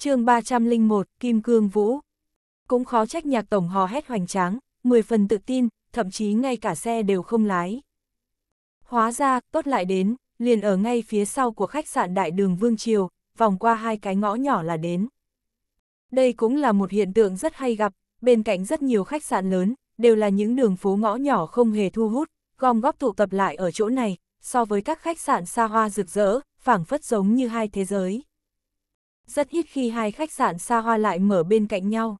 chương 301, Kim Cương Vũ. Cũng khó trách nhạc tổng hò hét hoành tráng, 10 phần tự tin, thậm chí ngay cả xe đều không lái. Hóa ra, tốt lại đến, liền ở ngay phía sau của khách sạn Đại Đường Vương Triều, vòng qua hai cái ngõ nhỏ là đến. Đây cũng là một hiện tượng rất hay gặp, bên cạnh rất nhiều khách sạn lớn, đều là những đường phố ngõ nhỏ không hề thu hút, gom góp tụ tập lại ở chỗ này, so với các khách sạn xa hoa rực rỡ, phảng phất giống như hai thế giới rất ít khi hai khách sạn xa hoa lại mở bên cạnh nhau.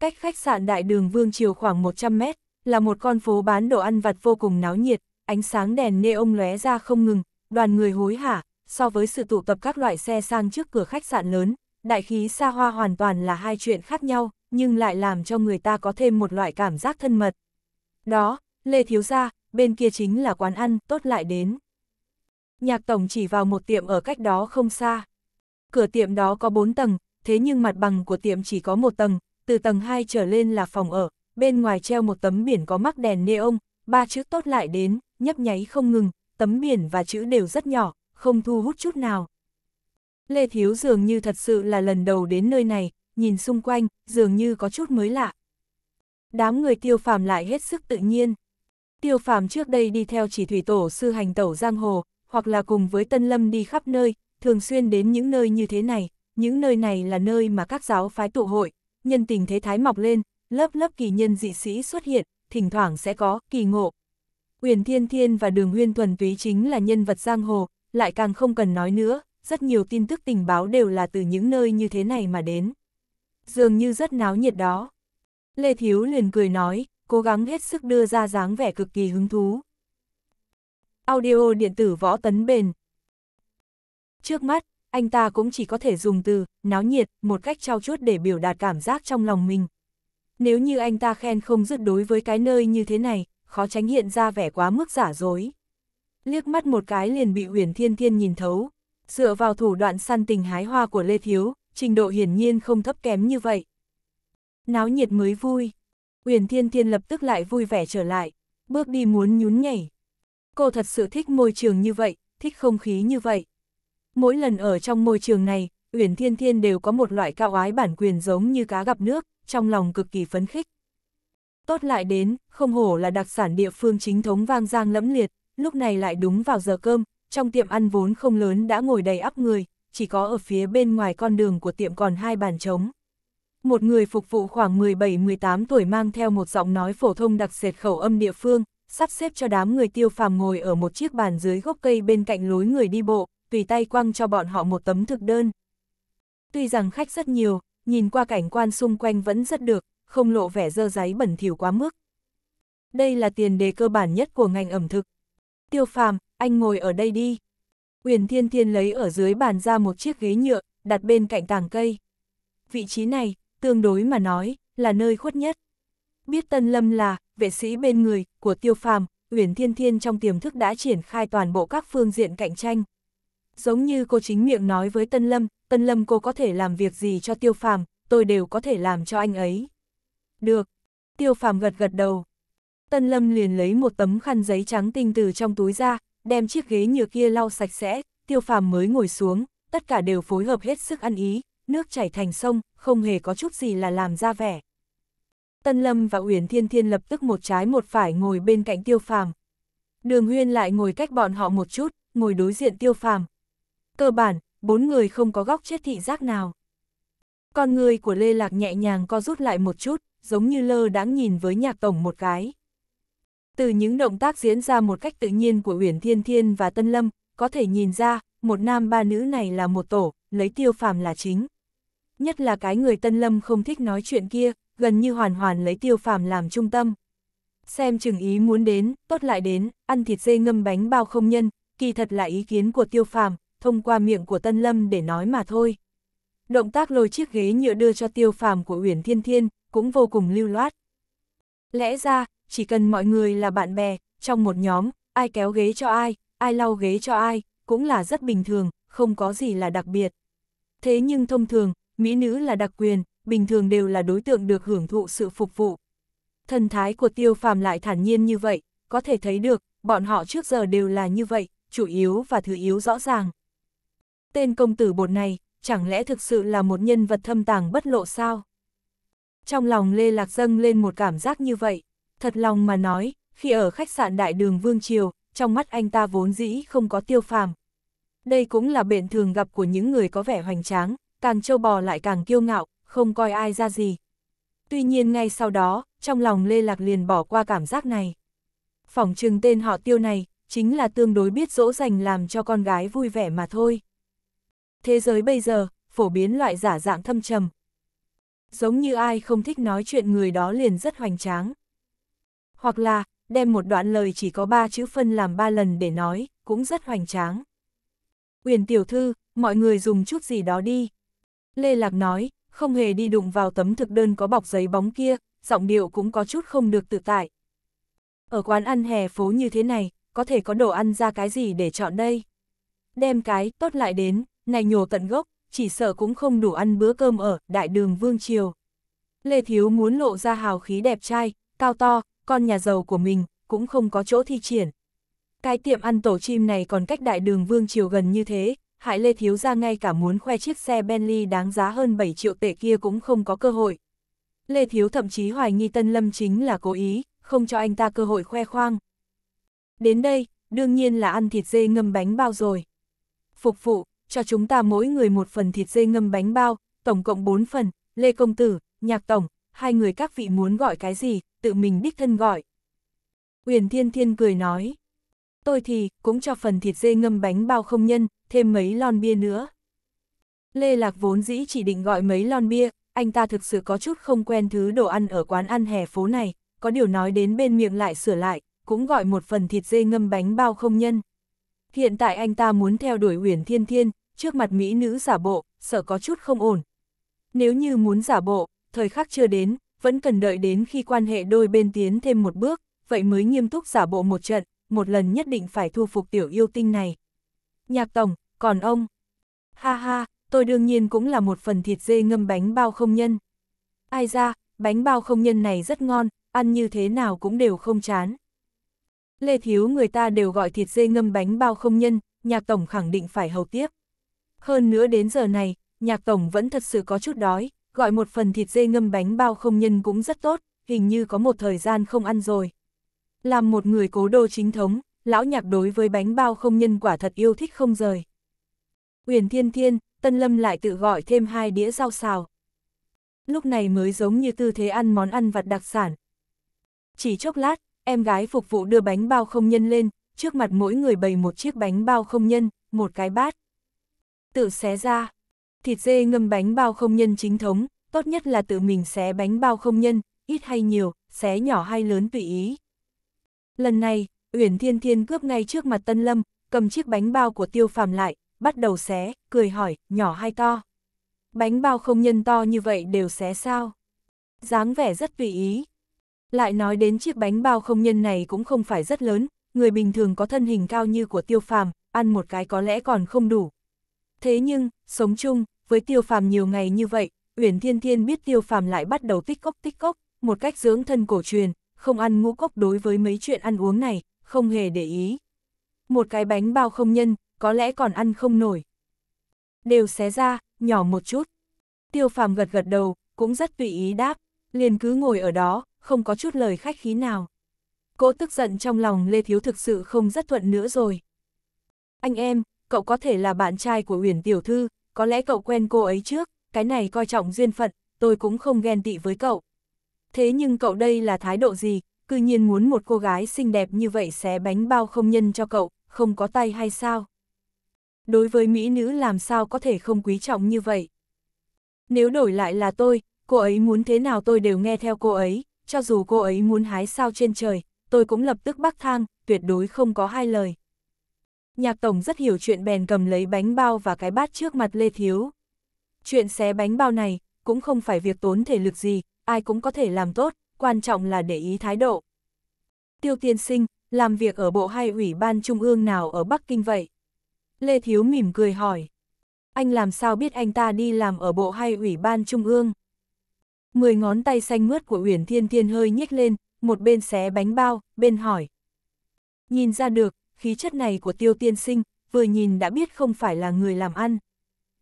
Cách khách sạn Đại đường Vương Triều khoảng 100 mét, là một con phố bán đồ ăn vặt vô cùng náo nhiệt, ánh sáng đèn neon lóe ra không ngừng, đoàn người hối hả, so với sự tụ tập các loại xe sang trước cửa khách sạn lớn, đại khí xa hoa hoàn toàn là hai chuyện khác nhau, nhưng lại làm cho người ta có thêm một loại cảm giác thân mật. Đó, Lê Thiếu Gia, bên kia chính là quán ăn, tốt lại đến. Nhạc Tổng chỉ vào một tiệm ở cách đó không xa cửa tiệm đó có 4 tầng, thế nhưng mặt bằng của tiệm chỉ có một tầng, từ tầng 2 trở lên là phòng ở, bên ngoài treo một tấm biển có mắc đèn neon, ba chữ tốt lại đến, nhấp nháy không ngừng, tấm biển và chữ đều rất nhỏ, không thu hút chút nào. Lê Thiếu dường như thật sự là lần đầu đến nơi này, nhìn xung quanh, dường như có chút mới lạ. Đám người tiêu phàm lại hết sức tự nhiên. Tiêu phàm trước đây đi theo chỉ thủy tổ sư hành tẩu giang hồ, hoặc là cùng với Tân Lâm đi khắp nơi, thường xuyên đến những nơi như thế này, những nơi này là nơi mà các giáo phái tụ hội, nhân tình thế thái mọc lên, lớp lớp kỳ nhân dị sĩ xuất hiện, thỉnh thoảng sẽ có kỳ ngộ. Uyển Thiên Thiên và Đường Huyên thuần túy chính là nhân vật giang hồ, lại càng không cần nói nữa, rất nhiều tin tức tình báo đều là từ những nơi như thế này mà đến. Dường như rất náo nhiệt đó. Lê Thiếu liền cười nói, cố gắng hết sức đưa ra dáng vẻ cực kỳ hứng thú. Audio điện tử võ tấn bền Trước mắt, anh ta cũng chỉ có thể dùng từ náo nhiệt một cách trao chuốt để biểu đạt cảm giác trong lòng mình. Nếu như anh ta khen không dứt đối với cái nơi như thế này, khó tránh hiện ra vẻ quá mức giả dối. Liếc mắt một cái liền bị Huyền Thiên Thiên nhìn thấu, dựa vào thủ đoạn săn tình hái hoa của Lê Thiếu, trình độ hiển nhiên không thấp kém như vậy. Náo nhiệt mới vui, Huyền Thiên Thiên lập tức lại vui vẻ trở lại, bước đi muốn nhún nhảy. Cô thật sự thích môi trường như vậy, thích không khí như vậy. Mỗi lần ở trong môi trường này, Uyển Thiên Thiên đều có một loại cao ái bản quyền giống như cá gặp nước, trong lòng cực kỳ phấn khích. Tốt lại đến, không hổ là đặc sản địa phương chính thống vang giang lẫm liệt, lúc này lại đúng vào giờ cơm, trong tiệm ăn vốn không lớn đã ngồi đầy ắp người, chỉ có ở phía bên ngoài con đường của tiệm còn hai bàn trống. Một người phục vụ khoảng 17-18 tuổi mang theo một giọng nói phổ thông đặc sệt khẩu âm địa phương, sắp xếp cho đám người tiêu phàm ngồi ở một chiếc bàn dưới gốc cây bên cạnh lối người đi bộ, tùy tay quăng cho bọn họ một tấm thực đơn. Tuy rằng khách rất nhiều, nhìn qua cảnh quan xung quanh vẫn rất được, không lộ vẻ dơ giấy bẩn thỉu quá mức. Đây là tiền đề cơ bản nhất của ngành ẩm thực. Tiêu phàm, anh ngồi ở đây đi. Uyển Thiên Thiên lấy ở dưới bàn ra một chiếc ghế nhựa, đặt bên cạnh tàng cây. Vị trí này, tương đối mà nói, là nơi khuất nhất. Biết Tân Lâm là, vệ sĩ bên người, của Tiêu phàm, Uyển Thiên Thiên trong tiềm thức đã triển khai toàn bộ các phương diện cạnh tranh, Giống như cô chính miệng nói với Tân Lâm, Tân Lâm cô có thể làm việc gì cho Tiêu Phàm, tôi đều có thể làm cho anh ấy. Được. Tiêu Phàm gật gật đầu. Tân Lâm liền lấy một tấm khăn giấy trắng tinh từ trong túi ra, đem chiếc ghế nhựa kia lau sạch sẽ, Tiêu Phàm mới ngồi xuống, tất cả đều phối hợp hết sức ăn ý, nước chảy thành sông, không hề có chút gì là làm ra vẻ. Tân Lâm và Uyển Thiên Thiên lập tức một trái một phải ngồi bên cạnh Tiêu Phàm. Đường Huyên lại ngồi cách bọn họ một chút, ngồi đối diện Tiêu Phàm, Cơ bản, bốn người không có góc chết thị giác nào. Con người của Lê Lạc nhẹ nhàng co rút lại một chút, giống như lơ đáng nhìn với nhạc tổng một cái. Từ những động tác diễn ra một cách tự nhiên của Uyển Thiên Thiên và Tân Lâm, có thể nhìn ra, một nam ba nữ này là một tổ, lấy tiêu phàm là chính. Nhất là cái người Tân Lâm không thích nói chuyện kia, gần như hoàn hoàn lấy tiêu phàm làm trung tâm. Xem chừng ý muốn đến, tốt lại đến, ăn thịt dê ngâm bánh bao không nhân, kỳ thật là ý kiến của tiêu phàm, thông qua miệng của Tân Lâm để nói mà thôi. Động tác lôi chiếc ghế nhựa đưa cho tiêu phàm của Uyển Thiên Thiên, cũng vô cùng lưu loát. Lẽ ra, chỉ cần mọi người là bạn bè, trong một nhóm, ai kéo ghế cho ai, ai lau ghế cho ai, cũng là rất bình thường, không có gì là đặc biệt. Thế nhưng thông thường, mỹ nữ là đặc quyền, bình thường đều là đối tượng được hưởng thụ sự phục vụ. Thần thái của tiêu phàm lại thản nhiên như vậy, có thể thấy được, bọn họ trước giờ đều là như vậy, chủ yếu và thứ yếu rõ ràng. Tên công tử bột này, chẳng lẽ thực sự là một nhân vật thâm tàng bất lộ sao? Trong lòng Lê Lạc dâng lên một cảm giác như vậy, thật lòng mà nói, khi ở khách sạn đại đường Vương Triều, trong mắt anh ta vốn dĩ không có tiêu phàm. Đây cũng là bệnh thường gặp của những người có vẻ hoành tráng, càng trâu bò lại càng kiêu ngạo, không coi ai ra gì. Tuy nhiên ngay sau đó, trong lòng Lê Lạc liền bỏ qua cảm giác này. Phỏng chừng tên họ tiêu này, chính là tương đối biết dỗ dành làm cho con gái vui vẻ mà thôi thế giới bây giờ, phổ biến loại giả dạng thâm trầm. Giống như ai không thích nói chuyện người đó liền rất hoành tráng. Hoặc là, đem một đoạn lời chỉ có ba chữ phân làm ba lần để nói, cũng rất hoành tráng. quyền tiểu thư, mọi người dùng chút gì đó đi. Lê Lạc nói, không hề đi đụng vào tấm thực đơn có bọc giấy bóng kia, giọng điệu cũng có chút không được tự tại. Ở quán ăn hè phố như thế này, có thể có đồ ăn ra cái gì để chọn đây? Đem cái tốt lại đến, này nhổ tận gốc, chỉ sợ cũng không đủ ăn bữa cơm ở đại đường Vương Triều. Lê Thiếu muốn lộ ra hào khí đẹp trai, cao to, con nhà giàu của mình, cũng không có chỗ thi triển. Cái tiệm ăn tổ chim này còn cách đại đường Vương Triều gần như thế, hại Lê Thiếu ra ngay cả muốn khoe chiếc xe Bentley đáng giá hơn 7 triệu tệ kia cũng không có cơ hội. Lê Thiếu thậm chí hoài nghi Tân Lâm chính là cố ý, không cho anh ta cơ hội khoe khoang. Đến đây, đương nhiên là ăn thịt dê ngâm bánh bao rồi. Phục vụ, cho chúng ta mỗi người một phần thịt dê ngâm bánh bao, tổng cộng bốn phần, Lê Công Tử, Nhạc Tổng, hai người các vị muốn gọi cái gì, tự mình đích thân gọi. Uyển Thiên Thiên cười nói, tôi thì cũng cho phần thịt dê ngâm bánh bao không nhân, thêm mấy lon bia nữa. Lê Lạc vốn dĩ chỉ định gọi mấy lon bia, anh ta thực sự có chút không quen thứ đồ ăn ở quán ăn hè phố này, có điều nói đến bên miệng lại sửa lại, cũng gọi một phần thịt dê ngâm bánh bao không nhân. Hiện tại anh ta muốn theo đuổi Uyển Thiên Thiên, trước mặt mỹ nữ giả bộ, sợ có chút không ổn. Nếu như muốn giả bộ, thời khắc chưa đến, vẫn cần đợi đến khi quan hệ đôi bên tiến thêm một bước, vậy mới nghiêm túc giả bộ một trận, một lần nhất định phải thu phục tiểu yêu tinh này. Nhạc tổng, còn ông? Ha ha, tôi đương nhiên cũng là một phần thịt dê ngâm bánh bao không nhân. Ai ra, bánh bao không nhân này rất ngon, ăn như thế nào cũng đều không chán. Lê Thiếu người ta đều gọi thịt dê ngâm bánh bao không nhân, nhạc tổng khẳng định phải hầu tiếp. Hơn nữa đến giờ này, nhạc tổng vẫn thật sự có chút đói, gọi một phần thịt dê ngâm bánh bao không nhân cũng rất tốt, hình như có một thời gian không ăn rồi. Làm một người cố đô chính thống, lão nhạc đối với bánh bao không nhân quả thật yêu thích không rời. Uyển Thiên Thiên, Tân Lâm lại tự gọi thêm hai đĩa rau xào. Lúc này mới giống như tư thế ăn món ăn vặt đặc sản. Chỉ chốc lát, em gái phục vụ đưa bánh bao không nhân lên, trước mặt mỗi người bày một chiếc bánh bao không nhân, một cái bát tự xé ra. Thịt dê ngâm bánh bao không nhân chính thống, tốt nhất là tự mình xé bánh bao không nhân, ít hay nhiều, xé nhỏ hay lớn tùy ý. Lần này, Uyển Thiên Thiên cướp ngay trước mặt Tân Lâm, cầm chiếc bánh bao của Tiêu Phàm lại, bắt đầu xé, cười hỏi, nhỏ hay to? Bánh bao không nhân to như vậy đều xé sao? dáng vẻ rất tùy ý. Lại nói đến chiếc bánh bao không nhân này cũng không phải rất lớn, người bình thường có thân hình cao như của tiêu phàm, ăn một cái có lẽ còn không đủ, Thế nhưng, sống chung, với tiêu phàm nhiều ngày như vậy, Uyển Thiên Thiên biết tiêu phàm lại bắt đầu tích cốc tích cốc, một cách dưỡng thân cổ truyền, không ăn ngũ cốc đối với mấy chuyện ăn uống này, không hề để ý. Một cái bánh bao không nhân, có lẽ còn ăn không nổi. Đều xé ra, nhỏ một chút. Tiêu phàm gật gật đầu, cũng rất tùy ý đáp, liền cứ ngồi ở đó, không có chút lời khách khí nào. Cỗ tức giận trong lòng Lê Thiếu thực sự không rất thuận nữa rồi. Anh em, cậu có thể là bạn trai của Uyển Tiểu Thư, có lẽ cậu quen cô ấy trước, cái này coi trọng duyên phận, tôi cũng không ghen tị với cậu. Thế nhưng cậu đây là thái độ gì, cư nhiên muốn một cô gái xinh đẹp như vậy xé bánh bao không nhân cho cậu, không có tay hay sao? Đối với mỹ nữ làm sao có thể không quý trọng như vậy? Nếu đổi lại là tôi, cô ấy muốn thế nào tôi đều nghe theo cô ấy, cho dù cô ấy muốn hái sao trên trời, tôi cũng lập tức bắc thang, tuyệt đối không có hai lời nhạc tổng rất hiểu chuyện bèn cầm lấy bánh bao và cái bát trước mặt Lê Thiếu. Chuyện xé bánh bao này, cũng không phải việc tốn thể lực gì, ai cũng có thể làm tốt, quan trọng là để ý thái độ. Tiêu tiên sinh, làm việc ở bộ hay ủy ban trung ương nào ở Bắc Kinh vậy? Lê Thiếu mỉm cười hỏi. Anh làm sao biết anh ta đi làm ở bộ hay ủy ban trung ương? Mười ngón tay xanh mướt của Uyển Thiên Thiên hơi nhếch lên, một bên xé bánh bao, bên hỏi. Nhìn ra được, khí chất này của tiêu tiên sinh, vừa nhìn đã biết không phải là người làm ăn.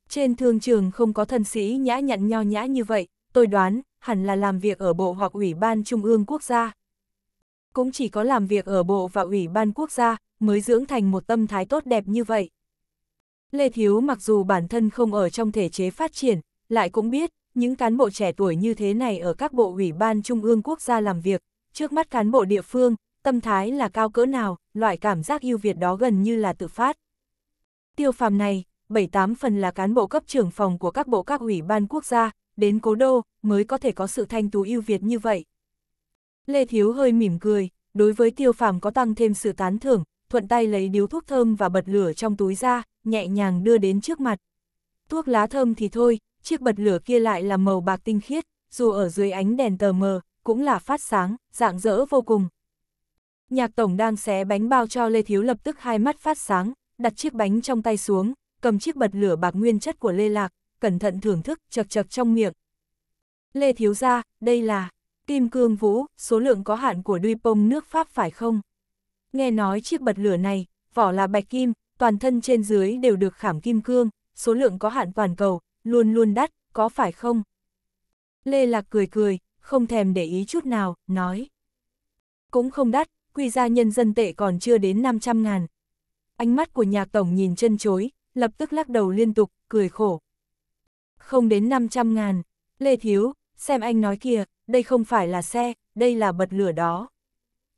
Trên thương trường không có thần sĩ nhã nhặn nho nhã như vậy, tôi đoán, hẳn là làm việc ở bộ hoặc ủy ban trung ương quốc gia. Cũng chỉ có làm việc ở bộ và ủy ban quốc gia, mới dưỡng thành một tâm thái tốt đẹp như vậy. Lê Thiếu mặc dù bản thân không ở trong thể chế phát triển, lại cũng biết, những cán bộ trẻ tuổi như thế này ở các bộ ủy ban trung ương quốc gia làm việc, trước mắt cán bộ địa phương, tâm thái là cao cỡ nào, loại cảm giác ưu việt đó gần như là tự phát. Tiêu phàm này, bảy tám phần là cán bộ cấp trưởng phòng của các bộ các ủy ban quốc gia, đến cố đô mới có thể có sự thanh tú ưu việt như vậy. Lê Thiếu hơi mỉm cười, đối với tiêu phàm có tăng thêm sự tán thưởng, thuận tay lấy điếu thuốc thơm và bật lửa trong túi ra, nhẹ nhàng đưa đến trước mặt. Thuốc lá thơm thì thôi, chiếc bật lửa kia lại là màu bạc tinh khiết, dù ở dưới ánh đèn tờ mờ, cũng là phát sáng, dạng dỡ vô cùng. Nhạc tổng đang xé bánh bao cho Lê Thiếu lập tức hai mắt phát sáng, đặt chiếc bánh trong tay xuống, cầm chiếc bật lửa bạc nguyên chất của Lê Lạc, cẩn thận thưởng thức, chật chật trong miệng. Lê Thiếu ra, đây là kim cương vũ, số lượng có hạn của đuôi pông nước Pháp phải không? Nghe nói chiếc bật lửa này, vỏ là bạch kim, toàn thân trên dưới đều được khảm kim cương, số lượng có hạn toàn cầu, luôn luôn đắt, có phải không? Lê Lạc cười cười, không thèm để ý chút nào, nói. Cũng không đắt, quy ra nhân dân tệ còn chưa đến 500 ngàn. Ánh mắt của nhạc tổng nhìn chân chối, lập tức lắc đầu liên tục, cười khổ. Không đến 500 ngàn, Lê Thiếu, xem anh nói kìa, đây không phải là xe, đây là bật lửa đó.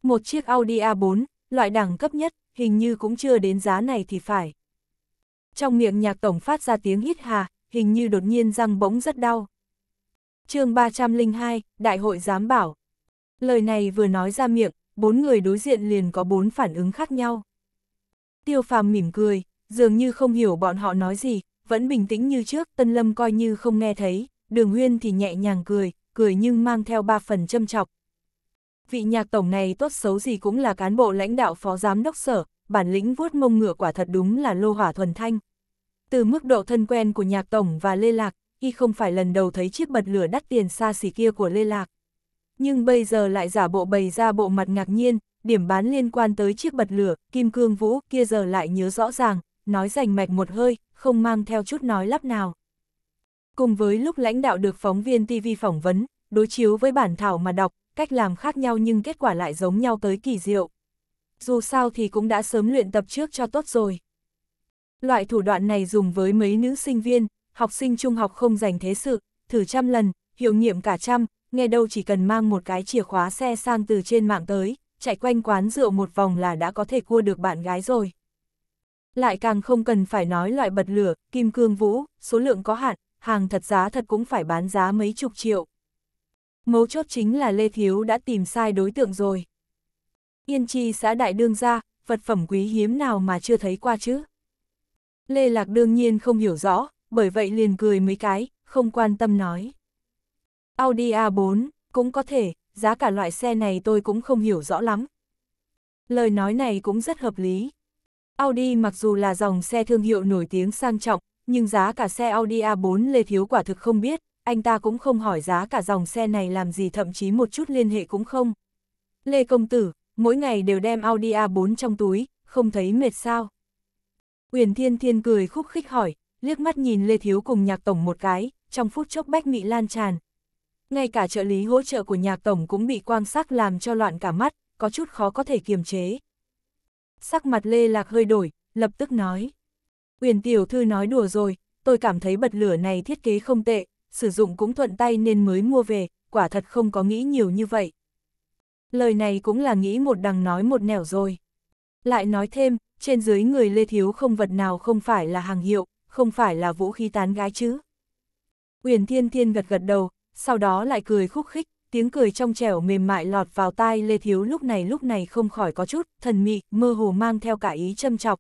Một chiếc Audi A4, loại đẳng cấp nhất, hình như cũng chưa đến giá này thì phải. Trong miệng nhạc tổng phát ra tiếng hít hà, hình như đột nhiên răng bỗng rất đau. chương 302, Đại hội giám bảo. Lời này vừa nói ra miệng, bốn người đối diện liền có bốn phản ứng khác nhau. Tiêu phàm mỉm cười, dường như không hiểu bọn họ nói gì, vẫn bình tĩnh như trước, Tân Lâm coi như không nghe thấy, Đường Huyên thì nhẹ nhàng cười, cười nhưng mang theo ba phần châm chọc. Vị nhạc tổng này tốt xấu gì cũng là cán bộ lãnh đạo phó giám đốc sở, bản lĩnh vuốt mông ngựa quả thật đúng là lô hỏa thuần thanh. Từ mức độ thân quen của nhạc tổng và Lê Lạc, y không phải lần đầu thấy chiếc bật lửa đắt tiền xa xỉ kia của Lê Lạc nhưng bây giờ lại giả bộ bày ra bộ mặt ngạc nhiên, điểm bán liên quan tới chiếc bật lửa, kim cương vũ kia giờ lại nhớ rõ ràng, nói rành mạch một hơi, không mang theo chút nói lắp nào. Cùng với lúc lãnh đạo được phóng viên TV phỏng vấn, đối chiếu với bản thảo mà đọc, cách làm khác nhau nhưng kết quả lại giống nhau tới kỳ diệu. Dù sao thì cũng đã sớm luyện tập trước cho tốt rồi. Loại thủ đoạn này dùng với mấy nữ sinh viên, học sinh trung học không dành thế sự, thử trăm lần, hiệu nghiệm cả trăm, nghe đâu chỉ cần mang một cái chìa khóa xe sang từ trên mạng tới, chạy quanh quán rượu một vòng là đã có thể cua được bạn gái rồi. Lại càng không cần phải nói loại bật lửa, kim cương vũ, số lượng có hạn, hàng thật giá thật cũng phải bán giá mấy chục triệu. Mấu chốt chính là Lê Thiếu đã tìm sai đối tượng rồi. Yên chi xã đại đương gia, vật phẩm quý hiếm nào mà chưa thấy qua chứ. Lê Lạc đương nhiên không hiểu rõ, bởi vậy liền cười mấy cái, không quan tâm nói. Audi A4, cũng có thể, giá cả loại xe này tôi cũng không hiểu rõ lắm. Lời nói này cũng rất hợp lý. Audi mặc dù là dòng xe thương hiệu nổi tiếng sang trọng, nhưng giá cả xe Audi A4 Lê Thiếu quả thực không biết, anh ta cũng không hỏi giá cả dòng xe này làm gì thậm chí một chút liên hệ cũng không. Lê Công Tử, mỗi ngày đều đem Audi A4 trong túi, không thấy mệt sao. Uyển Thiên Thiên cười khúc khích hỏi, liếc mắt nhìn Lê Thiếu cùng nhạc tổng một cái, trong phút chốc bách mị lan tràn, ngay cả trợ lý hỗ trợ của nhạc tổng cũng bị quang sắc làm cho loạn cả mắt, có chút khó có thể kiềm chế. Sắc mặt Lê Lạc hơi đổi, lập tức nói. Uyển tiểu thư nói đùa rồi, tôi cảm thấy bật lửa này thiết kế không tệ, sử dụng cũng thuận tay nên mới mua về, quả thật không có nghĩ nhiều như vậy. Lời này cũng là nghĩ một đằng nói một nẻo rồi. Lại nói thêm, trên dưới người Lê Thiếu không vật nào không phải là hàng hiệu, không phải là vũ khí tán gái chứ. Uyển Thiên Thiên gật gật đầu, sau đó lại cười khúc khích, tiếng cười trong trẻo mềm mại lọt vào tai Lê Thiếu lúc này lúc này không khỏi có chút, thần mị, mơ hồ mang theo cả ý châm chọc.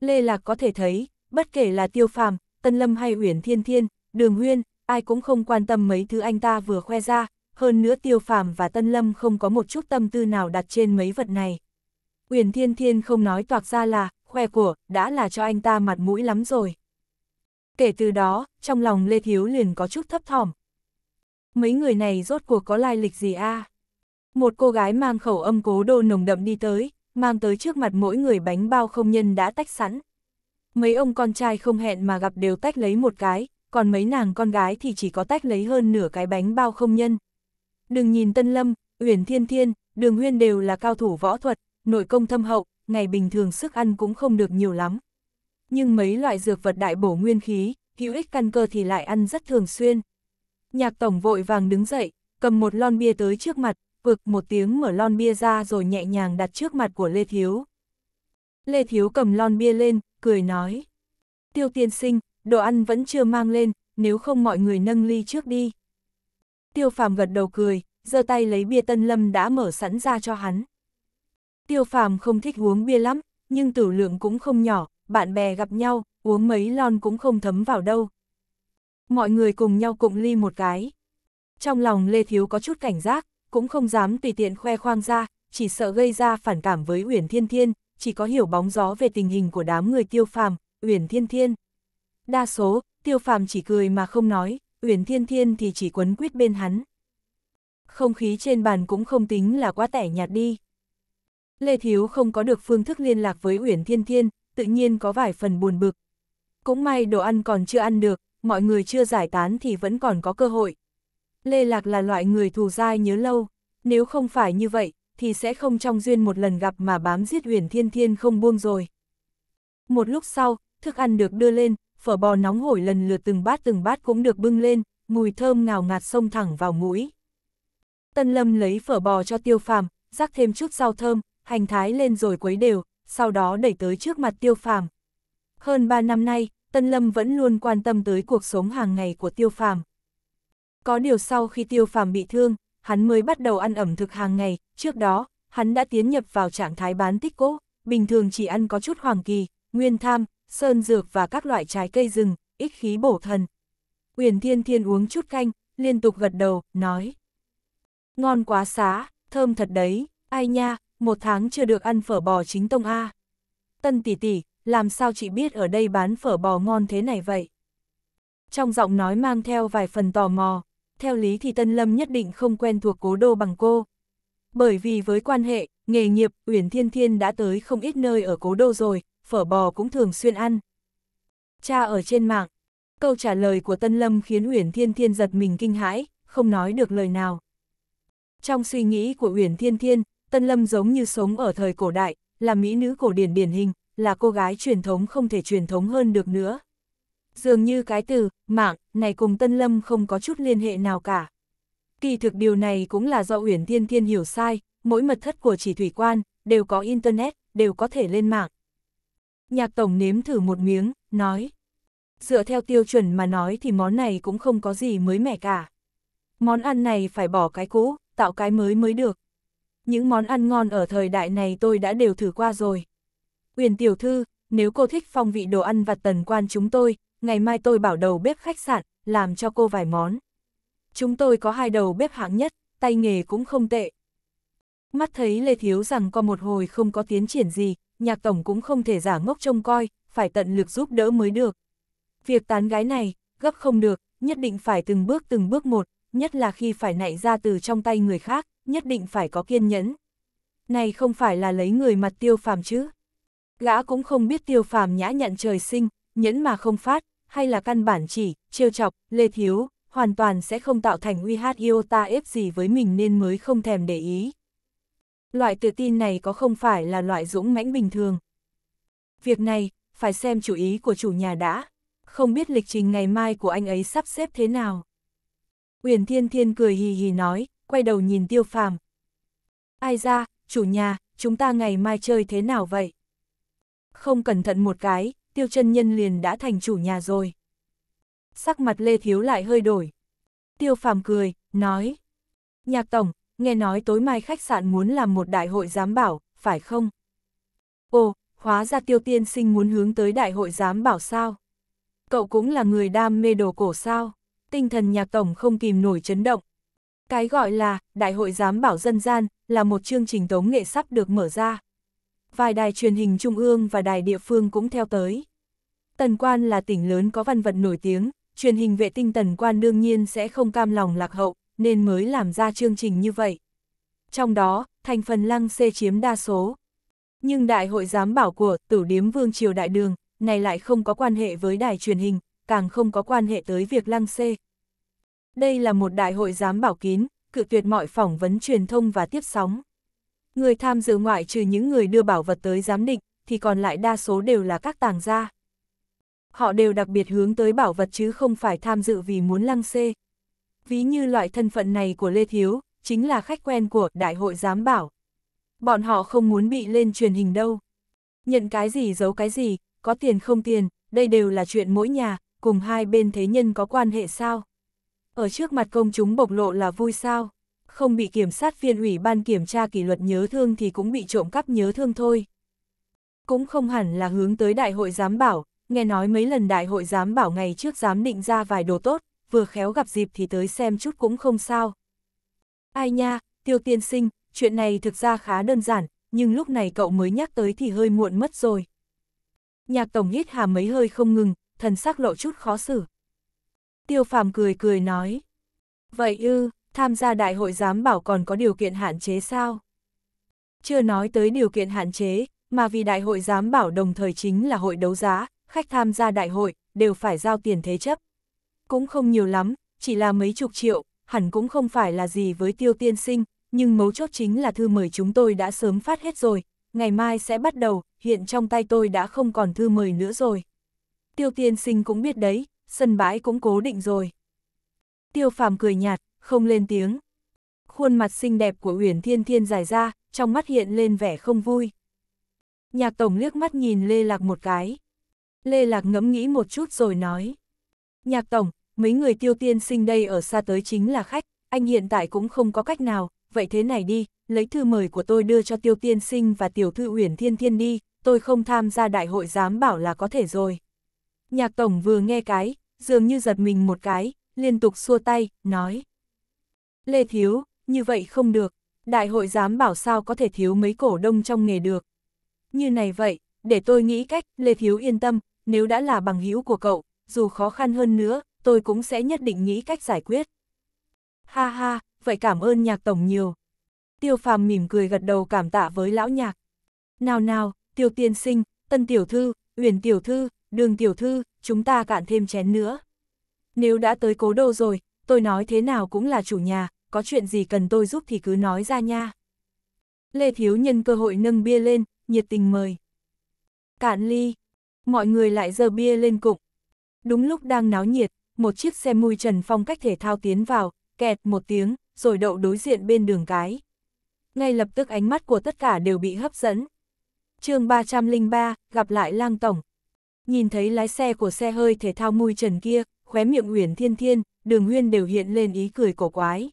Lê Lạc có thể thấy, bất kể là tiêu phàm, tân lâm hay uyển thiên thiên, đường huyên, ai cũng không quan tâm mấy thứ anh ta vừa khoe ra, hơn nữa tiêu phàm và tân lâm không có một chút tâm tư nào đặt trên mấy vật này. Uyển thiên thiên không nói toạc ra là, khoe của, đã là cho anh ta mặt mũi lắm rồi. Kể từ đó, trong lòng Lê Thiếu liền có chút thấp thỏm, mấy người này rốt cuộc có lai lịch gì a? À? Một cô gái mang khẩu âm cố đô nồng đậm đi tới, mang tới trước mặt mỗi người bánh bao không nhân đã tách sẵn. Mấy ông con trai không hẹn mà gặp đều tách lấy một cái, còn mấy nàng con gái thì chỉ có tách lấy hơn nửa cái bánh bao không nhân. Đừng nhìn Tân Lâm, Uyển Thiên Thiên, Đường Huyên đều là cao thủ võ thuật, nội công thâm hậu, ngày bình thường sức ăn cũng không được nhiều lắm. Nhưng mấy loại dược vật đại bổ nguyên khí, hữu ích căn cơ thì lại ăn rất thường xuyên. Nhạc tổng vội vàng đứng dậy, cầm một lon bia tới trước mặt, vực một tiếng mở lon bia ra rồi nhẹ nhàng đặt trước mặt của Lê Thiếu. Lê Thiếu cầm lon bia lên, cười nói. Tiêu tiên sinh, đồ ăn vẫn chưa mang lên, nếu không mọi người nâng ly trước đi. Tiêu phàm gật đầu cười, giơ tay lấy bia tân lâm đã mở sẵn ra cho hắn. Tiêu phàm không thích uống bia lắm, nhưng tử lượng cũng không nhỏ, bạn bè gặp nhau, uống mấy lon cũng không thấm vào đâu, mọi người cùng nhau cụng ly một cái. Trong lòng Lê Thiếu có chút cảnh giác, cũng không dám tùy tiện khoe khoang ra, chỉ sợ gây ra phản cảm với Uyển Thiên Thiên, chỉ có hiểu bóng gió về tình hình của đám người tiêu phàm, Uyển Thiên Thiên. Đa số, tiêu phàm chỉ cười mà không nói, Uyển Thiên Thiên thì chỉ quấn quýt bên hắn. Không khí trên bàn cũng không tính là quá tẻ nhạt đi. Lê Thiếu không có được phương thức liên lạc với Uyển Thiên Thiên, tự nhiên có vài phần buồn bực. Cũng may đồ ăn còn chưa ăn được, mọi người chưa giải tán thì vẫn còn có cơ hội. Lê Lạc là loại người thù dai nhớ lâu, nếu không phải như vậy, thì sẽ không trong duyên một lần gặp mà bám giết huyền thiên thiên không buông rồi. Một lúc sau, thức ăn được đưa lên, phở bò nóng hổi lần lượt từng bát từng bát cũng được bưng lên, mùi thơm ngào ngạt xông thẳng vào mũi. Tân Lâm lấy phở bò cho tiêu phàm, rắc thêm chút rau thơm, hành thái lên rồi quấy đều, sau đó đẩy tới trước mặt tiêu phàm. Hơn 3 năm nay, Tân Lâm vẫn luôn quan tâm tới cuộc sống hàng ngày của Tiêu Phàm. Có điều sau khi Tiêu Phàm bị thương, hắn mới bắt đầu ăn ẩm thực hàng ngày, trước đó, hắn đã tiến nhập vào trạng thái bán tích cố, bình thường chỉ ăn có chút hoàng kỳ, nguyên tham, sơn dược và các loại trái cây rừng, ích khí bổ thần. Uyển Thiên Thiên uống chút canh, liên tục gật đầu, nói. Ngon quá xá, thơm thật đấy, ai nha, một tháng chưa được ăn phở bò chính tông A. Tân tỷ tỷ, làm sao chị biết ở đây bán phở bò ngon thế này vậy? Trong giọng nói mang theo vài phần tò mò, theo lý thì Tân Lâm nhất định không quen thuộc cố đô bằng cô. Bởi vì với quan hệ, nghề nghiệp, Uyển Thiên Thiên đã tới không ít nơi ở cố đô rồi, phở bò cũng thường xuyên ăn. Cha ở trên mạng, câu trả lời của Tân Lâm khiến Uyển Thiên Thiên giật mình kinh hãi, không nói được lời nào. Trong suy nghĩ của Uyển Thiên Thiên, Tân Lâm giống như sống ở thời cổ đại, là mỹ nữ cổ điển điển hình, là cô gái truyền thống không thể truyền thống hơn được nữa. Dường như cái từ, mạng, này cùng Tân Lâm không có chút liên hệ nào cả. Kỳ thực điều này cũng là do Uyển Thiên Thiên hiểu sai, mỗi mật thất của chỉ thủy quan, đều có Internet, đều có thể lên mạng. Nhạc tổng nếm thử một miếng, nói. Dựa theo tiêu chuẩn mà nói thì món này cũng không có gì mới mẻ cả. Món ăn này phải bỏ cái cũ, tạo cái mới mới được. Những món ăn ngon ở thời đại này tôi đã đều thử qua rồi. Uyển tiểu thư, nếu cô thích phong vị đồ ăn vặt tần quan chúng tôi, ngày mai tôi bảo đầu bếp khách sạn, làm cho cô vài món. Chúng tôi có hai đầu bếp hạng nhất, tay nghề cũng không tệ. Mắt thấy Lê Thiếu rằng có một hồi không có tiến triển gì, nhạc tổng cũng không thể giả ngốc trông coi, phải tận lực giúp đỡ mới được. Việc tán gái này, gấp không được, nhất định phải từng bước từng bước một, nhất là khi phải nảy ra từ trong tay người khác, nhất định phải có kiên nhẫn. Này không phải là lấy người mặt tiêu phàm chứ, Gã cũng không biết tiêu phàm nhã nhận trời sinh, nhẫn mà không phát, hay là căn bản chỉ, trêu chọc, lê thiếu, hoàn toàn sẽ không tạo thành uy hát yêu ta ép gì với mình nên mới không thèm để ý. Loại tự tin này có không phải là loại dũng mãnh bình thường. Việc này, phải xem chủ ý của chủ nhà đã, không biết lịch trình ngày mai của anh ấy sắp xếp thế nào. Uyển Thiên Thiên cười hì hì nói, quay đầu nhìn tiêu phàm. Ai ra, chủ nhà, chúng ta ngày mai chơi thế nào vậy? không cẩn thận một cái, tiêu chân nhân liền đã thành chủ nhà rồi. Sắc mặt Lê Thiếu lại hơi đổi. Tiêu phàm cười, nói. Nhạc tổng, nghe nói tối mai khách sạn muốn làm một đại hội giám bảo, phải không? Ồ, hóa ra tiêu tiên sinh muốn hướng tới đại hội giám bảo sao? Cậu cũng là người đam mê đồ cổ sao? Tinh thần nhạc tổng không kìm nổi chấn động. Cái gọi là Đại hội giám bảo dân gian là một chương trình tống nghệ sắp được mở ra vài đài truyền hình trung ương và đài địa phương cũng theo tới. Tần Quan là tỉnh lớn có văn vật nổi tiếng, truyền hình vệ tinh Tần Quan đương nhiên sẽ không cam lòng lạc hậu, nên mới làm ra chương trình như vậy. Trong đó, thành phần lăng xê chiếm đa số. Nhưng đại hội giám bảo của tử điếm vương triều đại đường này lại không có quan hệ với đài truyền hình, càng không có quan hệ tới việc lăng xê. Đây là một đại hội giám bảo kín, cự tuyệt mọi phỏng vấn truyền thông và tiếp sóng. Người tham dự ngoại trừ những người đưa bảo vật tới giám định, thì còn lại đa số đều là các tàng gia. Họ đều đặc biệt hướng tới bảo vật chứ không phải tham dự vì muốn lăng xê. Ví như loại thân phận này của Lê Thiếu, chính là khách quen của Đại hội Giám Bảo. Bọn họ không muốn bị lên truyền hình đâu. Nhận cái gì giấu cái gì, có tiền không tiền, đây đều là chuyện mỗi nhà, cùng hai bên thế nhân có quan hệ sao. Ở trước mặt công chúng bộc lộ là vui sao không bị kiểm sát viên ủy ban kiểm tra kỷ luật nhớ thương thì cũng bị trộm cắp nhớ thương thôi. Cũng không hẳn là hướng tới đại hội giám bảo, nghe nói mấy lần đại hội giám bảo ngày trước giám định ra vài đồ tốt, vừa khéo gặp dịp thì tới xem chút cũng không sao. Ai nha, tiêu tiên sinh, chuyện này thực ra khá đơn giản, nhưng lúc này cậu mới nhắc tới thì hơi muộn mất rồi. Nhạc tổng hít hà mấy hơi không ngừng, thần sắc lộ chút khó xử. Tiêu phàm cười cười nói. Vậy ư, tham gia đại hội giám bảo còn có điều kiện hạn chế sao? Chưa nói tới điều kiện hạn chế, mà vì đại hội giám bảo đồng thời chính là hội đấu giá, khách tham gia đại hội đều phải giao tiền thế chấp. Cũng không nhiều lắm, chỉ là mấy chục triệu, hẳn cũng không phải là gì với tiêu tiên sinh, nhưng mấu chốt chính là thư mời chúng tôi đã sớm phát hết rồi, ngày mai sẽ bắt đầu, hiện trong tay tôi đã không còn thư mời nữa rồi. Tiêu tiên sinh cũng biết đấy, sân bãi cũng cố định rồi. Tiêu phàm cười nhạt, không lên tiếng. Khuôn mặt xinh đẹp của Uyển Thiên Thiên dài ra, trong mắt hiện lên vẻ không vui. Nhạc Tổng liếc mắt nhìn Lê Lạc một cái. Lê Lạc ngẫm nghĩ một chút rồi nói. Nhạc Tổng, mấy người tiêu tiên sinh đây ở xa tới chính là khách, anh hiện tại cũng không có cách nào, vậy thế này đi, lấy thư mời của tôi đưa cho tiêu tiên sinh và tiểu thư Uyển Thiên Thiên đi, tôi không tham gia đại hội dám bảo là có thể rồi. Nhạc Tổng vừa nghe cái, dường như giật mình một cái, liên tục xua tay, nói. Lê Thiếu, như vậy không được, đại hội dám bảo sao có thể thiếu mấy cổ đông trong nghề được. Như này vậy, để tôi nghĩ cách, Lê Thiếu yên tâm, nếu đã là bằng hữu của cậu, dù khó khăn hơn nữa, tôi cũng sẽ nhất định nghĩ cách giải quyết. Ha ha, vậy cảm ơn nhạc tổng nhiều. Tiêu phàm mỉm cười gật đầu cảm tạ với lão nhạc. Nào nào, tiêu tiên sinh, tân tiểu thư, uyển tiểu thư, đường tiểu thư, chúng ta cạn thêm chén nữa. Nếu đã tới cố đô rồi, tôi nói thế nào cũng là chủ nhà, có chuyện gì cần tôi giúp thì cứ nói ra nha. Lê Thiếu nhân cơ hội nâng bia lên, nhiệt tình mời. Cạn ly, mọi người lại giơ bia lên cụng. Đúng lúc đang náo nhiệt, một chiếc xe mui trần phong cách thể thao tiến vào, kẹt một tiếng, rồi đậu đối diện bên đường cái. Ngay lập tức ánh mắt của tất cả đều bị hấp dẫn. chương 303, gặp lại lang tổng. Nhìn thấy lái xe của xe hơi thể thao mui trần kia, khóe miệng Uyển Thiên Thiên, đường huyên đều hiện lên ý cười cổ quái.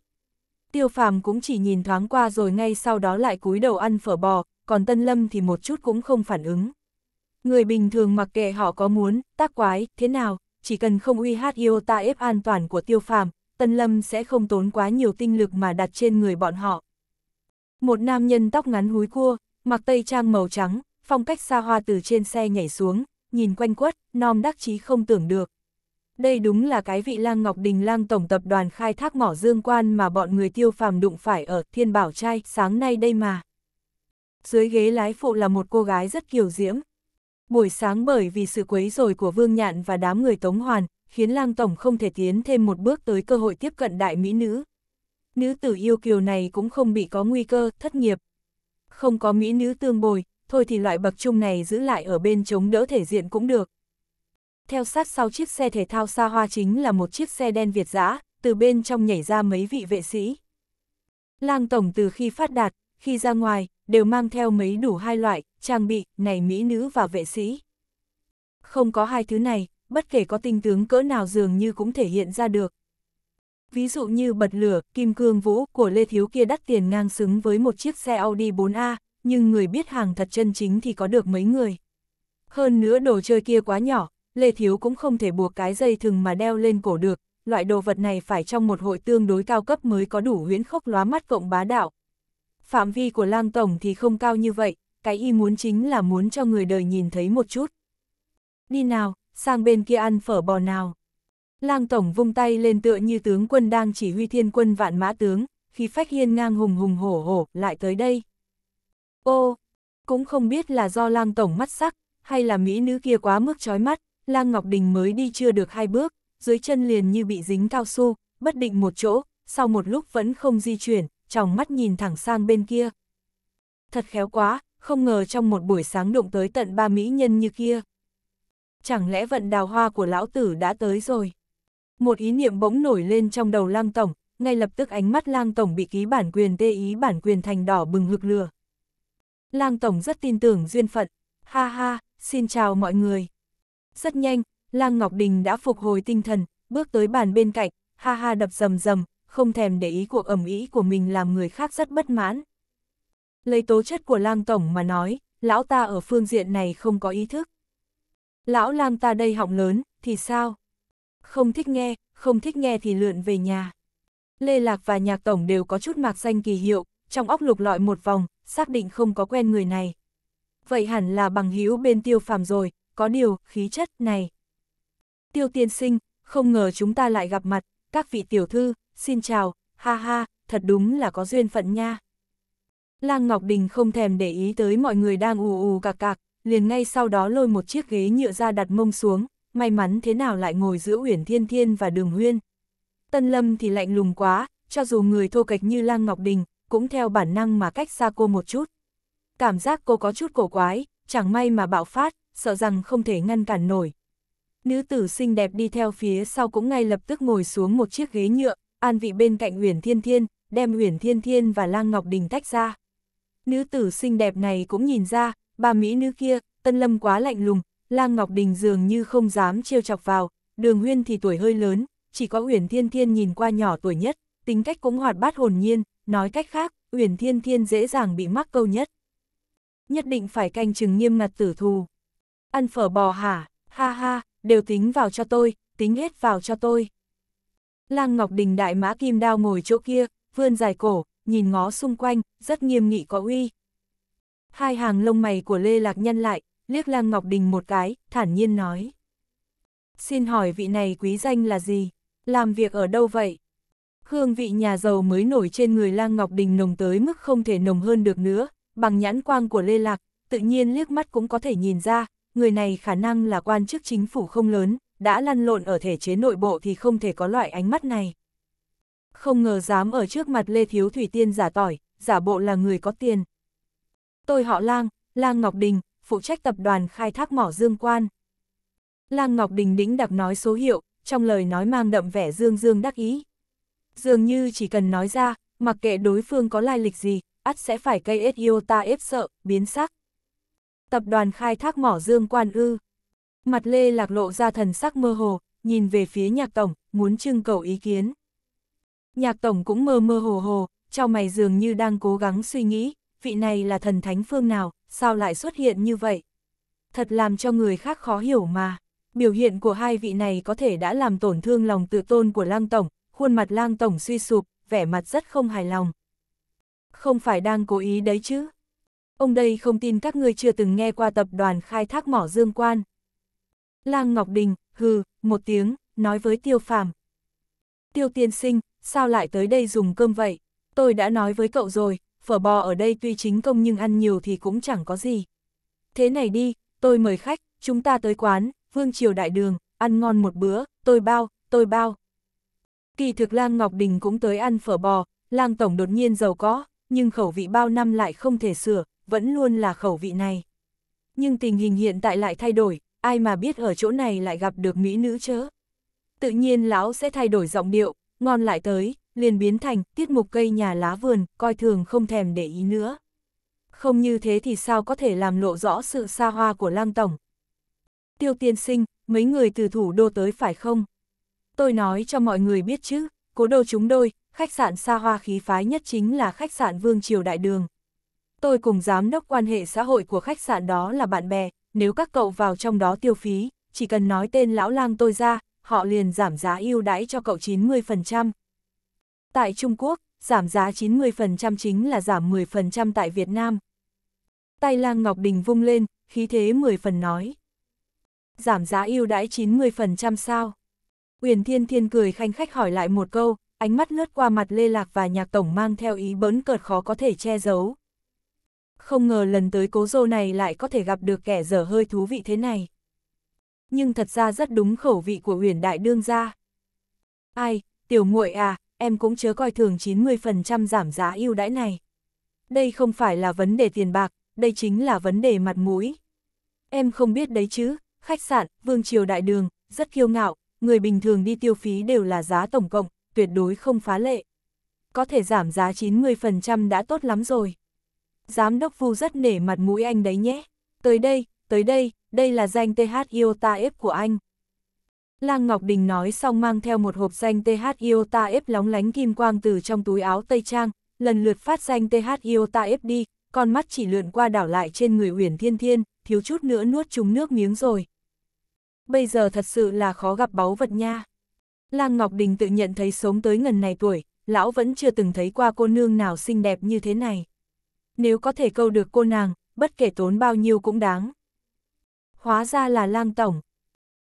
Tiêu phàm cũng chỉ nhìn thoáng qua rồi ngay sau đó lại cúi đầu ăn phở bò, còn Tân Lâm thì một chút cũng không phản ứng. Người bình thường mặc kệ họ có muốn, tác quái, thế nào, chỉ cần không uy hát yêu ta ép an toàn của tiêu phàm, Tân Lâm sẽ không tốn quá nhiều tinh lực mà đặt trên người bọn họ. Một nam nhân tóc ngắn húi cua, mặc tây trang màu trắng, phong cách xa hoa từ trên xe nhảy xuống, nhìn quanh quất, nom đắc chí không tưởng được đây đúng là cái vị lang Ngọc Đình lang tổng tập đoàn khai thác mỏ dương quan mà bọn người tiêu phàm đụng phải ở Thiên Bảo Trai sáng nay đây mà. Dưới ghế lái phụ là một cô gái rất kiều diễm. Buổi sáng bởi vì sự quấy rồi của Vương Nhạn và đám người Tống Hoàn, khiến lang tổng không thể tiến thêm một bước tới cơ hội tiếp cận đại mỹ nữ. Nữ tử yêu kiều này cũng không bị có nguy cơ, thất nghiệp. Không có mỹ nữ tương bồi, thôi thì loại bậc trung này giữ lại ở bên chống đỡ thể diện cũng được theo sát sau chiếc xe thể thao xa hoa chính là một chiếc xe đen Việt giã, từ bên trong nhảy ra mấy vị vệ sĩ. Lang Tổng từ khi phát đạt, khi ra ngoài, đều mang theo mấy đủ hai loại, trang bị, này mỹ nữ và vệ sĩ. Không có hai thứ này, bất kể có tinh tướng cỡ nào dường như cũng thể hiện ra được. Ví dụ như bật lửa, kim cương vũ của Lê Thiếu kia đắt tiền ngang xứng với một chiếc xe Audi 4A, nhưng người biết hàng thật chân chính thì có được mấy người. Hơn nữa đồ chơi kia quá nhỏ, Lê Thiếu cũng không thể buộc cái dây thừng mà đeo lên cổ được, loại đồ vật này phải trong một hội tương đối cao cấp mới có đủ huyễn khốc lóa mắt cộng bá đạo. Phạm vi của lang tổng thì không cao như vậy, cái y muốn chính là muốn cho người đời nhìn thấy một chút. Đi nào, sang bên kia ăn phở bò nào. Lang tổng vung tay lên tựa như tướng quân đang chỉ huy thiên quân vạn mã tướng, khi phách hiên ngang hùng hùng hổ hổ lại tới đây. Ô, cũng không biết là do lang tổng mắt sắc, hay là mỹ nữ kia quá mức chói mắt, Lang Ngọc Đình mới đi chưa được hai bước, dưới chân liền như bị dính cao su, bất định một chỗ, sau một lúc vẫn không di chuyển, trong mắt nhìn thẳng sang bên kia. Thật khéo quá, không ngờ trong một buổi sáng đụng tới tận ba mỹ nhân như kia. Chẳng lẽ vận đào hoa của lão tử đã tới rồi? Một ý niệm bỗng nổi lên trong đầu lang tổng, ngay lập tức ánh mắt lang tổng bị ký bản quyền tê ý bản quyền thành đỏ bừng lực lừa. Lang tổng rất tin tưởng duyên phận, ha ha, xin chào mọi người. Rất nhanh, Lang Ngọc Đình đã phục hồi tinh thần, bước tới bàn bên cạnh, ha ha đập rầm rầm, không thèm để ý cuộc ẩm ý của mình làm người khác rất bất mãn. Lấy tố chất của Lang Tổng mà nói, lão ta ở phương diện này không có ý thức. Lão Lang ta đây họng lớn, thì sao? Không thích nghe, không thích nghe thì lượn về nhà. Lê Lạc và Nhạc Tổng đều có chút mạc danh kỳ hiệu, trong óc lục lọi một vòng, xác định không có quen người này. Vậy hẳn là bằng hữu bên tiêu phàm rồi, có điều, khí chất này. Tiêu tiên sinh, không ngờ chúng ta lại gặp mặt, các vị tiểu thư, xin chào, ha ha, thật đúng là có duyên phận nha. Lang Ngọc Đình không thèm để ý tới mọi người đang ù ù cạc cạc, liền ngay sau đó lôi một chiếc ghế nhựa ra đặt mông xuống, may mắn thế nào lại ngồi giữa Uyển Thiên Thiên và Đường Huyên. Tân Lâm thì lạnh lùng quá, cho dù người thô kệch như Lang Ngọc Đình, cũng theo bản năng mà cách xa cô một chút. Cảm giác cô có chút cổ quái, chẳng may mà bạo phát, sợ rằng không thể ngăn cản nổi. Nữ tử xinh đẹp đi theo phía sau cũng ngay lập tức ngồi xuống một chiếc ghế nhựa, an vị bên cạnh Huyền Thiên Thiên, đem Huyền Thiên Thiên và Lang Ngọc Đình tách ra. Nữ tử xinh đẹp này cũng nhìn ra, bà mỹ nữ kia, Tân Lâm quá lạnh lùng, Lang Ngọc Đình dường như không dám trêu chọc vào, Đường Huyên thì tuổi hơi lớn, chỉ có Huyền Thiên Thiên nhìn qua nhỏ tuổi nhất, tính cách cũng hoạt bát hồn nhiên, nói cách khác, Huyền Thiên Thiên dễ dàng bị mắc câu nhất. Nhất định phải canh chừng nghiêm ngặt tử thù. Ăn phở bò hả, ha ha, đều tính vào cho tôi, tính hết vào cho tôi. Lang Ngọc Đình đại mã kim đao ngồi chỗ kia, vươn dài cổ, nhìn ngó xung quanh, rất nghiêm nghị có uy. Hai hàng lông mày của Lê Lạc nhăn lại, liếc Lang Ngọc Đình một cái, thản nhiên nói. Xin hỏi vị này quý danh là gì? Làm việc ở đâu vậy? Hương vị nhà giàu mới nổi trên người Lang Ngọc Đình nồng tới mức không thể nồng hơn được nữa, bằng nhãn quang của Lê Lạc, tự nhiên liếc mắt cũng có thể nhìn ra, người này khả năng là quan chức chính phủ không lớn, đã lăn lộn ở thể chế nội bộ thì không thể có loại ánh mắt này. Không ngờ dám ở trước mặt Lê Thiếu Thủy Tiên giả tỏi, giả bộ là người có tiền. Tôi họ Lang, Lang Ngọc Đình, phụ trách tập đoàn khai thác mỏ Dương Quan. Lang Ngọc Đình đĩnh đặc nói số hiệu, trong lời nói mang đậm vẻ dương dương đắc ý. Dường như chỉ cần nói ra, mặc kệ đối phương có lai lịch gì, ắt sẽ phải cây ết yêu ta ép sợ, biến sắc tập đoàn khai thác mỏ dương quan ư. Mặt Lê Lạc lộ ra thần sắc mơ hồ, nhìn về phía nhạc tổng, muốn trưng cầu ý kiến. Nhạc tổng cũng mơ mơ hồ hồ, trao mày dường như đang cố gắng suy nghĩ, vị này là thần thánh phương nào, sao lại xuất hiện như vậy? Thật làm cho người khác khó hiểu mà. Biểu hiện của hai vị này có thể đã làm tổn thương lòng tự tôn của lang tổng, khuôn mặt lang tổng suy sụp, vẻ mặt rất không hài lòng. Không phải đang cố ý đấy chứ? ông đây không tin các ngươi chưa từng nghe qua tập đoàn khai thác mỏ dương quan. Lang Ngọc Đình, hừ, một tiếng, nói với tiêu phàm. Tiêu tiên sinh, sao lại tới đây dùng cơm vậy? Tôi đã nói với cậu rồi, phở bò ở đây tuy chính công nhưng ăn nhiều thì cũng chẳng có gì. Thế này đi, tôi mời khách, chúng ta tới quán, Vương Triều Đại Đường, ăn ngon một bữa, tôi bao, tôi bao. Kỳ thực Lang Ngọc Đình cũng tới ăn phở bò, Lang Tổng đột nhiên giàu có, nhưng khẩu vị bao năm lại không thể sửa, vẫn luôn là khẩu vị này. Nhưng tình hình hiện tại lại thay đổi, ai mà biết ở chỗ này lại gặp được mỹ nữ chớ. Tự nhiên lão sẽ thay đổi giọng điệu, ngon lại tới, liền biến thành tiết mục cây nhà lá vườn, coi thường không thèm để ý nữa. Không như thế thì sao có thể làm lộ rõ sự xa hoa của lang tổng. Tiêu tiên sinh, mấy người từ thủ đô tới phải không? Tôi nói cho mọi người biết chứ, cố đô chúng đôi, khách sạn xa hoa khí phái nhất chính là khách sạn Vương Triều Đại Đường tôi cùng giám đốc quan hệ xã hội của khách sạn đó là bạn bè, nếu các cậu vào trong đó tiêu phí, chỉ cần nói tên lão lang tôi ra, họ liền giảm giá ưu đãi cho cậu 90%. Tại Trung Quốc, giảm giá 90% chính là giảm 10% tại Việt Nam. Tay lang Ngọc Đình vung lên, khí thế 10 phần nói. Giảm giá ưu đãi 90% sao? Uyển Thiên Thiên cười khanh khách hỏi lại một câu, ánh mắt lướt qua mặt Lê Lạc và Nhạc Tổng mang theo ý bỡn cợt khó có thể che giấu không ngờ lần tới cố dô này lại có thể gặp được kẻ dở hơi thú vị thế này. Nhưng thật ra rất đúng khẩu vị của huyền đại đương gia. Ai, tiểu muội à, em cũng chớ coi thường 90% giảm giá ưu đãi này. Đây không phải là vấn đề tiền bạc, đây chính là vấn đề mặt mũi. Em không biết đấy chứ, khách sạn, vương triều đại đường, rất kiêu ngạo, người bình thường đi tiêu phí đều là giá tổng cộng, tuyệt đối không phá lệ. Có thể giảm giá 90% đã tốt lắm rồi. Giám đốc Vu rất nể mặt mũi anh đấy nhé. Tới đây, tới đây, đây là danh TH Iota F của anh. Lang Ngọc Đình nói xong mang theo một hộp danh TH Iota F lóng lánh kim quang từ trong túi áo Tây Trang, lần lượt phát danh TH Iota F đi, con mắt chỉ lượn qua đảo lại trên người Uyển Thiên Thiên, thiếu chút nữa nuốt trúng nước miếng rồi. Bây giờ thật sự là khó gặp báu vật nha. Lang Ngọc Đình tự nhận thấy sống tới ngần này tuổi, lão vẫn chưa từng thấy qua cô nương nào xinh đẹp như thế này nếu có thể câu được cô nàng, bất kể tốn bao nhiêu cũng đáng. Hóa ra là lang tổng.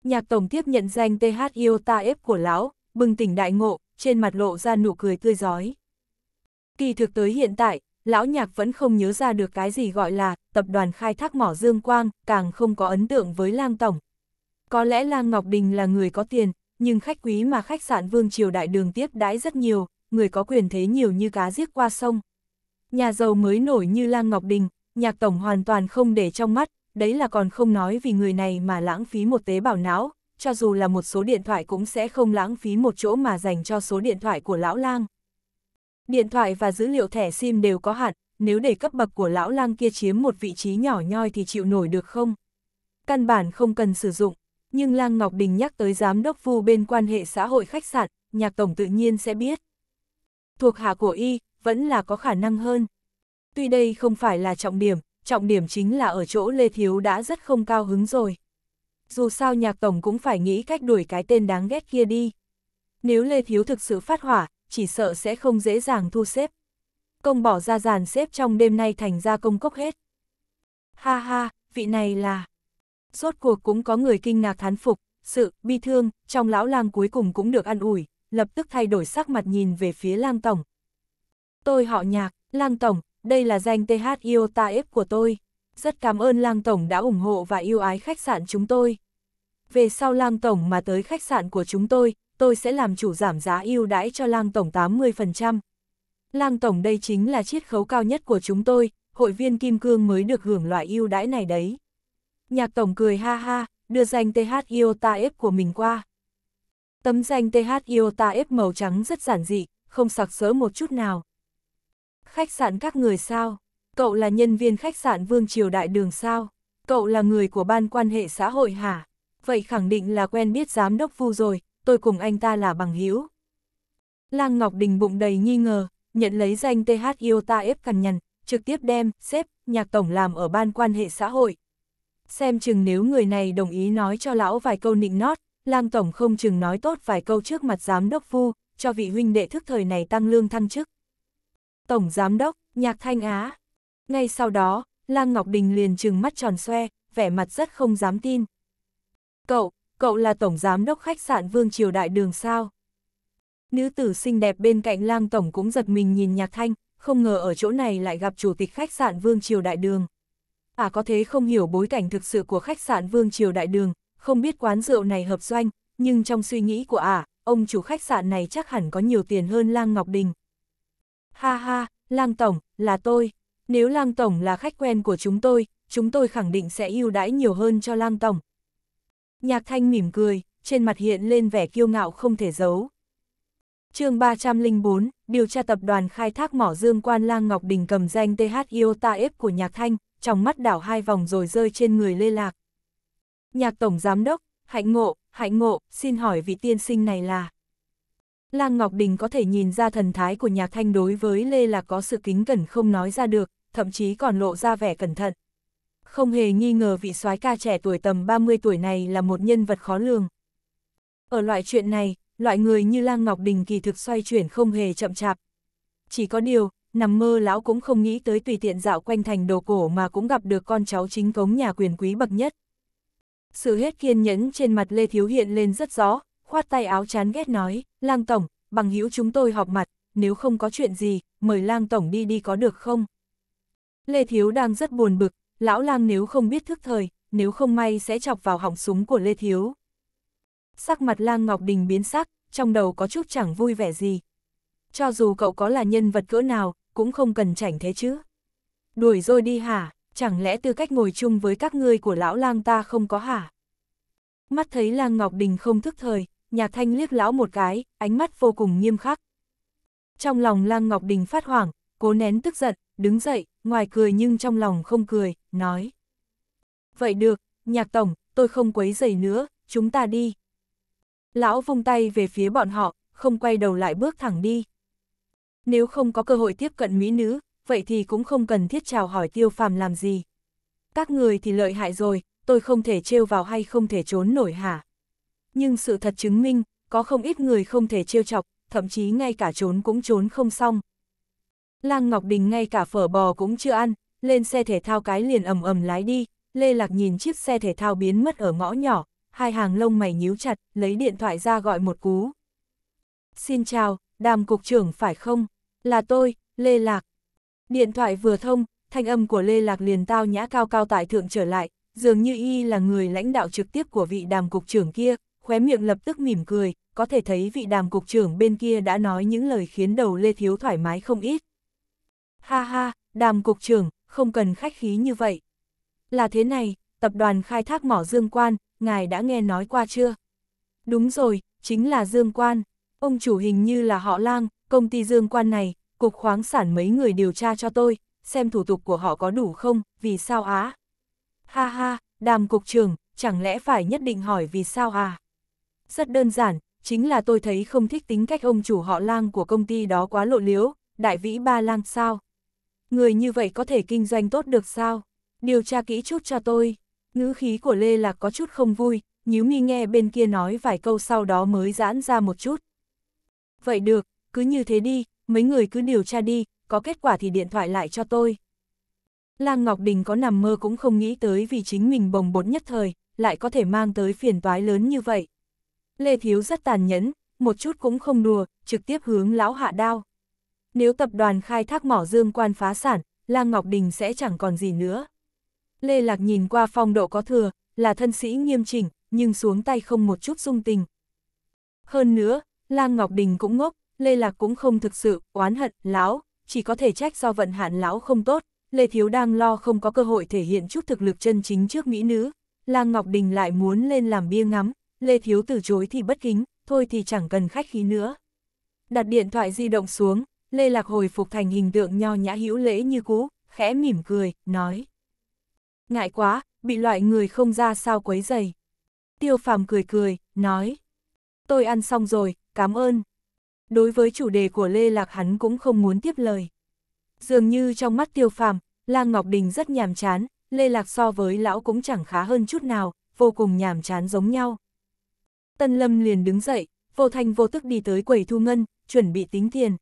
Nhạc tổng tiếp nhận danh TH Iota F của lão, bừng tỉnh đại ngộ, trên mặt lộ ra nụ cười tươi giói. Kỳ thực tới hiện tại, lão nhạc vẫn không nhớ ra được cái gì gọi là tập đoàn khai thác mỏ Dương Quang, càng không có ấn tượng với lang tổng. Có lẽ lang Ngọc Đình là người có tiền, nhưng khách quý mà khách sạn Vương Triều Đại Đường tiếp đãi rất nhiều, người có quyền thế nhiều như cá giết qua sông. Nhà giàu mới nổi như Lan Ngọc Đình, nhạc tổng hoàn toàn không để trong mắt, đấy là còn không nói vì người này mà lãng phí một tế bào não, cho dù là một số điện thoại cũng sẽ không lãng phí một chỗ mà dành cho số điện thoại của lão lang. Điện thoại và dữ liệu thẻ SIM đều có hạn, nếu để cấp bậc của lão lang kia chiếm một vị trí nhỏ nhoi thì chịu nổi được không? Căn bản không cần sử dụng, nhưng Lang Ngọc Đình nhắc tới giám đốc vu bên quan hệ xã hội khách sạn, nhạc tổng tự nhiên sẽ biết. Thuộc hạ của y, vẫn là có khả năng hơn. Tuy đây không phải là trọng điểm, trọng điểm chính là ở chỗ Lê Thiếu đã rất không cao hứng rồi. Dù sao nhạc tổng cũng phải nghĩ cách đuổi cái tên đáng ghét kia đi. Nếu Lê Thiếu thực sự phát hỏa, chỉ sợ sẽ không dễ dàng thu xếp. Công bỏ ra giàn xếp trong đêm nay thành ra công cốc hết. Ha ha, vị này là... Rốt cuộc cũng có người kinh ngạc thán phục, sự, bi thương, trong lão lang cuối cùng cũng được ăn ủi, lập tức thay đổi sắc mặt nhìn về phía lang tổng, Tôi họ nhạc, Lang Tổng, đây là danh THIOTF của tôi. Rất cảm ơn Lang Tổng đã ủng hộ và yêu ái khách sạn chúng tôi. Về sau Lang Tổng mà tới khách sạn của chúng tôi, tôi sẽ làm chủ giảm giá ưu đãi cho Lang Tổng 80%. Lang Tổng đây chính là chiết khấu cao nhất của chúng tôi, hội viên Kim Cương mới được hưởng loại ưu đãi này đấy. Nhạc Tổng cười ha ha, đưa danh THIOTF của mình qua. Tấm danh THIOTF màu trắng rất giản dị, không sặc sỡ một chút nào. Khách sạn các người sao? Cậu là nhân viên khách sạn Vương Triều Đại Đường sao? Cậu là người của ban quan hệ xã hội hả? Vậy khẳng định là quen biết giám đốc Vu rồi, tôi cùng anh ta là bằng hữu. Lang Ngọc Đình bụng đầy nghi ngờ, nhận lấy danh TH ta ép cằn nhằn, trực tiếp đem, xếp, nhạc tổng làm ở ban quan hệ xã hội. Xem chừng nếu người này đồng ý nói cho lão vài câu nịnh nót, Lang Tổng không chừng nói tốt vài câu trước mặt giám đốc Vu, cho vị huynh đệ thức thời này tăng lương thăng chức. Tổng Giám đốc, Nhạc Thanh Á. Ngay sau đó, Lang Ngọc Đình liền trừng mắt tròn xoe, vẻ mặt rất không dám tin. Cậu, cậu là Tổng Giám đốc khách sạn Vương Triều Đại Đường sao? Nữ tử xinh đẹp bên cạnh Lang Tổng cũng giật mình nhìn Nhạc Thanh, không ngờ ở chỗ này lại gặp chủ tịch khách sạn Vương Triều Đại Đường. À có thế không hiểu bối cảnh thực sự của khách sạn Vương Triều Đại Đường, không biết quán rượu này hợp doanh, nhưng trong suy nghĩ của ả, à, ông chủ khách sạn này chắc hẳn có nhiều tiền hơn Lang Ngọc Đình, Ha ha, lang tổng, là tôi. Nếu lang tổng là khách quen của chúng tôi, chúng tôi khẳng định sẽ ưu đãi nhiều hơn cho lang tổng. Nhạc thanh mỉm cười, trên mặt hiện lên vẻ kiêu ngạo không thể giấu. chương 304, điều tra tập đoàn khai thác mỏ dương quan lang Ngọc Đình cầm danh THIOTAF của nhạc thanh, trong mắt đảo hai vòng rồi rơi trên người lê lạc. Nhạc tổng giám đốc, hạnh ngộ, hạnh ngộ, xin hỏi vị tiên sinh này là... Lang Ngọc Đình có thể nhìn ra thần thái của Nhạc Thanh đối với Lê Lạc có sự kính cẩn không nói ra được, thậm chí còn lộ ra vẻ cẩn thận. Không hề nghi ngờ vị soái ca trẻ tuổi tầm 30 tuổi này là một nhân vật khó lường. Ở loại chuyện này, loại người như Lang Ngọc Đình kỳ thực xoay chuyển không hề chậm chạp. Chỉ có điều, nằm mơ lão cũng không nghĩ tới tùy tiện dạo quanh thành đồ cổ mà cũng gặp được con cháu chính cống nhà quyền quý bậc nhất. Sự hết kiên nhẫn trên mặt Lê Thiếu hiện lên rất rõ, khoát tay áo chán ghét nói, Lang Tổng, bằng hữu chúng tôi họp mặt, nếu không có chuyện gì, mời Lang Tổng đi đi có được không? Lê Thiếu đang rất buồn bực, lão Lang nếu không biết thức thời, nếu không may sẽ chọc vào họng súng của Lê Thiếu. Sắc mặt Lang Ngọc Đình biến sắc, trong đầu có chút chẳng vui vẻ gì. Cho dù cậu có là nhân vật cỡ nào, cũng không cần chảnh thế chứ. Đuổi rồi đi hả, chẳng lẽ tư cách ngồi chung với các ngươi của lão lang ta không có hả? Mắt thấy lang Ngọc Đình không thức thời, nhạc thanh liếc lão một cái, ánh mắt vô cùng nghiêm khắc. Trong lòng Lăng Ngọc Đình phát hoảng, cố nén tức giận, đứng dậy, ngoài cười nhưng trong lòng không cười, nói. Vậy được, nhạc tổng, tôi không quấy giày nữa, chúng ta đi. Lão vung tay về phía bọn họ, không quay đầu lại bước thẳng đi. Nếu không có cơ hội tiếp cận mỹ nữ, vậy thì cũng không cần thiết chào hỏi tiêu phàm làm gì. Các người thì lợi hại rồi, tôi không thể trêu vào hay không thể trốn nổi hả? nhưng sự thật chứng minh, có không ít người không thể trêu chọc, thậm chí ngay cả trốn cũng trốn không xong. Lang Ngọc Đình ngay cả phở bò cũng chưa ăn, lên xe thể thao cái liền ầm ầm lái đi, Lê Lạc nhìn chiếc xe thể thao biến mất ở ngõ nhỏ, hai hàng lông mày nhíu chặt, lấy điện thoại ra gọi một cú. Xin chào, đàm cục trưởng phải không? Là tôi, Lê Lạc. Điện thoại vừa thông, thanh âm của Lê Lạc liền tao nhã cao cao tại thượng trở lại, dường như y là người lãnh đạo trực tiếp của vị đàm cục trưởng kia, khóe miệng lập tức mỉm cười, có thể thấy vị đàm cục trưởng bên kia đã nói những lời khiến đầu Lê Thiếu thoải mái không ít. Ha ha, đàm cục trưởng, không cần khách khí như vậy. Là thế này, tập đoàn khai thác mỏ Dương Quan, ngài đã nghe nói qua chưa? Đúng rồi, chính là Dương Quan. Ông chủ hình như là họ lang, công ty Dương Quan này, cục khoáng sản mấy người điều tra cho tôi, xem thủ tục của họ có đủ không, vì sao á? Ha ha, đàm cục trưởng, chẳng lẽ phải nhất định hỏi vì sao à? Rất đơn giản, chính là tôi thấy không thích tính cách ông chủ họ lang của công ty đó quá lộ liễu, đại vĩ ba lang sao? Người như vậy có thể kinh doanh tốt được sao? Điều tra kỹ chút cho tôi. Ngữ khí của Lê Lạc có chút không vui, nhíu mi nghe bên kia nói vài câu sau đó mới giãn ra một chút. Vậy được, cứ như thế đi, mấy người cứ điều tra đi, có kết quả thì điện thoại lại cho tôi. Lang Ngọc Đình có nằm mơ cũng không nghĩ tới vì chính mình bồng bột nhất thời, lại có thể mang tới phiền toái lớn như vậy. Lê Thiếu rất tàn nhẫn, một chút cũng không đùa, trực tiếp hướng lão hạ đao. Nếu tập đoàn khai thác mỏ dương quan phá sản, Lang Ngọc Đình sẽ chẳng còn gì nữa. Lê Lạc nhìn qua phong độ có thừa, là thân sĩ nghiêm chỉnh, nhưng xuống tay không một chút dung tình. Hơn nữa, Lang Ngọc Đình cũng ngốc, Lê Lạc cũng không thực sự oán hận lão, chỉ có thể trách do vận hạn lão không tốt, Lê Thiếu đang lo không có cơ hội thể hiện chút thực lực chân chính trước mỹ nữ, Lang Ngọc Đình lại muốn lên làm bia ngắm, Lê Thiếu từ chối thì bất kính, thôi thì chẳng cần khách khí nữa. Đặt điện thoại di động xuống, Lê Lạc hồi phục thành hình tượng nho nhã hữu lễ như cũ, khẽ mỉm cười, nói. Ngại quá, bị loại người không ra sao quấy dày. Tiêu phàm cười cười, nói. Tôi ăn xong rồi, cảm ơn. Đối với chủ đề của Lê Lạc hắn cũng không muốn tiếp lời. Dường như trong mắt tiêu phàm, Lang Ngọc Đình rất nhàm chán, Lê Lạc so với lão cũng chẳng khá hơn chút nào, vô cùng nhàm chán giống nhau. Tân Lâm liền đứng dậy, vô thanh vô tức đi tới quầy thu ngân, chuẩn bị tính tiền.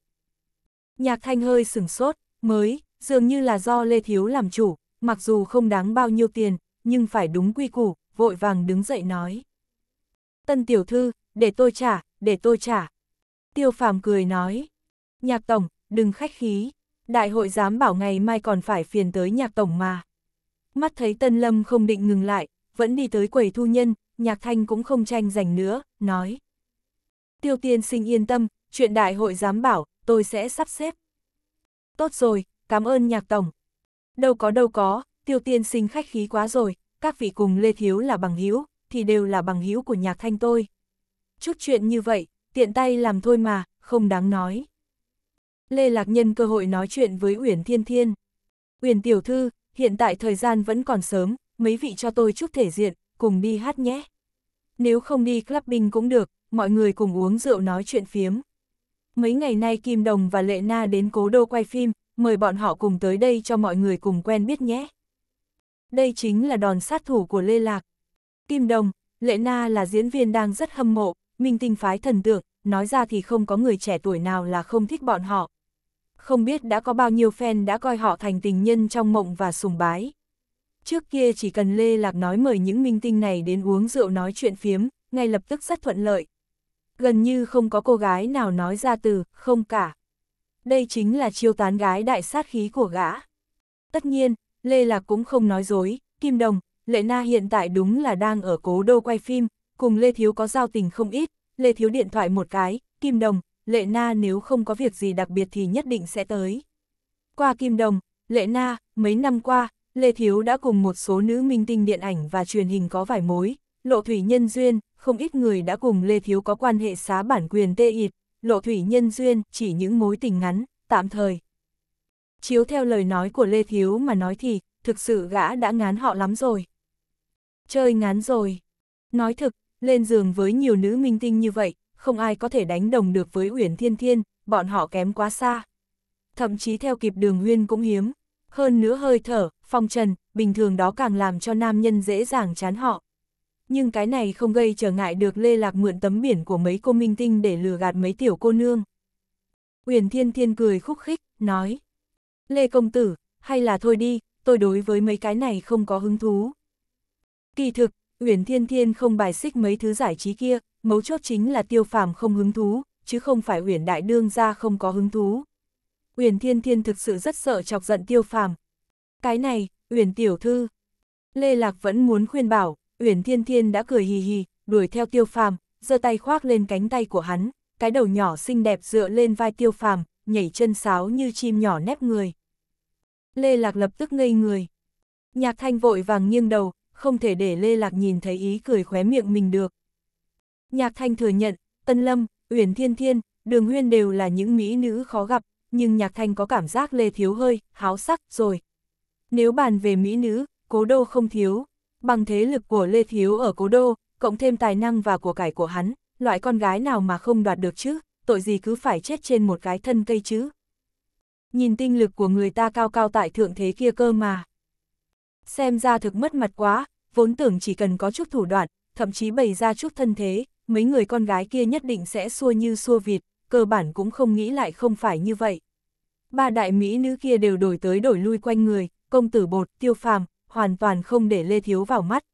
Nhạc thanh hơi sửng sốt, mới, dường như là do Lê Thiếu làm chủ, mặc dù không đáng bao nhiêu tiền, nhưng phải đúng quy củ, vội vàng đứng dậy nói. Tân tiểu thư, để tôi trả, để tôi trả. Tiêu phàm cười nói. Nhạc tổng, đừng khách khí. Đại hội dám bảo ngày mai còn phải phiền tới nhạc tổng mà. Mắt thấy Tân Lâm không định ngừng lại, vẫn đi tới quầy thu nhân, nhạc thanh cũng không tranh giành nữa, nói. Tiêu tiên sinh yên tâm, chuyện đại hội giám bảo, tôi sẽ sắp xếp. Tốt rồi, cảm ơn nhạc tổng. Đâu có đâu có, tiêu tiên sinh khách khí quá rồi, các vị cùng Lê Thiếu là bằng hữu thì đều là bằng hữu của nhạc thanh tôi. Chút chuyện như vậy, tiện tay làm thôi mà, không đáng nói. Lê Lạc Nhân cơ hội nói chuyện với Uyển Thiên Thiên. Uyển Tiểu Thư, hiện tại thời gian vẫn còn sớm, mấy vị cho tôi chút thể diện, cùng đi hát nhé. Nếu không đi clubbing cũng được, mọi người cùng uống rượu nói chuyện phiếm. Mấy ngày nay Kim Đồng và Lệ Na đến cố đô quay phim, mời bọn họ cùng tới đây cho mọi người cùng quen biết nhé. Đây chính là đòn sát thủ của Lê Lạc. Kim Đồng, Lệ Na là diễn viên đang rất hâm mộ, minh tinh phái thần tượng, nói ra thì không có người trẻ tuổi nào là không thích bọn họ. Không biết đã có bao nhiêu fan đã coi họ thành tình nhân trong mộng và sùng bái. Trước kia chỉ cần Lê Lạc nói mời những minh tinh này đến uống rượu nói chuyện phiếm, ngay lập tức rất thuận lợi. Gần như không có cô gái nào nói ra từ, không cả. Đây chính là chiêu tán gái đại sát khí của gã. Tất nhiên, Lê Lạc cũng không nói dối, Kim Đồng, Lệ Na hiện tại đúng là đang ở cố đô quay phim, cùng Lê Thiếu có giao tình không ít, Lê Thiếu điện thoại một cái, Kim Đồng, Lệ Na nếu không có việc gì đặc biệt thì nhất định sẽ tới. Qua Kim Đồng, Lệ Na, mấy năm qua, Lê Thiếu đã cùng một số nữ minh tinh điện ảnh và truyền hình có vài mối, lộ thủy nhân duyên, không ít người đã cùng Lê Thiếu có quan hệ xá bản quyền tê ịt, lộ thủy nhân duyên chỉ những mối tình ngắn, tạm thời. Chiếu theo lời nói của Lê Thiếu mà nói thì, thực sự gã đã ngán họ lắm rồi. Chơi ngán rồi. Nói thực, lên giường với nhiều nữ minh tinh như vậy, không ai có thể đánh đồng được với Uyển Thiên Thiên, bọn họ kém quá xa. Thậm chí theo kịp đường Huyên cũng hiếm. Hơn nữa hơi thở, phong trần, bình thường đó càng làm cho nam nhân dễ dàng chán họ. Nhưng cái này không gây trở ngại được Lê Lạc mượn tấm biển của mấy cô minh tinh để lừa gạt mấy tiểu cô nương. Uyển Thiên Thiên cười khúc khích, nói. Lê Công Tử, hay là thôi đi, tôi đối với mấy cái này không có hứng thú. Kỳ thực, Uyển Thiên Thiên không bài xích mấy thứ giải trí kia, mấu chốt chính là tiêu phàm không hứng thú, chứ không phải Uyển Đại Đương ra không có hứng thú. Uyển Thiên Thiên thực sự rất sợ chọc giận tiêu phàm, cái này, Uyển tiểu thư. Lê Lạc vẫn muốn khuyên bảo, Uyển Thiên Thiên đã cười hì hì, đuổi theo Tiêu Phàm, giơ tay khoác lên cánh tay của hắn, cái đầu nhỏ xinh đẹp dựa lên vai Tiêu Phàm, nhảy chân sáo như chim nhỏ nép người. Lê Lạc lập tức ngây người. Nhạc Thanh vội vàng nghiêng đầu, không thể để Lê Lạc nhìn thấy ý cười khóe miệng mình được. Nhạc Thanh thừa nhận, Tân Lâm, Uyển Thiên Thiên, Đường Huyên đều là những mỹ nữ khó gặp, nhưng Nhạc Thanh có cảm giác Lê Thiếu hơi, háo sắc rồi, nếu bàn về mỹ nữ, cố đô không thiếu. Bằng thế lực của Lê Thiếu ở cố đô, cộng thêm tài năng và của cải của hắn, loại con gái nào mà không đoạt được chứ, tội gì cứ phải chết trên một cái thân cây chứ. Nhìn tinh lực của người ta cao cao tại thượng thế kia cơ mà. Xem ra thực mất mặt quá, vốn tưởng chỉ cần có chút thủ đoạn, thậm chí bày ra chút thân thế, mấy người con gái kia nhất định sẽ xua như xua vịt. cơ bản cũng không nghĩ lại không phải như vậy. Ba đại mỹ nữ kia đều đổi tới đổi lui quanh người, công tử bột, tiêu phàm, hoàn toàn không để Lê Thiếu vào mắt.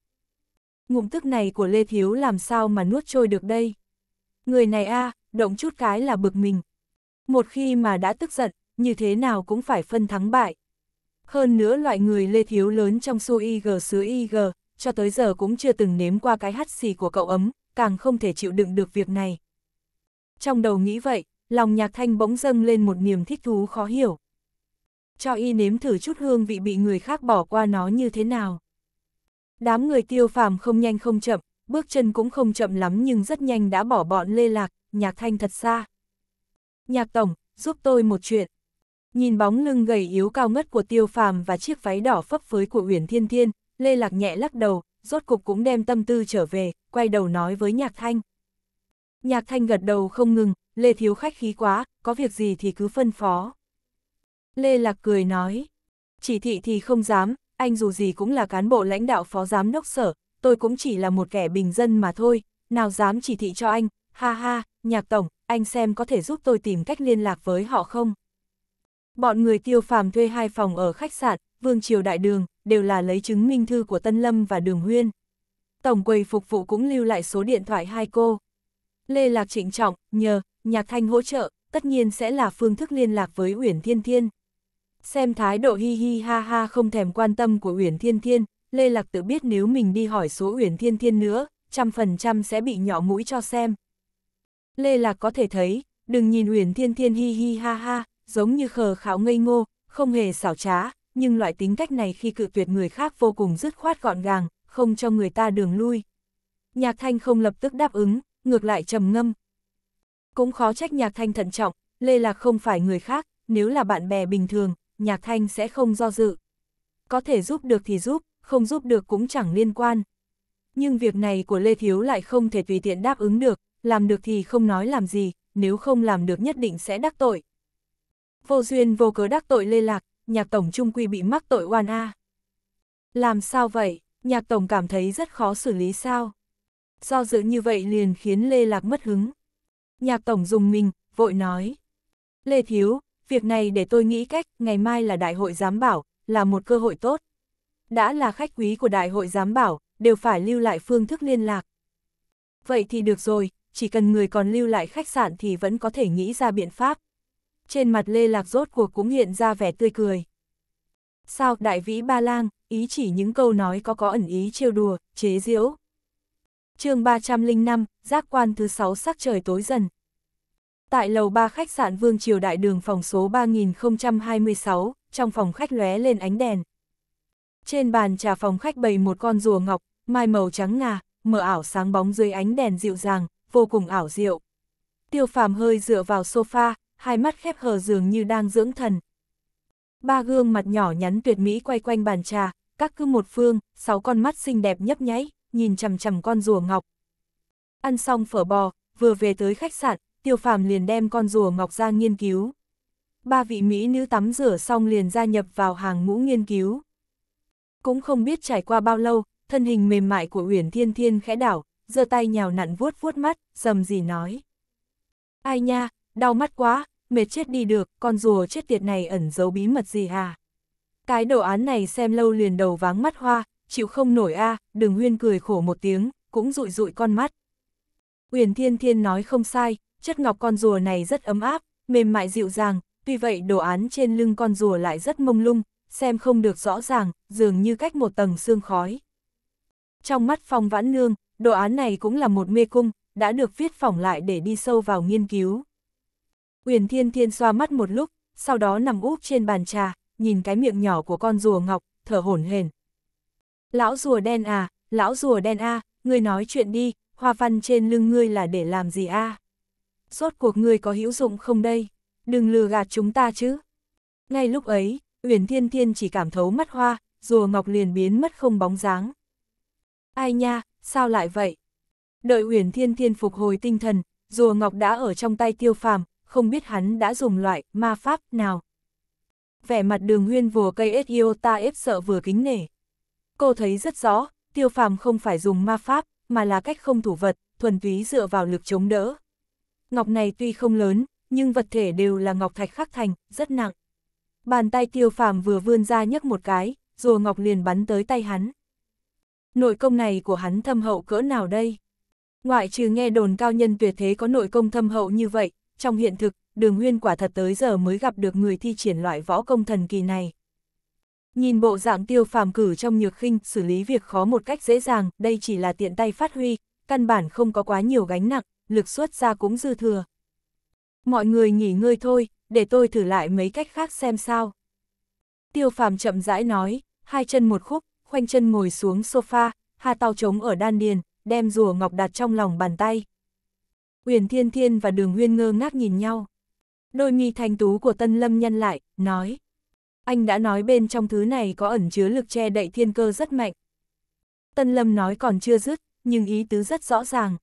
Ngụm tức này của Lê Thiếu làm sao mà nuốt trôi được đây? Người này a động chút cái là bực mình. Một khi mà đã tức giận, như thế nào cũng phải phân thắng bại. Hơn nữa loại người Lê Thiếu lớn trong su IG xứ IG, cho tới giờ cũng chưa từng nếm qua cái hắt xì của cậu ấm, càng không thể chịu đựng được việc này. Trong đầu nghĩ vậy, lòng nhạc thanh bỗng dâng lên một niềm thích thú khó hiểu cho y nếm thử chút hương vị bị người khác bỏ qua nó như thế nào. Đám người tiêu phàm không nhanh không chậm, bước chân cũng không chậm lắm nhưng rất nhanh đã bỏ bọn lê lạc, nhạc thanh thật xa. Nhạc tổng, giúp tôi một chuyện. Nhìn bóng lưng gầy yếu cao ngất của tiêu phàm và chiếc váy đỏ phấp phới của Uyển Thiên Thiên, Lê Lạc nhẹ lắc đầu, rốt cục cũng đem tâm tư trở về, quay đầu nói với Nhạc Thanh. Nhạc Thanh gật đầu không ngừng, Lê Thiếu khách khí quá, có việc gì thì cứ phân phó. Lê Lạc cười nói, chỉ thị thì không dám, anh dù gì cũng là cán bộ lãnh đạo phó giám đốc sở, tôi cũng chỉ là một kẻ bình dân mà thôi, nào dám chỉ thị cho anh, ha ha, nhạc tổng, anh xem có thể giúp tôi tìm cách liên lạc với họ không? Bọn người tiêu phàm thuê hai phòng ở khách sạn, Vương Triều Đại Đường, đều là lấy chứng minh thư của Tân Lâm và Đường Huyên. Tổng quầy phục vụ cũng lưu lại số điện thoại hai cô. Lê Lạc trịnh trọng, nhờ, nhạc thanh hỗ trợ, tất nhiên sẽ là phương thức liên lạc với Uyển Thiên Thiên. Xem thái độ hi hi ha ha không thèm quan tâm của Uyển Thiên Thiên, Lê Lạc tự biết nếu mình đi hỏi số Uyển Thiên Thiên nữa, trăm phần trăm sẽ bị nhỏ mũi cho xem. Lê Lạc có thể thấy, đừng nhìn Uyển Thiên Thiên hi hi ha ha, giống như khờ khảo ngây ngô, không hề xảo trá, nhưng loại tính cách này khi cự tuyệt người khác vô cùng dứt khoát gọn gàng, không cho người ta đường lui. Nhạc Thanh không lập tức đáp ứng, ngược lại trầm ngâm. Cũng khó trách Nhạc Thanh thận trọng, Lê Lạc không phải người khác, nếu là bạn bè bình thường, Nhạc Thanh sẽ không do dự. Có thể giúp được thì giúp, không giúp được cũng chẳng liên quan. Nhưng việc này của Lê Thiếu lại không thể tùy tiện đáp ứng được, làm được thì không nói làm gì, nếu không làm được nhất định sẽ đắc tội. Vô duyên vô cớ đắc tội Lê Lạc, nhạc tổng trung quy bị mắc tội oan a. Làm sao vậy, nhạc tổng cảm thấy rất khó xử lý sao? Do dự như vậy liền khiến Lê Lạc mất hứng. Nhạc tổng dùng mình, vội nói. Lê Thiếu, việc này để tôi nghĩ cách, ngày mai là đại hội giám bảo, là một cơ hội tốt. Đã là khách quý của đại hội giám bảo, đều phải lưu lại phương thức liên lạc. Vậy thì được rồi, chỉ cần người còn lưu lại khách sạn thì vẫn có thể nghĩ ra biện pháp. Trên mặt Lê Lạc rốt cuộc cũng hiện ra vẻ tươi cười. Sao, đại vĩ ba lang, ý chỉ những câu nói có có ẩn ý trêu đùa, chế giễu. chương 305, giác quan thứ 6 sắc trời tối dần, Tại lầu 3 khách sạn Vương Triều Đại Đường phòng số 3026, trong phòng khách lóe lên ánh đèn. Trên bàn trà phòng khách bày một con rùa ngọc, mai màu trắng ngà, mờ ảo sáng bóng dưới ánh đèn dịu dàng, vô cùng ảo diệu. Tiêu phàm hơi dựa vào sofa, hai mắt khép hờ dường như đang dưỡng thần. Ba gương mặt nhỏ nhắn tuyệt mỹ quay quanh bàn trà, các cứ một phương, sáu con mắt xinh đẹp nhấp nháy, nhìn chằm chằm con rùa ngọc. Ăn xong phở bò, vừa về tới khách sạn, tiêu phàm liền đem con rùa ngọc ra nghiên cứu. Ba vị Mỹ nữ tắm rửa xong liền gia nhập vào hàng ngũ nghiên cứu. Cũng không biết trải qua bao lâu, thân hình mềm mại của Uyển Thiên Thiên khẽ đảo, giơ tay nhào nặn vuốt vuốt mắt, dầm gì nói. Ai nha, đau mắt quá, mệt chết đi được, con rùa chết tiệt này ẩn giấu bí mật gì hà? Cái đồ án này xem lâu liền đầu váng mắt hoa, chịu không nổi a đừng huyên cười khổ một tiếng, cũng rụi rụi con mắt. Uyển Thiên Thiên nói không sai, chất ngọc con rùa này rất ấm áp, mềm mại dịu dàng, tuy vậy đồ án trên lưng con rùa lại rất mông lung, xem không được rõ ràng, dường như cách một tầng xương khói. Trong mắt phong vãn nương, đồ án này cũng là một mê cung, đã được viết phỏng lại để đi sâu vào nghiên cứu. Uyển Thiên Thiên xoa mắt một lúc, sau đó nằm úp trên bàn trà, nhìn cái miệng nhỏ của con rùa ngọc, thở hổn hển. Lão rùa đen à, lão rùa đen a, à, ngươi nói chuyện đi, hoa văn trên lưng ngươi là để làm gì a? À? rốt cuộc ngươi có hữu dụng không đây, đừng lừa gạt chúng ta chứ. Ngay lúc ấy, Uyển Thiên Thiên chỉ cảm thấu mắt hoa, rùa ngọc liền biến mất không bóng dáng. Ai nha, sao lại vậy? Đợi Uyển Thiên Thiên phục hồi tinh thần, rùa ngọc đã ở trong tay tiêu phàm, không biết hắn đã dùng loại ma pháp nào. Vẻ mặt đường huyên vùa cây s yêu ta ép sợ vừa kính nể. Cô thấy rất rõ, tiêu phàm không phải dùng ma pháp, mà là cách không thủ vật, thuần túy dựa vào lực chống đỡ, ngọc này tuy không lớn, nhưng vật thể đều là ngọc thạch khắc thành, rất nặng. Bàn tay tiêu phàm vừa vươn ra nhấc một cái, rùa ngọc liền bắn tới tay hắn. Nội công này của hắn thâm hậu cỡ nào đây? Ngoại trừ nghe đồn cao nhân tuyệt thế có nội công thâm hậu như vậy, trong hiện thực, đường huyên quả thật tới giờ mới gặp được người thi triển loại võ công thần kỳ này. Nhìn bộ dạng tiêu phàm cử trong nhược khinh, xử lý việc khó một cách dễ dàng, đây chỉ là tiện tay phát huy, căn bản không có quá nhiều gánh nặng, lực xuất ra cũng dư thừa. Mọi người nghỉ ngơi thôi, để tôi thử lại mấy cách khác xem sao. Tiêu phàm chậm rãi nói, hai chân một khúc, khoanh chân ngồi xuống sofa, hà tao trống ở đan điền, đem rùa ngọc đặt trong lòng bàn tay. Uyển Thiên Thiên và Đường Nguyên ngơ ngác nhìn nhau. Đôi mi thanh tú của Tân Lâm nhăn lại, nói. Anh đã nói bên trong thứ này có ẩn chứa lực che đậy thiên cơ rất mạnh. Tân Lâm nói còn chưa dứt, nhưng ý tứ rất rõ ràng.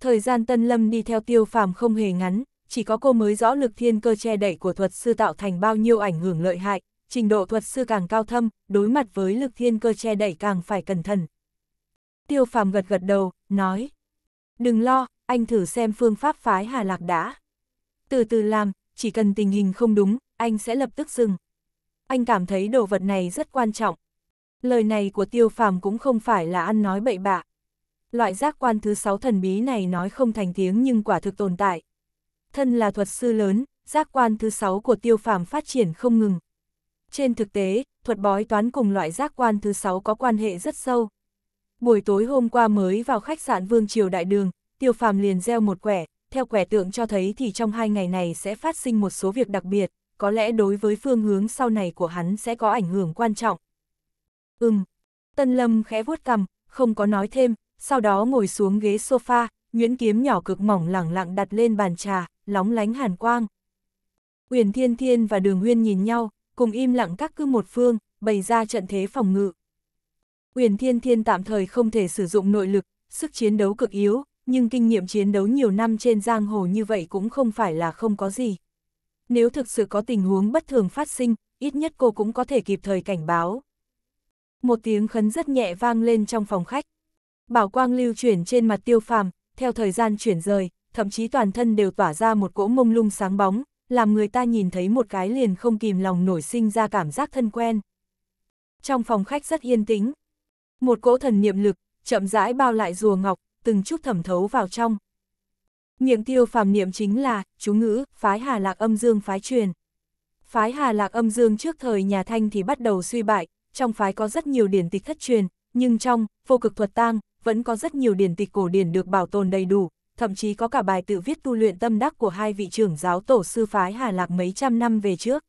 Thời gian Tân Lâm đi theo tiêu phàm không hề ngắn, chỉ có cô mới rõ lực thiên cơ che đẩy của thuật sư tạo thành bao nhiêu ảnh hưởng lợi hại, trình độ thuật sư càng cao thâm, đối mặt với lực thiên cơ che đẩy càng phải cẩn thận. Tiêu phàm gật gật đầu, nói, đừng lo, anh thử xem phương pháp phái Hà Lạc đã. Từ từ làm, chỉ cần tình hình không đúng, anh sẽ lập tức dừng. Anh cảm thấy đồ vật này rất quan trọng. Lời này của tiêu phàm cũng không phải là ăn nói bậy bạ loại giác quan thứ sáu thần bí này nói không thành tiếng nhưng quả thực tồn tại. Thân là thuật sư lớn, giác quan thứ sáu của tiêu phàm phát triển không ngừng. Trên thực tế, thuật bói toán cùng loại giác quan thứ sáu có quan hệ rất sâu. Buổi tối hôm qua mới vào khách sạn Vương Triều Đại Đường, tiêu phàm liền gieo một quẻ, theo quẻ tượng cho thấy thì trong hai ngày này sẽ phát sinh một số việc đặc biệt, có lẽ đối với phương hướng sau này của hắn sẽ có ảnh hưởng quan trọng. Ừm, Tân Lâm khẽ vuốt cằm, không có nói thêm, sau đó ngồi xuống ghế sofa, nguyễn kiếm nhỏ cực mỏng lẳng lặng đặt lên bàn trà, lóng lánh hàn quang. Uyển Thiên Thiên và Đường Huyên nhìn nhau, cùng im lặng các cư một phương, bày ra trận thế phòng ngự. Uyển Thiên Thiên tạm thời không thể sử dụng nội lực, sức chiến đấu cực yếu, nhưng kinh nghiệm chiến đấu nhiều năm trên giang hồ như vậy cũng không phải là không có gì. Nếu thực sự có tình huống bất thường phát sinh, ít nhất cô cũng có thể kịp thời cảnh báo. Một tiếng khấn rất nhẹ vang lên trong phòng khách, bảo quang lưu chuyển trên mặt tiêu phàm, theo thời gian chuyển rời, thậm chí toàn thân đều tỏa ra một cỗ mông lung sáng bóng, làm người ta nhìn thấy một cái liền không kìm lòng nổi sinh ra cảm giác thân quen. Trong phòng khách rất yên tĩnh, một cỗ thần niệm lực, chậm rãi bao lại rùa ngọc, từng chút thẩm thấu vào trong. Miệng tiêu phàm niệm chính là, chú ngữ, phái hà lạc âm dương phái truyền. Phái hà lạc âm dương trước thời nhà Thanh thì bắt đầu suy bại, trong phái có rất nhiều điển tịch thất truyền, nhưng trong, vô cực thuật tang, vẫn có rất nhiều điển tịch cổ điển được bảo tồn đầy đủ, thậm chí có cả bài tự viết tu luyện tâm đắc của hai vị trưởng giáo tổ sư phái Hà Lạc mấy trăm năm về trước.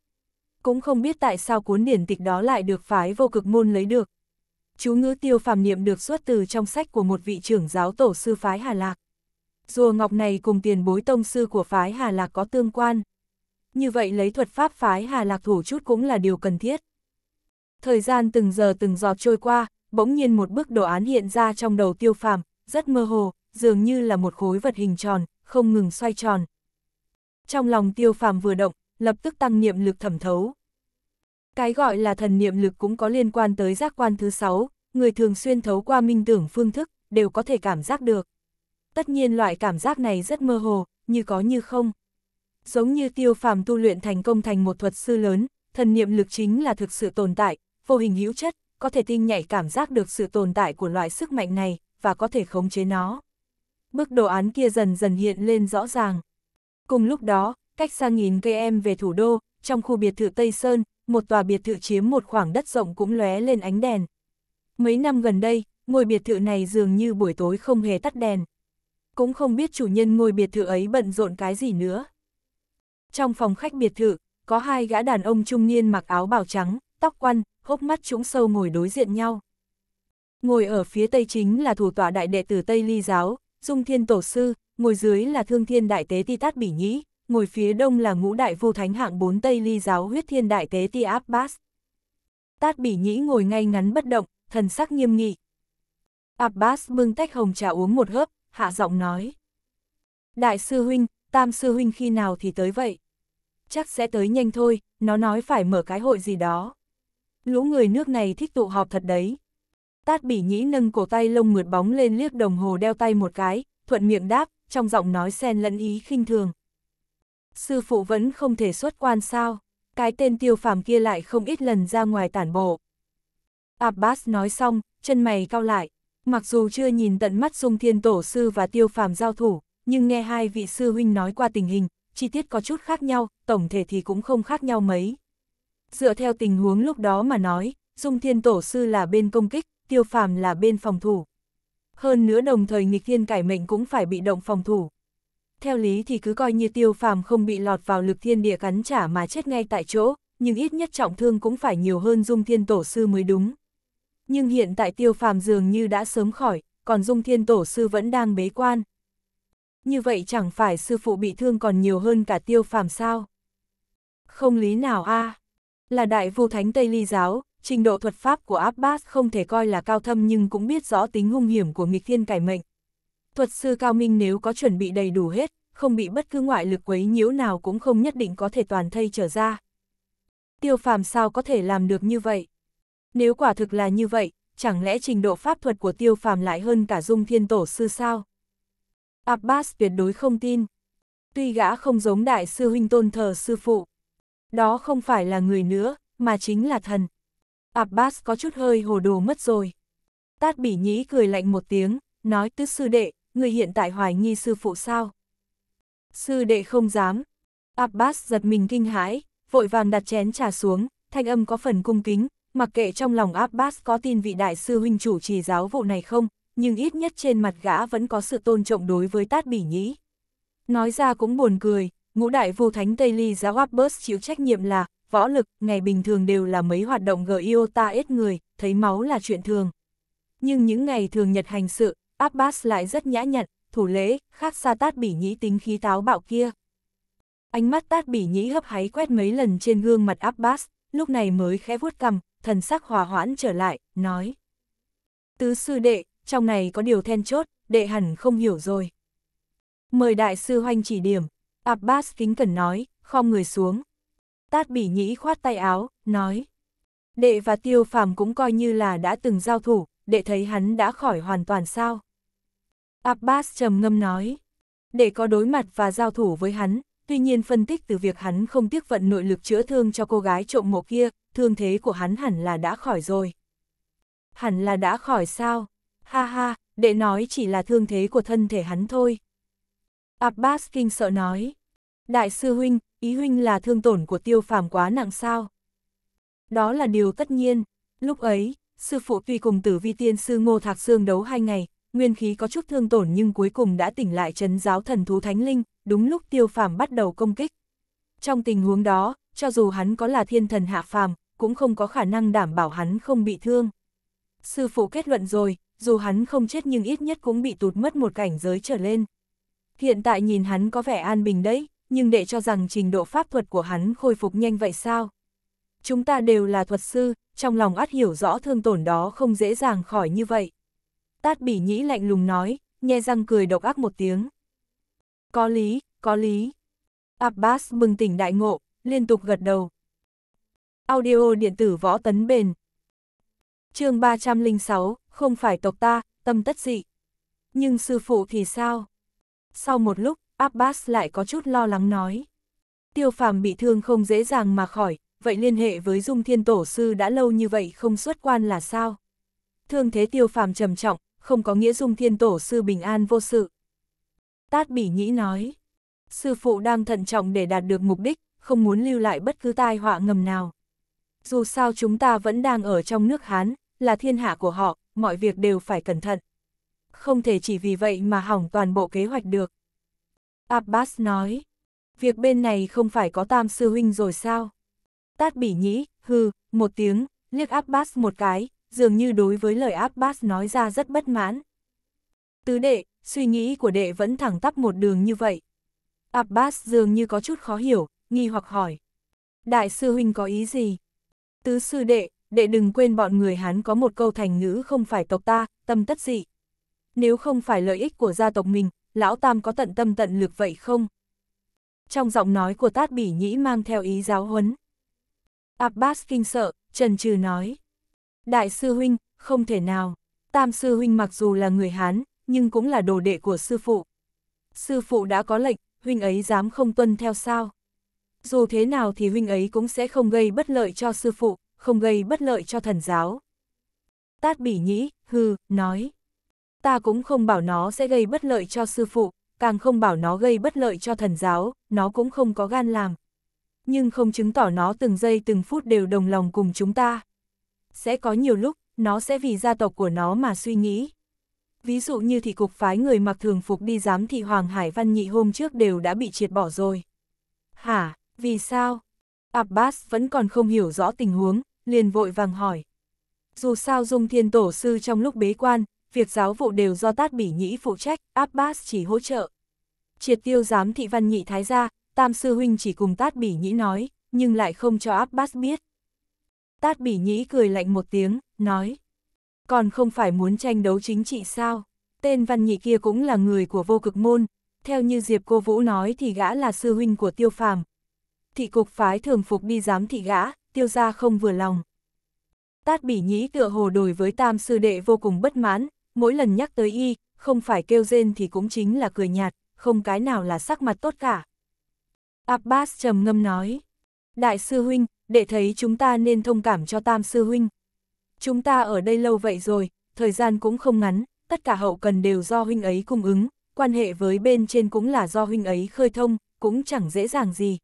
Cũng không biết tại sao cuốn điển tịch đó lại được phái vô cực môn lấy được. Chú ngữ tiêu phàm niệm được xuất từ trong sách của một vị trưởng giáo tổ sư phái Hà Lạc. Rùa ngọc này cùng tiền bối tông sư của phái Hà Lạc có tương quan. Như vậy lấy thuật pháp phái Hà Lạc thủ chút cũng là điều cần thiết. Thời gian từng giờ từng giọt trôi qua, bỗng nhiên một bức đồ án hiện ra trong đầu tiêu phàm, rất mơ hồ, dường như là một khối vật hình tròn, không ngừng xoay tròn. Trong lòng tiêu phàm vừa động, lập tức tăng niệm lực thẩm thấu. Cái gọi là thần niệm lực cũng có liên quan tới giác quan thứ sáu, người thường xuyên thấu qua minh tưởng phương thức, đều có thể cảm giác được. Tất nhiên loại cảm giác này rất mơ hồ, như có như không. Giống như tiêu phàm tu luyện thành công thành một thuật sư lớn, thần niệm lực chính là thực sự tồn tại, vô hình hữu chất, có thể tinh nhạy cảm giác được sự tồn tại của loại sức mạnh này, và có thể khống chế nó. Bức đồ án kia dần dần hiện lên rõ ràng. Cùng lúc đó, cách xa nghìn cây em về thủ đô, trong khu biệt thự Tây Sơn, một tòa biệt thự chiếm một khoảng đất rộng cũng lóe lên ánh đèn. Mấy năm gần đây, ngôi biệt thự này dường như buổi tối không hề tắt đèn. Cũng không biết chủ nhân ngôi biệt thự ấy bận rộn cái gì nữa. Trong phòng khách biệt thự, có hai gã đàn ông trung niên mặc áo bào trắng, tóc quăn, hốc mắt trũng sâu ngồi đối diện nhau. Ngồi ở phía tây chính là thủ tọa đại đệ tử Tây Ly Giáo, Dung Thiên Tổ Sư, ngồi dưới là Thương Thiên Đại Tế Ti Tát Bỉ Nhĩ, ngồi phía đông là ngũ đại vô thánh hạng 4 Tây Ly Giáo huyết thiên đại tế Ti Áp bát. Tát Bỉ Nhĩ ngồi ngay ngắn bất động, thần sắc nghiêm nghị. Áp bát bưng tách hồng trà uống một hớp, hạ giọng nói. Đại sư huynh, tam sư huynh khi nào thì tới vậy? Chắc sẽ tới nhanh thôi, nó nói phải mở cái hội gì đó lũ người nước này thích tụ họp thật đấy. Tát bỉ nhĩ nâng cổ tay lông mượt bóng lên liếc đồng hồ đeo tay một cái, thuận miệng đáp, trong giọng nói xen lẫn ý khinh thường. Sư phụ vẫn không thể xuất quan sao, cái tên tiêu phàm kia lại không ít lần ra ngoài tản bộ. Abbas nói xong, chân mày cao lại, mặc dù chưa nhìn tận mắt Dung Thiên Tổ Sư và tiêu phàm giao thủ, nhưng nghe hai vị sư huynh nói qua tình hình, chi tiết có chút khác nhau, tổng thể thì cũng không khác nhau mấy dựa theo tình huống lúc đó mà nói, Dung Thiên Tổ Sư là bên công kích, Tiêu Phàm là bên phòng thủ. Hơn nữa đồng thời nghịch thiên cải mệnh cũng phải bị động phòng thủ. Theo lý thì cứ coi như Tiêu Phàm không bị lọt vào lực thiên địa cắn trả mà chết ngay tại chỗ, nhưng ít nhất trọng thương cũng phải nhiều hơn Dung Thiên Tổ Sư mới đúng. Nhưng hiện tại Tiêu Phàm dường như đã sớm khỏi, còn Dung Thiên Tổ Sư vẫn đang bế quan. Như vậy chẳng phải sư phụ bị thương còn nhiều hơn cả Tiêu Phàm sao? Không lý nào a à. Là đại vu thánh Tây Ly giáo, trình độ thuật pháp của Abbas không thể coi là cao thâm nhưng cũng biết rõ tính hung hiểm của nghịch thiên cải mệnh. Thuật sư cao minh nếu có chuẩn bị đầy đủ hết, không bị bất cứ ngoại lực quấy nhiễu nào cũng không nhất định có thể toàn thây trở ra. Tiêu phàm sao có thể làm được như vậy? Nếu quả thực là như vậy, chẳng lẽ trình độ pháp thuật của tiêu phàm lại hơn cả dung thiên tổ sư sao? Abbas tuyệt đối không tin. Tuy gã không giống đại sư huynh tôn thờ sư phụ, đó không phải là người nữa, mà chính là thần. Abbas có chút hơi hồ đồ mất rồi. Tát bỉ nhĩ cười lạnh một tiếng, nói tứ sư đệ, người hiện tại hoài nghi sư phụ sao. Sư đệ không dám. Abbas giật mình kinh hãi, vội vàng đặt chén trà xuống, thanh âm có phần cung kính, mặc kệ trong lòng Abbas có tin vị đại sư huynh chủ trì giáo vụ này không, nhưng ít nhất trên mặt gã vẫn có sự tôn trọng đối với Tát Bỉ Nhĩ. Nói ra cũng buồn cười, Ngũ đại vô thánh Tây Ly Giá Wabbers chịu trách nhiệm là, võ lực, ngày bình thường đều là mấy hoạt động gio ta ết người, thấy máu là chuyện thường. Nhưng những ngày thường nhật hành sự, Abbas lại rất nhã nhặn, thủ lễ, khác xa tát bỉ nhĩ tính khí táo bạo kia. Ánh mắt tát bỉ nhĩ hấp háy quét mấy lần trên gương mặt Abbas, lúc này mới khẽ vuốt cằm, thần sắc hòa hoãn trở lại, nói. Tứ sư đệ, trong này có điều then chốt, đệ hẳn không hiểu rồi. Mời đại sư hoanh chỉ điểm, Abbas kính cẩn nói, khom người xuống. Tát bỉ nhĩ khoát tay áo, nói. Đệ và tiêu phàm cũng coi như là đã từng giao thủ, đệ thấy hắn đã khỏi hoàn toàn sao. Abbas trầm ngâm nói. Đệ có đối mặt và giao thủ với hắn, tuy nhiên phân tích từ việc hắn không tiếc vận nội lực chữa thương cho cô gái trộm mộ kia, thương thế của hắn hẳn là đã khỏi rồi. Hẳn là đã khỏi sao? Ha ha, đệ nói chỉ là thương thế của thân thể hắn thôi. Abbas kinh sợ nói. Đại sư huynh, ý huynh là thương tổn của tiêu phàm quá nặng sao? Đó là điều tất nhiên. Lúc ấy, sư phụ tuy cùng tử vi tiên sư Ngô Thạc xương đấu hai ngày, nguyên khí có chút thương tổn nhưng cuối cùng đã tỉnh lại chấn giáo thần thú thánh linh, đúng lúc tiêu phàm bắt đầu công kích. Trong tình huống đó, cho dù hắn có là thiên thần hạ phàm, cũng không có khả năng đảm bảo hắn không bị thương. Sư phụ kết luận rồi, dù hắn không chết nhưng ít nhất cũng bị tụt mất một cảnh giới trở lên. Hiện tại nhìn hắn có vẻ an bình đấy, nhưng để cho rằng trình độ pháp thuật của hắn khôi phục nhanh vậy sao? Chúng ta đều là thuật sư, trong lòng át hiểu rõ thương tổn đó không dễ dàng khỏi như vậy. Tát bỉ nhĩ lạnh lùng nói, nhe răng cười độc ác một tiếng. Có lý, có lý. Abbas bừng tỉnh đại ngộ, liên tục gật đầu. Audio điện tử võ tấn bền. chương 306, không phải tộc ta, tâm tất dị. Nhưng sư phụ thì sao? Sau một lúc, Abbas lại có chút lo lắng nói. Tiêu phàm bị thương không dễ dàng mà khỏi, vậy liên hệ với Dung Thiên Tổ Sư đã lâu như vậy không xuất quan là sao? Thương thế tiêu phàm trầm trọng, không có nghĩa Dung Thiên Tổ Sư bình an vô sự. Tát Bỉ Nhĩ nói, sư phụ đang thận trọng để đạt được mục đích, không muốn lưu lại bất cứ tai họa ngầm nào. Dù sao chúng ta vẫn đang ở trong nước Hán, là thiên hạ của họ, mọi việc đều phải cẩn thận không thể chỉ vì vậy mà hỏng toàn bộ kế hoạch được. Abbas nói, việc bên này không phải có tam sư huynh rồi sao? Tát bỉ nhĩ, hư, một tiếng, liếc Abbas một cái, dường như đối với lời Abbas nói ra rất bất mãn. Tứ đệ, suy nghĩ của đệ vẫn thẳng tắp một đường như vậy. Abbas dường như có chút khó hiểu, nghi hoặc hỏi. Đại sư huynh có ý gì? Tứ sư đệ, đệ đừng quên bọn người hắn có một câu thành ngữ không phải tộc ta, tâm tất dị nếu không phải lợi ích của gia tộc mình, lão tam có tận tâm tận lực vậy không? Trong giọng nói của Tát Bỉ Nhĩ mang theo ý giáo huấn. Abbas kinh sợ, trần trừ nói. Đại sư huynh, không thể nào. Tam sư huynh mặc dù là người Hán, nhưng cũng là đồ đệ của sư phụ. Sư phụ đã có lệnh, huynh ấy dám không tuân theo sao? Dù thế nào thì huynh ấy cũng sẽ không gây bất lợi cho sư phụ, không gây bất lợi cho thần giáo. Tát bỉ nhĩ, hừ nói ta cũng không bảo nó sẽ gây bất lợi cho sư phụ, càng không bảo nó gây bất lợi cho thần giáo, nó cũng không có gan làm. Nhưng không chứng tỏ nó từng giây từng phút đều đồng lòng cùng chúng ta. Sẽ có nhiều lúc, nó sẽ vì gia tộc của nó mà suy nghĩ. Ví dụ như thị cục phái người mặc thường phục đi giám thị Hoàng Hải Văn Nhị hôm trước đều đã bị triệt bỏ rồi. Hả, vì sao? Abbas vẫn còn không hiểu rõ tình huống, liền vội vàng hỏi. Dù sao Dung Thiên Tổ Sư trong lúc bế quan, việc giáo vụ đều do Tát Bỉ Nhĩ phụ trách, Abbas chỉ hỗ trợ. Triệt tiêu giám thị văn nhị thái gia, Tam Sư Huynh chỉ cùng Tát Bỉ Nhĩ nói, nhưng lại không cho Abbas biết. Tát Bỉ Nhĩ cười lạnh một tiếng, nói, còn không phải muốn tranh đấu chính trị sao, tên văn nhị kia cũng là người của vô cực môn, theo như Diệp Cô Vũ nói thì gã là sư huynh của tiêu phàm. Thị cục phái thường phục đi giám thị gã, tiêu gia không vừa lòng. Tát bỉ nhĩ tựa hồ đổi với tam sư đệ vô cùng bất mãn, mỗi lần nhắc tới y, không phải kêu rên thì cũng chính là cười nhạt, không cái nào là sắc mặt tốt cả. Abbas trầm ngâm nói, Đại sư Huynh, để thấy chúng ta nên thông cảm cho Tam sư Huynh. Chúng ta ở đây lâu vậy rồi, thời gian cũng không ngắn, tất cả hậu cần đều do Huynh ấy cung ứng, quan hệ với bên trên cũng là do Huynh ấy khơi thông, cũng chẳng dễ dàng gì.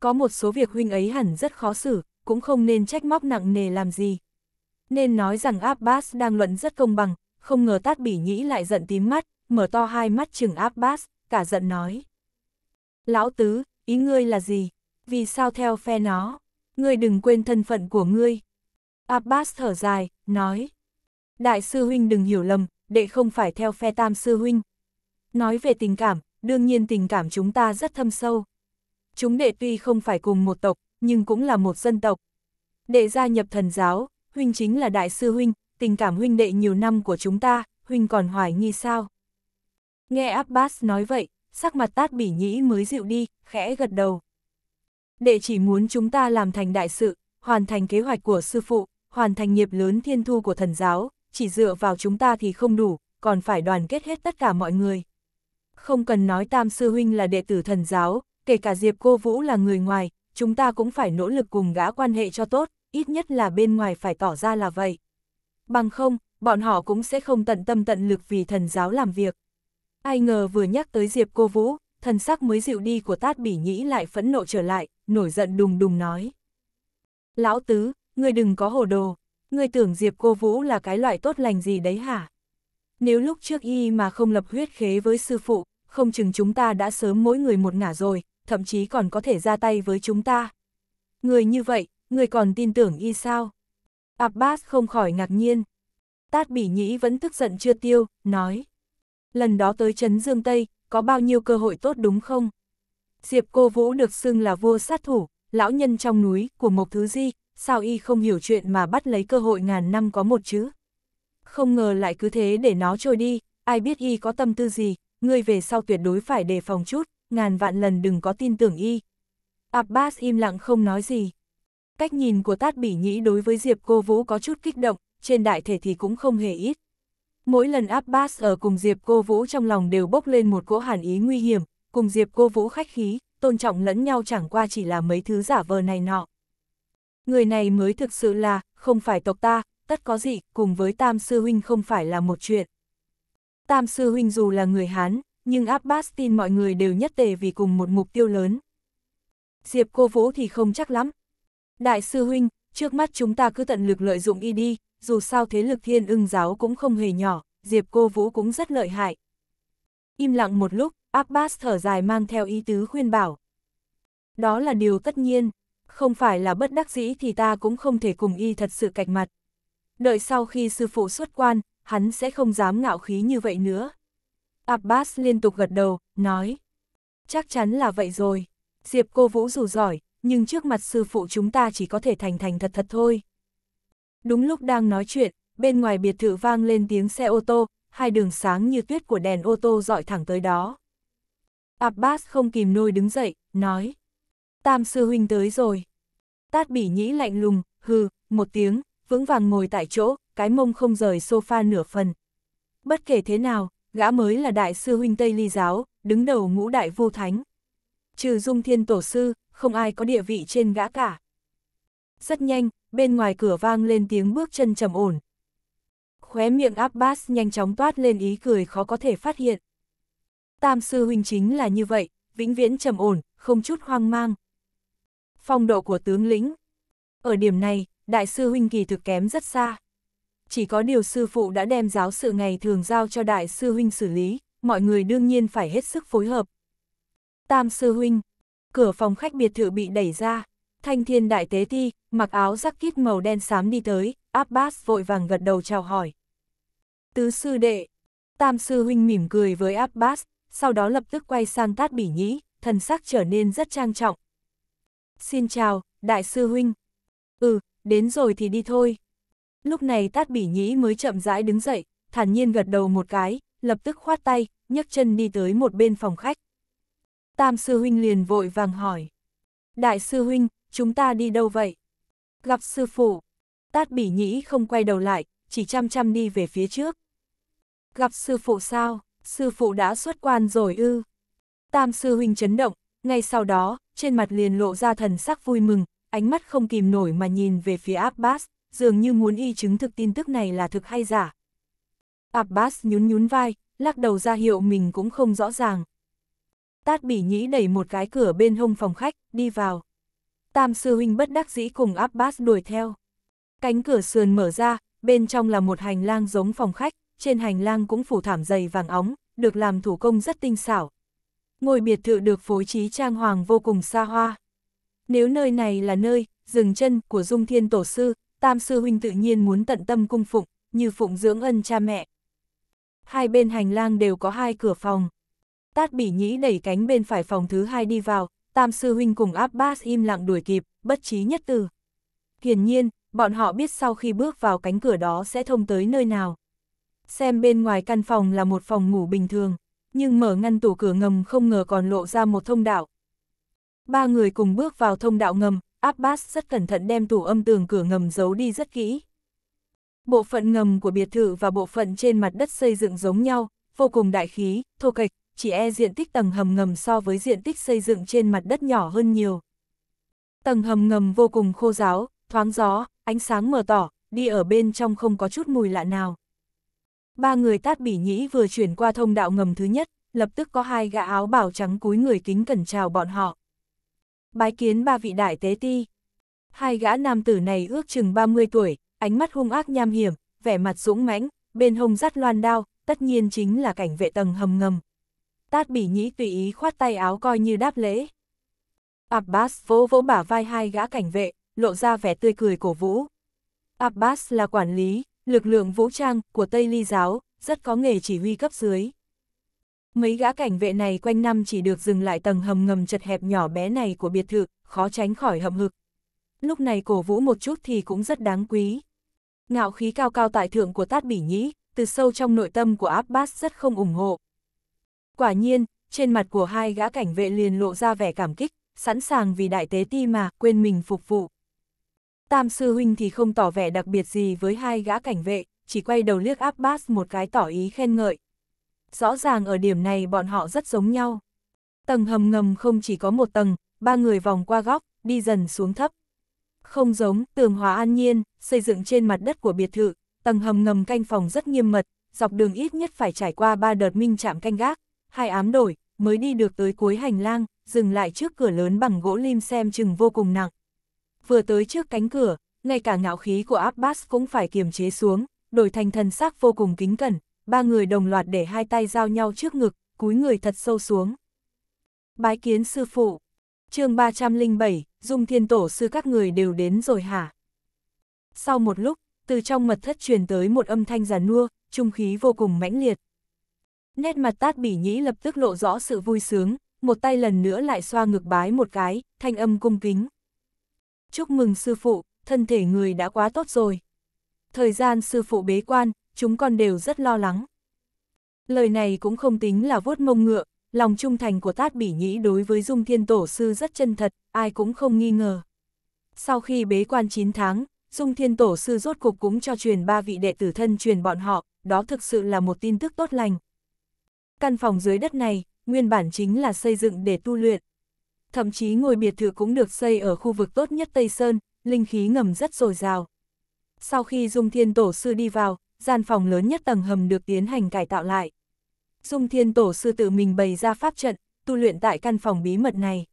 Có một số việc Huynh ấy hẳn rất khó xử, cũng không nên trách móc nặng nề làm gì. Nên nói rằng Abbas đang luận rất công bằng, không ngờ tát bỉ nhĩ lại giận tím mắt, mở to hai mắt chừng Abbas, cả giận nói. Lão tứ, ý ngươi là gì? Vì sao theo phe nó? Ngươi đừng quên thân phận của ngươi. Abbas thở dài, nói. Đại sư huynh đừng hiểu lầm, đệ không phải theo phe tam sư huynh. Nói về tình cảm, đương nhiên tình cảm chúng ta rất thâm sâu. Chúng đệ tuy không phải cùng một tộc, nhưng cũng là một dân tộc. Đệ gia nhập thần giáo, huynh chính là đại sư huynh, tình cảm huynh đệ nhiều năm của chúng ta, huynh còn hoài nghi sao? Nghe Abbas nói vậy, sắc mặt tát bỉ nhĩ mới dịu đi, khẽ gật đầu. Đệ chỉ muốn chúng ta làm thành đại sự, hoàn thành kế hoạch của sư phụ, hoàn thành nghiệp lớn thiên thu của thần giáo, chỉ dựa vào chúng ta thì không đủ, còn phải đoàn kết hết tất cả mọi người. Không cần nói Tam Sư Huynh là đệ tử thần giáo, kể cả Diệp Cô Vũ là người ngoài, chúng ta cũng phải nỗ lực cùng gã quan hệ cho tốt, ít nhất là bên ngoài phải tỏ ra là vậy. Bằng không, bọn họ cũng sẽ không tận tâm tận lực vì thần giáo làm việc. Ai ngờ vừa nhắc tới Diệp Cô Vũ, thần sắc mới dịu đi của Tát Bỉ Nhĩ lại phẫn nộ trở lại, nổi giận đùng đùng nói. Lão Tứ, ngươi đừng có hồ đồ, ngươi tưởng Diệp Cô Vũ là cái loại tốt lành gì đấy hả? Nếu lúc trước y mà không lập huyết khế với sư phụ, không chừng chúng ta đã sớm mỗi người một ngả rồi, thậm chí còn có thể ra tay với chúng ta. Người như vậy, người còn tin tưởng y sao? Abbas không khỏi ngạc nhiên. Tát Bỉ Nhĩ vẫn tức giận chưa tiêu, nói. Lần đó tới Trấn Dương Tây, có bao nhiêu cơ hội tốt đúng không? Diệp Cô Vũ được xưng là vua sát thủ, lão nhân trong núi của một Thứ gì, sao y không hiểu chuyện mà bắt lấy cơ hội ngàn năm có một chứ? Không ngờ lại cứ thế để nó trôi đi, ai biết y có tâm tư gì, ngươi về sau tuyệt đối phải đề phòng chút, ngàn vạn lần đừng có tin tưởng y. Abbas im lặng không nói gì. Cách nhìn của Tát Bỉ Nhĩ đối với Diệp Cô Vũ có chút kích động, trên đại thể thì cũng không hề ít. Mỗi lần Abbas ở cùng Diệp Cô Vũ trong lòng đều bốc lên một cỗ hàn ý nguy hiểm, cùng Diệp Cô Vũ khách khí, tôn trọng lẫn nhau chẳng qua chỉ là mấy thứ giả vờ này nọ. Người này mới thực sự là, không phải tộc ta, tất có gì, cùng với Tam Sư Huynh không phải là một chuyện. Tam Sư Huynh dù là người Hán, nhưng Abbas tin mọi người đều nhất tề vì cùng một mục tiêu lớn. Diệp Cô Vũ thì không chắc lắm, Đại sư Huynh, trước mắt chúng ta cứ tận lực lợi dụng y đi, dù sao thế lực thiên ưng giáo cũng không hề nhỏ, Diệp cô Vũ cũng rất lợi hại. Im lặng một lúc, Abbas thở dài mang theo ý tứ khuyên bảo. Đó là điều tất nhiên, không phải là bất đắc dĩ thì ta cũng không thể cùng y thật sự cạch mặt. Đợi sau khi sư phụ xuất quan, hắn sẽ không dám ngạo khí như vậy nữa. Abbas liên tục gật đầu, nói. Chắc chắn là vậy rồi. Diệp cô Vũ dù giỏi, nhưng trước mặt sư phụ chúng ta chỉ có thể thành thành thật thật thôi. Đúng lúc đang nói chuyện, bên ngoài biệt thự vang lên tiếng xe ô tô, hai đường sáng như tuyết của đèn ô tô dọi thẳng tới đó. Abbas không kìm nôi đứng dậy, nói. Tam sư huynh tới rồi. Tát bỉ nhĩ lạnh lùng, hừ, một tiếng, vững vàng ngồi tại chỗ, cái mông không rời sofa nửa phần. Bất kể thế nào, gã mới là đại sư huynh Tây Ly Giáo, đứng đầu ngũ đại vô thánh. Trừ dung thiên tổ sư, không ai có địa vị trên gã cả. Rất nhanh, bên ngoài cửa vang lên tiếng bước chân trầm ổn. Khóe miệng Abbas nhanh chóng toát lên ý cười khó có thể phát hiện. Tam sư huynh chính là như vậy, vĩnh viễn trầm ổn, không chút hoang mang. Phong độ của tướng lĩnh. Ở điểm này, đại sư huynh kỳ thực kém rất xa. Chỉ có điều sư phụ đã đem giáo sự ngày thường giao cho đại sư huynh xử lý, mọi người đương nhiên phải hết sức phối hợp. Tam sư huynh, cửa phòng khách biệt thự bị đẩy ra, thanh thiên đại tế thi mặc áo rắc kít màu đen xám đi tới, Abbas vội vàng gật đầu chào hỏi. Tứ sư đệ, tam sư huynh mỉm cười với Abbas, sau đó lập tức quay sang tát bỉ nhĩ, thần sắc trở nên rất trang trọng. Xin chào, đại sư huynh. Ừ, đến rồi thì đi thôi. Lúc này tát bỉ nhĩ mới chậm rãi đứng dậy, thản nhiên gật đầu một cái, lập tức khoát tay, nhấc chân đi tới một bên phòng khách. Tam sư huynh liền vội vàng hỏi. Đại sư huynh, chúng ta đi đâu vậy? Gặp sư phụ. Tát bỉ nhĩ không quay đầu lại, chỉ chăm chăm đi về phía trước. Gặp sư phụ sao? Sư phụ đã xuất quan rồi ư? Tam sư huynh chấn động, ngay sau đó, trên mặt liền lộ ra thần sắc vui mừng, ánh mắt không kìm nổi mà nhìn về phía Abbas, dường như muốn y chứng thực tin tức này là thực hay giả. Abbas nhún nhún vai, lắc đầu ra hiệu mình cũng không rõ ràng. Tát bỉ nhĩ đẩy một cái cửa bên hông phòng khách, đi vào. Tam sư huynh bất đắc dĩ cùng Abbas đuổi theo. Cánh cửa sườn mở ra, bên trong là một hành lang giống phòng khách, trên hành lang cũng phủ thảm dày vàng óng, được làm thủ công rất tinh xảo. Ngôi biệt thự được phối trí trang hoàng vô cùng xa hoa. Nếu nơi này là nơi, dừng chân của Dung Thiên Tổ Sư, Tam Sư Huynh tự nhiên muốn tận tâm cung phụng, như phụng dưỡng ân cha mẹ. Hai bên hành lang đều có hai cửa phòng. Tát bỉ nhĩ đẩy cánh bên phải phòng thứ hai đi vào, tam sư huynh cùng Abbas im lặng đuổi kịp, bất trí nhất từ. Hiển nhiên, bọn họ biết sau khi bước vào cánh cửa đó sẽ thông tới nơi nào. Xem bên ngoài căn phòng là một phòng ngủ bình thường, nhưng mở ngăn tủ cửa ngầm không ngờ còn lộ ra một thông đạo. Ba người cùng bước vào thông đạo ngầm, Abbas rất cẩn thận đem tủ âm tường cửa ngầm giấu đi rất kỹ. Bộ phận ngầm của biệt thự và bộ phận trên mặt đất xây dựng giống nhau, vô cùng đại khí, thô kệch, chỉ e diện tích tầng hầm ngầm so với diện tích xây dựng trên mặt đất nhỏ hơn nhiều. Tầng hầm ngầm vô cùng khô ráo, thoáng gió, ánh sáng mờ tỏ, đi ở bên trong không có chút mùi lạ nào. Ba người tát bỉ nhĩ vừa chuyển qua thông đạo ngầm thứ nhất, lập tức có hai gã áo bảo trắng cúi người kính cẩn chào bọn họ. Bái kiến ba vị đại tế ti. Hai gã nam tử này ước chừng 30 tuổi, ánh mắt hung ác nham hiểm, vẻ mặt dũng mãnh, bên hông dắt loan đao, tất nhiên chính là cảnh vệ tầng hầm ngầm. Tát Bỉ Nhĩ tùy ý khoát tay áo coi như đáp lễ. Abbas vỗ vỗ bả vai hai gã cảnh vệ, lộ ra vẻ tươi cười cổ vũ. Abbas là quản lý, lực lượng vũ trang của Tây Ly giáo, rất có nghề chỉ huy cấp dưới. Mấy gã cảnh vệ này quanh năm chỉ được dừng lại tầng hầm ngầm chật hẹp nhỏ bé này của biệt thự, khó tránh khỏi hậm hực. Lúc này cổ vũ một chút thì cũng rất đáng quý. Ngạo khí cao cao tại thượng của Tát Bỉ Nhĩ, từ sâu trong nội tâm của Abbas rất không ủng hộ, Quả nhiên, trên mặt của hai gã cảnh vệ liền lộ ra vẻ cảm kích, sẵn sàng vì đại tế ti mà quên mình phục vụ. Tam sư huynh thì không tỏ vẻ đặc biệt gì với hai gã cảnh vệ, chỉ quay đầu liếc Abbas một cái tỏ ý khen ngợi. Rõ ràng ở điểm này bọn họ rất giống nhau. Tầng hầm ngầm không chỉ có một tầng, ba người vòng qua góc, đi dần xuống thấp. Không giống, tường hòa an nhiên, xây dựng trên mặt đất của biệt thự, tầng hầm ngầm canh phòng rất nghiêm mật, dọc đường ít nhất phải trải qua ba đợt minh chạm canh gác, hai ám đổi, mới đi được tới cuối hành lang, dừng lại trước cửa lớn bằng gỗ lim xem chừng vô cùng nặng. Vừa tới trước cánh cửa, ngay cả ngạo khí của Abbas cũng phải kiềm chế xuống, đổi thành thần sắc vô cùng kính cẩn, ba người đồng loạt để hai tay giao nhau trước ngực, cúi người thật sâu xuống. Bái kiến sư phụ, chương 307, Dung Thiên Tổ sư các người đều đến rồi hả? Sau một lúc, từ trong mật thất truyền tới một âm thanh giàn nua, trung khí vô cùng mãnh liệt, Nét mặt tát bỉ nhĩ lập tức lộ rõ sự vui sướng, một tay lần nữa lại xoa ngược bái một cái, thanh âm cung kính. Chúc mừng sư phụ, thân thể người đã quá tốt rồi. Thời gian sư phụ bế quan, chúng con đều rất lo lắng. Lời này cũng không tính là vuốt mông ngựa, lòng trung thành của Tát Bỉ Nhĩ đối với Dung Thiên Tổ Sư rất chân thật, ai cũng không nghi ngờ. Sau khi bế quan 9 tháng, Dung Thiên Tổ Sư rốt cục cũng cho truyền ba vị đệ tử thân truyền bọn họ, đó thực sự là một tin tức tốt lành, Căn phòng dưới đất này, nguyên bản chính là xây dựng để tu luyện. Thậm chí ngôi biệt thự cũng được xây ở khu vực tốt nhất Tây Sơn, linh khí ngầm rất dồi dào. Sau khi Dung Thiên Tổ Sư đi vào, gian phòng lớn nhất tầng hầm được tiến hành cải tạo lại. Dung Thiên Tổ Sư tự mình bày ra pháp trận, tu luyện tại căn phòng bí mật này.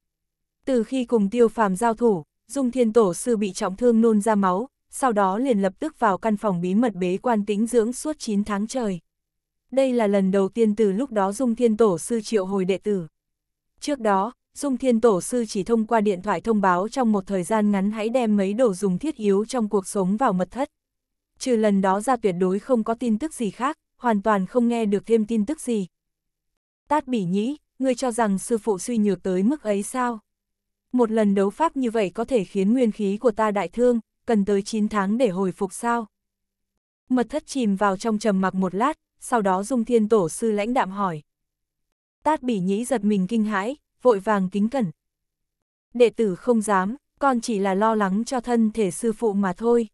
Từ khi cùng tiêu phàm giao thủ, Dung Thiên Tổ Sư bị trọng thương nôn ra máu, sau đó liền lập tức vào căn phòng bí mật bế quan tĩnh dưỡng suốt 9 tháng trời đây là lần đầu tiên từ lúc đó Dung Thiên Tổ Sư triệu hồi đệ tử. Trước đó, Dung Thiên Tổ Sư chỉ thông qua điện thoại thông báo trong một thời gian ngắn hãy đem mấy đồ dùng thiết yếu trong cuộc sống vào mật thất. Trừ lần đó ra tuyệt đối không có tin tức gì khác, hoàn toàn không nghe được thêm tin tức gì. Tát bỉ nhĩ, ngươi cho rằng sư phụ suy nhược tới mức ấy sao? Một lần đấu pháp như vậy có thể khiến nguyên khí của ta đại thương, cần tới 9 tháng để hồi phục sao? Mật thất chìm vào trong trầm mặc một lát, sau đó Dung Thiên Tổ sư lãnh đạm hỏi. Tát bỉ nhĩ giật mình kinh hãi, vội vàng kính cẩn. Đệ tử không dám, con chỉ là lo lắng cho thân thể sư phụ mà thôi.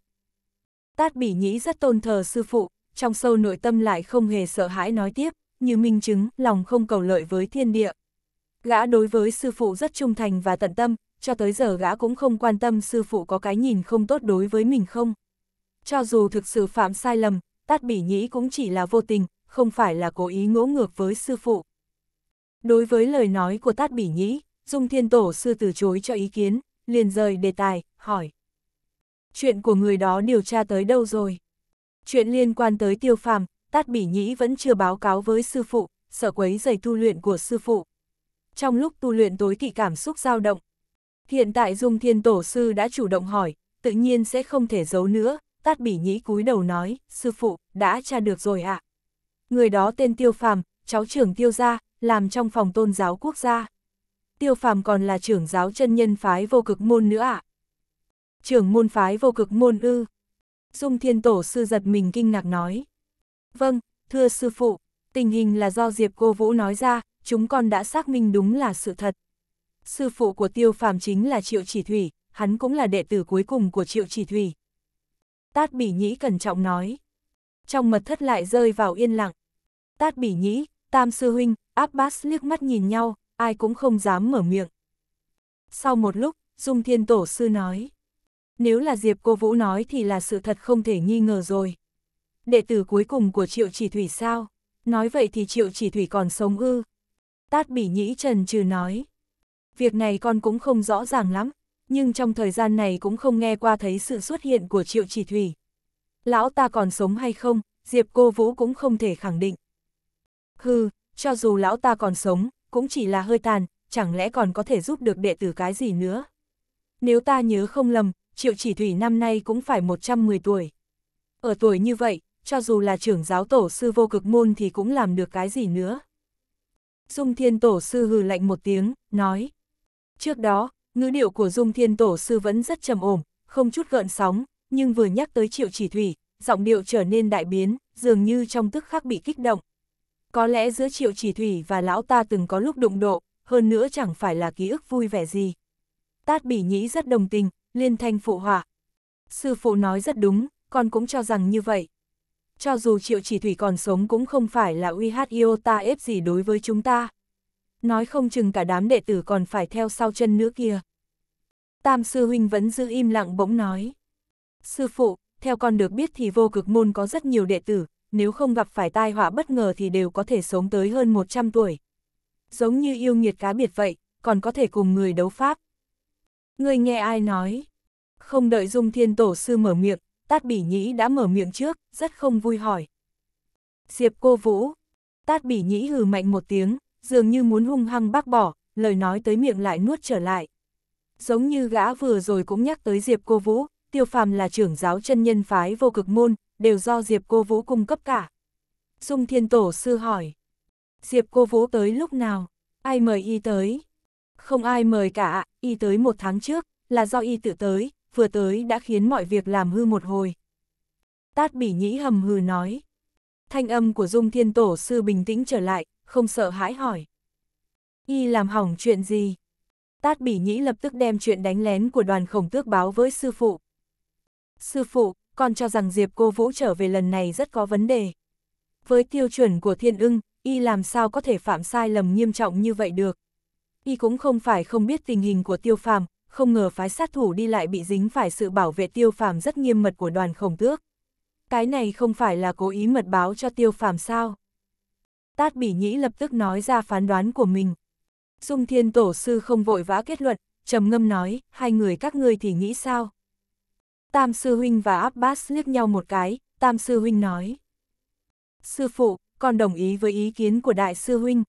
Tát bỉ nhĩ rất tôn thờ sư phụ, trong sâu nội tâm lại không hề sợ hãi nói tiếp, như minh chứng, lòng không cầu lợi với thiên địa. Gã đối với sư phụ rất trung thành và tận tâm, cho tới giờ gã cũng không quan tâm sư phụ có cái nhìn không tốt đối với mình không. Cho dù thực sự phạm sai lầm, Tát Bỉ Nhĩ cũng chỉ là vô tình, không phải là cố ý ngỗ ngược với sư phụ. Đối với lời nói của Tát Bỉ Nhĩ, Dung Thiên Tổ sư từ chối cho ý kiến, liền rời đề tài, hỏi. Chuyện của người đó điều tra tới đâu rồi? Chuyện liên quan tới tiêu phàm, Tát Bỉ Nhĩ vẫn chưa báo cáo với sư phụ, sợ quấy giày tu luyện của sư phụ. Trong lúc tu luyện tối kỵ cảm xúc dao động, hiện tại Dung Thiên Tổ sư đã chủ động hỏi, tự nhiên sẽ không thể giấu nữa, Tát bỉ nhĩ cúi đầu nói, sư phụ, đã tra được rồi ạ. À? Người đó tên Tiêu Phàm, cháu trưởng Tiêu Gia, làm trong phòng tôn giáo quốc gia. Tiêu Phàm còn là trưởng giáo chân nhân phái vô cực môn nữa ạ. À? Trưởng môn phái vô cực môn ư. Dung Thiên Tổ sư giật mình kinh ngạc nói. Vâng, thưa sư phụ, tình hình là do Diệp Cô Vũ nói ra, chúng con đã xác minh đúng là sự thật. Sư phụ của Tiêu Phàm chính là Triệu Chỉ Thủy, hắn cũng là đệ tử cuối cùng của Triệu Chỉ Thủy. Tát Bỉ Nhĩ cẩn trọng nói. Trong mật thất lại rơi vào yên lặng. Tát Bỉ Nhĩ, Tam Sư Huynh, Abbas liếc mắt nhìn nhau, ai cũng không dám mở miệng. Sau một lúc, Dung Thiên Tổ Sư nói. Nếu là Diệp Cô Vũ nói thì là sự thật không thể nghi ngờ rồi. Đệ tử cuối cùng của Triệu Chỉ Thủy sao? Nói vậy thì Triệu Chỉ Thủy còn sống ư? Tát Bỉ Nhĩ trần trừ nói. Việc này con cũng không rõ ràng lắm, nhưng trong thời gian này cũng không nghe qua thấy sự xuất hiện của Triệu Chỉ Thủy. Lão ta còn sống hay không, Diệp Cô Vũ cũng không thể khẳng định. Hừ, cho dù lão ta còn sống, cũng chỉ là hơi tàn, chẳng lẽ còn có thể giúp được đệ tử cái gì nữa. Nếu ta nhớ không lầm, Triệu Chỉ Thủy năm nay cũng phải 110 tuổi. Ở tuổi như vậy, cho dù là trưởng giáo tổ sư vô cực môn thì cũng làm được cái gì nữa. Dung Thiên Tổ Sư hừ lạnh một tiếng, nói. Trước đó, Ngữ điệu của Dung Thiên Tổ sư vẫn rất trầm ổn, không chút gợn sóng, nhưng vừa nhắc tới Triệu Chỉ Thủy, giọng điệu trở nên đại biến, dường như trong tức khắc bị kích động. Có lẽ giữa Triệu Chỉ Thủy và lão ta từng có lúc đụng độ, hơn nữa chẳng phải là ký ức vui vẻ gì. Tát Bỉ Nhĩ rất đồng tình, liên thanh phụ họa. Sư phụ nói rất đúng, con cũng cho rằng như vậy. Cho dù Triệu Chỉ Thủy còn sống cũng không phải là uy hát yêu ta ép gì đối với chúng ta nói không chừng cả đám đệ tử còn phải theo sau chân nữa kia. Tam sư huynh vẫn giữ im lặng bỗng nói. Sư phụ, theo con được biết thì vô cực môn có rất nhiều đệ tử, nếu không gặp phải tai họa bất ngờ thì đều có thể sống tới hơn 100 tuổi. Giống như yêu nghiệt cá biệt vậy, còn có thể cùng người đấu pháp. Người nghe ai nói? Không đợi Dung Thiên Tổ Sư mở miệng, Tát Bỉ Nhĩ đã mở miệng trước, rất không vui hỏi. Diệp Cô Vũ. Tát Bỉ Nhĩ hừ mạnh một tiếng, dường như muốn hung hăng bác bỏ, lời nói tới miệng lại nuốt trở lại. Giống như gã vừa rồi cũng nhắc tới Diệp Cô Vũ, Tiêu Phàm là trưởng giáo chân nhân phái vô cực môn, đều do Diệp Cô Vũ cung cấp cả. Dung Thiên Tổ sư hỏi, Diệp Cô Vũ tới lúc nào, ai mời y tới? Không ai mời cả, y tới một tháng trước, là do y tự tới, vừa tới đã khiến mọi việc làm hư một hồi. Tát bỉ nhĩ hầm hừ nói. Thanh âm của Dung Thiên Tổ sư bình tĩnh trở lại, không sợ hãi hỏi. Y làm hỏng chuyện gì? Tát bỉ nhĩ lập tức đem chuyện đánh lén của đoàn khổng tước báo với sư phụ. Sư phụ, con cho rằng Diệp cô Vũ trở về lần này rất có vấn đề. Với tiêu chuẩn của thiên ưng, y làm sao có thể phạm sai lầm nghiêm trọng như vậy được. Y cũng không phải không biết tình hình của tiêu phàm, không ngờ phái sát thủ đi lại bị dính phải sự bảo vệ tiêu phàm rất nghiêm mật của đoàn khổng tước. Cái này không phải là cố ý mật báo cho tiêu phàm sao? Tát Bỉ Nhĩ lập tức nói ra phán đoán của mình. Dung Thiên Tổ Sư không vội vã kết luận, trầm ngâm nói, hai người các ngươi thì nghĩ sao? Tam Sư Huynh và Abbas liếc nhau một cái, Tam Sư Huynh nói. Sư phụ, con đồng ý với ý kiến của Đại Sư Huynh.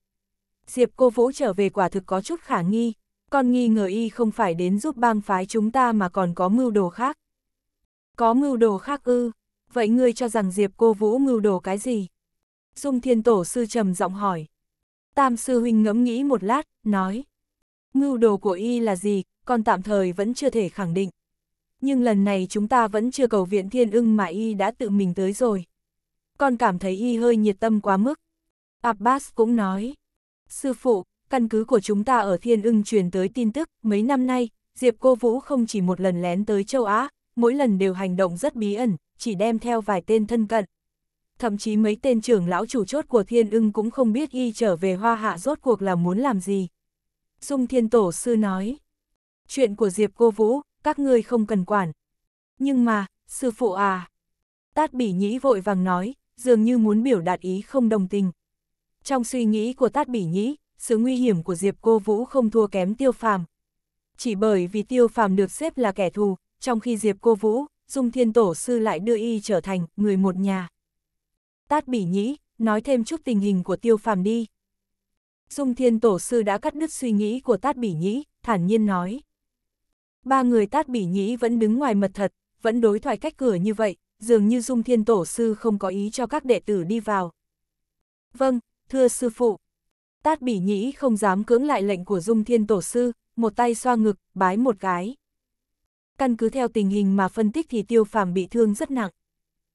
Diệp cô Vũ trở về quả thực có chút khả nghi, con nghi ngờ y không phải đến giúp bang phái chúng ta mà còn có mưu đồ khác. Có mưu đồ khác ư, vậy ngươi cho rằng Diệp cô Vũ mưu đồ cái gì? Dung Thiên Tổ sư trầm giọng hỏi. Tam sư huynh ngẫm nghĩ một lát, nói. Ngưu đồ của y là gì, còn tạm thời vẫn chưa thể khẳng định. Nhưng lần này chúng ta vẫn chưa cầu viện thiên ưng mà y đã tự mình tới rồi. Con cảm thấy y hơi nhiệt tâm quá mức. Abbas cũng nói. Sư phụ, căn cứ của chúng ta ở thiên ưng truyền tới tin tức, mấy năm nay, Diệp Cô Vũ không chỉ một lần lén tới châu Á, mỗi lần đều hành động rất bí ẩn, chỉ đem theo vài tên thân cận thậm chí mấy tên trưởng lão chủ chốt của thiên ưng cũng không biết y trở về hoa hạ rốt cuộc là muốn làm gì. Dung thiên tổ sư nói, chuyện của Diệp cô Vũ, các ngươi không cần quản. Nhưng mà, sư phụ à, tát bỉ nhĩ vội vàng nói, dường như muốn biểu đạt ý không đồng tình. Trong suy nghĩ của tát bỉ nhĩ, sự nguy hiểm của Diệp cô Vũ không thua kém tiêu phàm. Chỉ bởi vì tiêu phàm được xếp là kẻ thù, trong khi Diệp cô Vũ, Dung Thiên Tổ Sư lại đưa y trở thành người một nhà. Tát bỉ nhĩ, nói thêm chút tình hình của tiêu phàm đi. Dung thiên tổ sư đã cắt đứt suy nghĩ của tát bỉ nhĩ, thản nhiên nói. Ba người tát bỉ nhĩ vẫn đứng ngoài mật thật, vẫn đối thoại cách cửa như vậy, dường như dung thiên tổ sư không có ý cho các đệ tử đi vào. Vâng, thưa sư phụ. Tát bỉ nhĩ không dám cưỡng lại lệnh của dung thiên tổ sư, một tay xoa ngực, bái một cái. Căn cứ theo tình hình mà phân tích thì tiêu phàm bị thương rất nặng.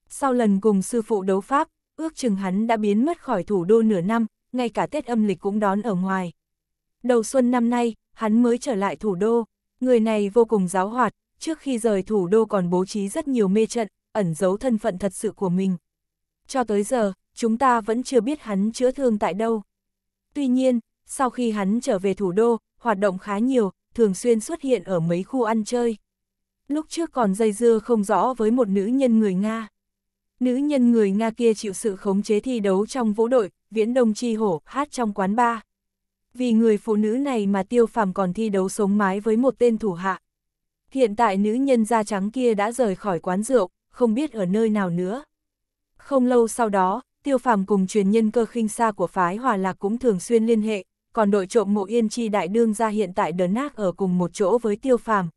Sau lần cùng sư phụ đấu pháp, ước chừng hắn đã biến mất khỏi thủ đô nửa năm, ngay cả Tết âm lịch cũng đón ở ngoài. Đầu xuân năm nay, hắn mới trở lại thủ đô, người này vô cùng giáo hoạt, trước khi rời thủ đô còn bố trí rất nhiều mê trận, ẩn giấu thân phận thật sự của mình. Cho tới giờ, chúng ta vẫn chưa biết hắn chữa thương tại đâu. Tuy nhiên, sau khi hắn trở về thủ đô, hoạt động khá nhiều, thường xuyên xuất hiện ở mấy khu ăn chơi. Lúc trước còn dây dưa không rõ với một nữ nhân người Nga. Nữ nhân người Nga kia chịu sự khống chế thi đấu trong vũ đội, viễn đông chi hổ, hát trong quán bar. Vì người phụ nữ này mà tiêu phàm còn thi đấu sống mái với một tên thủ hạ. Hiện tại nữ nhân da trắng kia đã rời khỏi quán rượu, không biết ở nơi nào nữa. Không lâu sau đó, tiêu phàm cùng truyền nhân cơ khinh xa của phái hòa lạc cũng thường xuyên liên hệ, còn đội trộm mộ yên chi đại đương ra hiện tại đớn nát ở cùng một chỗ với tiêu phàm.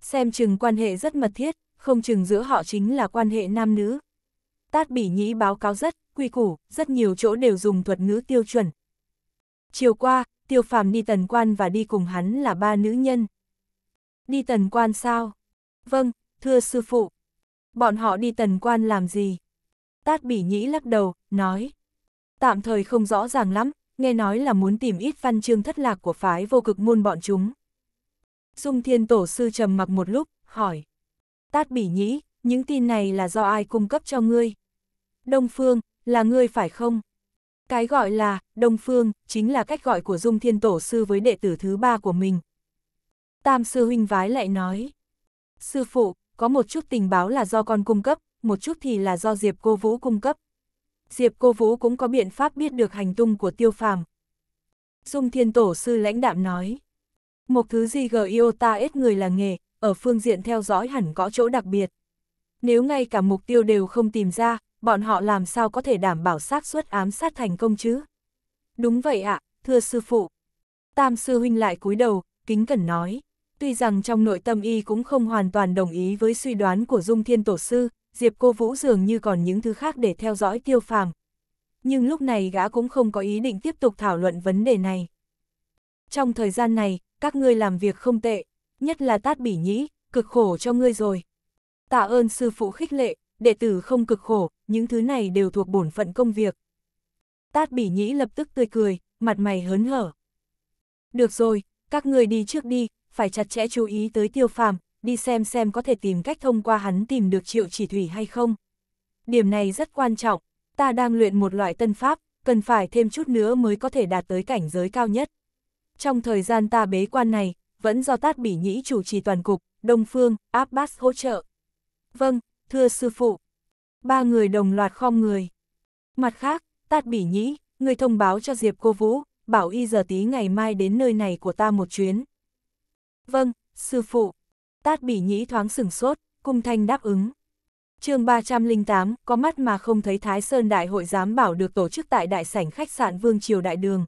Xem chừng quan hệ rất mật thiết, không chừng giữa họ chính là quan hệ nam nữ, Tát Bỉ Nhĩ báo cáo rất, quy củ, rất nhiều chỗ đều dùng thuật ngữ tiêu chuẩn. Chiều qua, tiêu phàm đi tần quan và đi cùng hắn là ba nữ nhân. Đi tần quan sao? Vâng, thưa sư phụ. Bọn họ đi tần quan làm gì? Tát Bỉ Nhĩ lắc đầu, nói. Tạm thời không rõ ràng lắm, nghe nói là muốn tìm ít văn chương thất lạc của phái vô cực môn bọn chúng. Dung Thiên Tổ Sư trầm mặc một lúc, hỏi. Tát Bỉ Nhĩ, những tin này là do ai cung cấp cho ngươi? Đông Phương, là ngươi phải không? Cái gọi là, Đông Phương, chính là cách gọi của Dung Thiên Tổ Sư với đệ tử thứ ba của mình. Tam Sư Huynh Vái lại nói. Sư phụ, có một chút tình báo là do con cung cấp, một chút thì là do Diệp Cô Vũ cung cấp. Diệp Cô Vũ cũng có biện pháp biết được hành tung của tiêu phàm. Dung Thiên Tổ Sư lãnh đạm nói. Một thứ gì yêu ta ít người là nghề, ở phương diện theo dõi hẳn có chỗ đặc biệt. Nếu ngay cả mục tiêu đều không tìm ra, bọn họ làm sao có thể đảm bảo xác suất ám sát thành công chứ? Đúng vậy ạ, thưa sư phụ. Tam sư huynh lại cúi đầu, kính cẩn nói. Tuy rằng trong nội tâm y cũng không hoàn toàn đồng ý với suy đoán của Dung Thiên Tổ Sư, Diệp Cô Vũ dường như còn những thứ khác để theo dõi tiêu phàm. Nhưng lúc này gã cũng không có ý định tiếp tục thảo luận vấn đề này. Trong thời gian này, các ngươi làm việc không tệ, nhất là tát bỉ nhĩ, cực khổ cho ngươi rồi. Tạ ơn sư phụ khích lệ, đệ tử không cực khổ, những thứ này đều thuộc bổn phận công việc. Tát bỉ nhĩ lập tức tươi cười, mặt mày hớn hở. Được rồi, các người đi trước đi, phải chặt chẽ chú ý tới tiêu phàm, đi xem xem có thể tìm cách thông qua hắn tìm được triệu chỉ thủy hay không. Điểm này rất quan trọng, ta đang luyện một loại tân pháp, cần phải thêm chút nữa mới có thể đạt tới cảnh giới cao nhất. Trong thời gian ta bế quan này, vẫn do Tát Bỉ Nhĩ chủ trì toàn cục, Đông Phương, Abbas hỗ trợ. Vâng, thưa sư phụ. Ba người đồng loạt khom người. Mặt khác, Tát Bỉ Nhĩ, người thông báo cho Diệp Cô Vũ, bảo y giờ tí ngày mai đến nơi này của ta một chuyến. Vâng, sư phụ. Tát Bỉ Nhĩ thoáng sửng sốt, cung thanh đáp ứng. chương 308, có mắt mà không thấy Thái Sơn Đại hội giám bảo được tổ chức tại đại sảnh khách sạn Vương Triều Đại Đường.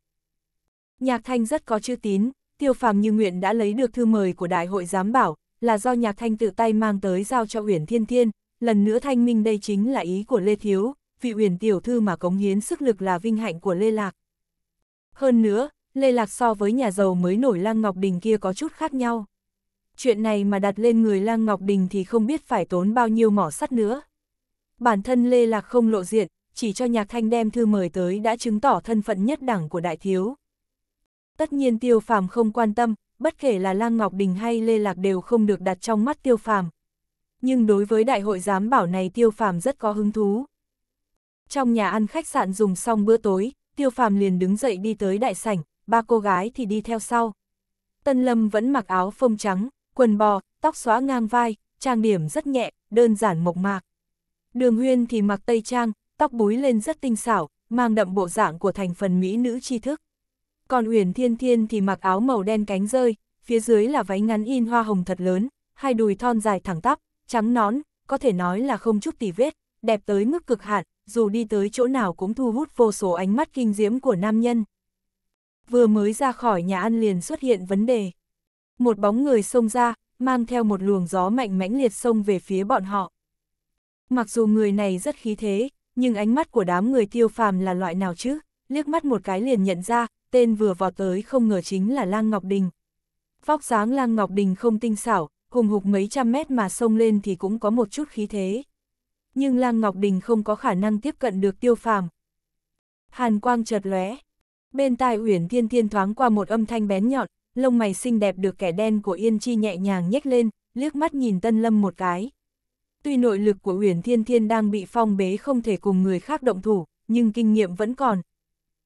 Nhạc Thanh rất có chữ tín, Tiêu Phàm như nguyện đã lấy được thư mời của Đại hội giám bảo, là do Nhạc Thanh tự tay mang tới giao cho Uyển Thiên Thiên, lần nữa thanh minh đây chính là ý của Lê Thiếu, vị uyển tiểu thư mà cống hiến sức lực là vinh hạnh của Lê Lạc. Hơn nữa, Lê Lạc so với nhà giàu mới nổi Lang Ngọc Đình kia có chút khác nhau. Chuyện này mà đặt lên người Lang Ngọc Đình thì không biết phải tốn bao nhiêu mỏ sắt nữa. Bản thân Lê Lạc không lộ diện, chỉ cho Nhạc Thanh đem thư mời tới đã chứng tỏ thân phận nhất đẳng của đại thiếu. Tất nhiên Tiêu Phàm không quan tâm, bất kể là Lang Ngọc Đình hay Lê Lạc đều không được đặt trong mắt Tiêu Phàm, nhưng đối với đại hội giám bảo này tiêu phàm rất có hứng thú. Trong nhà ăn khách sạn dùng xong bữa tối, tiêu phàm liền đứng dậy đi tới đại sảnh, ba cô gái thì đi theo sau. Tân Lâm vẫn mặc áo phông trắng, quần bò, tóc xóa ngang vai, trang điểm rất nhẹ, đơn giản mộc mạc. Đường Huyên thì mặc tây trang, tóc búi lên rất tinh xảo, mang đậm bộ dạng của thành phần mỹ nữ tri thức. Còn Uyển Thiên Thiên thì mặc áo màu đen cánh rơi, phía dưới là váy ngắn in hoa hồng thật lớn, hai đùi thon dài thẳng tắp, trắng nón, có thể nói là không chút tì vết, đẹp tới mức cực hạn, dù đi tới chỗ nào cũng thu hút vô số ánh mắt kinh diễm của nam nhân. Vừa mới ra khỏi nhà ăn liền xuất hiện vấn đề. Một bóng người xông ra, mang theo một luồng gió mạnh mãnh liệt xông về phía bọn họ. Mặc dù người này rất khí thế, nhưng ánh mắt của đám người tiêu phàm là loại nào chứ, liếc mắt một cái liền nhận ra, tên vừa vào tới không ngờ chính là Lang Ngọc Đình. Vóc dáng Lang Ngọc Đình không tinh xảo, hùng hục mấy trăm mét mà xông lên thì cũng có một chút khí thế. Nhưng Lang Ngọc Đình không có khả năng tiếp cận được tiêu phàm. Hàn quang chợt lóe. Bên tai Uyển Thiên Thiên thoáng qua một âm thanh bén nhọn, lông mày xinh đẹp được kẻ đen của Yên Chi nhẹ nhàng nhếch lên, liếc mắt nhìn Tân Lâm một cái. Tuy nội lực của Uyển Thiên Thiên đang bị phong bế không thể cùng người khác động thủ, nhưng kinh nghiệm vẫn còn.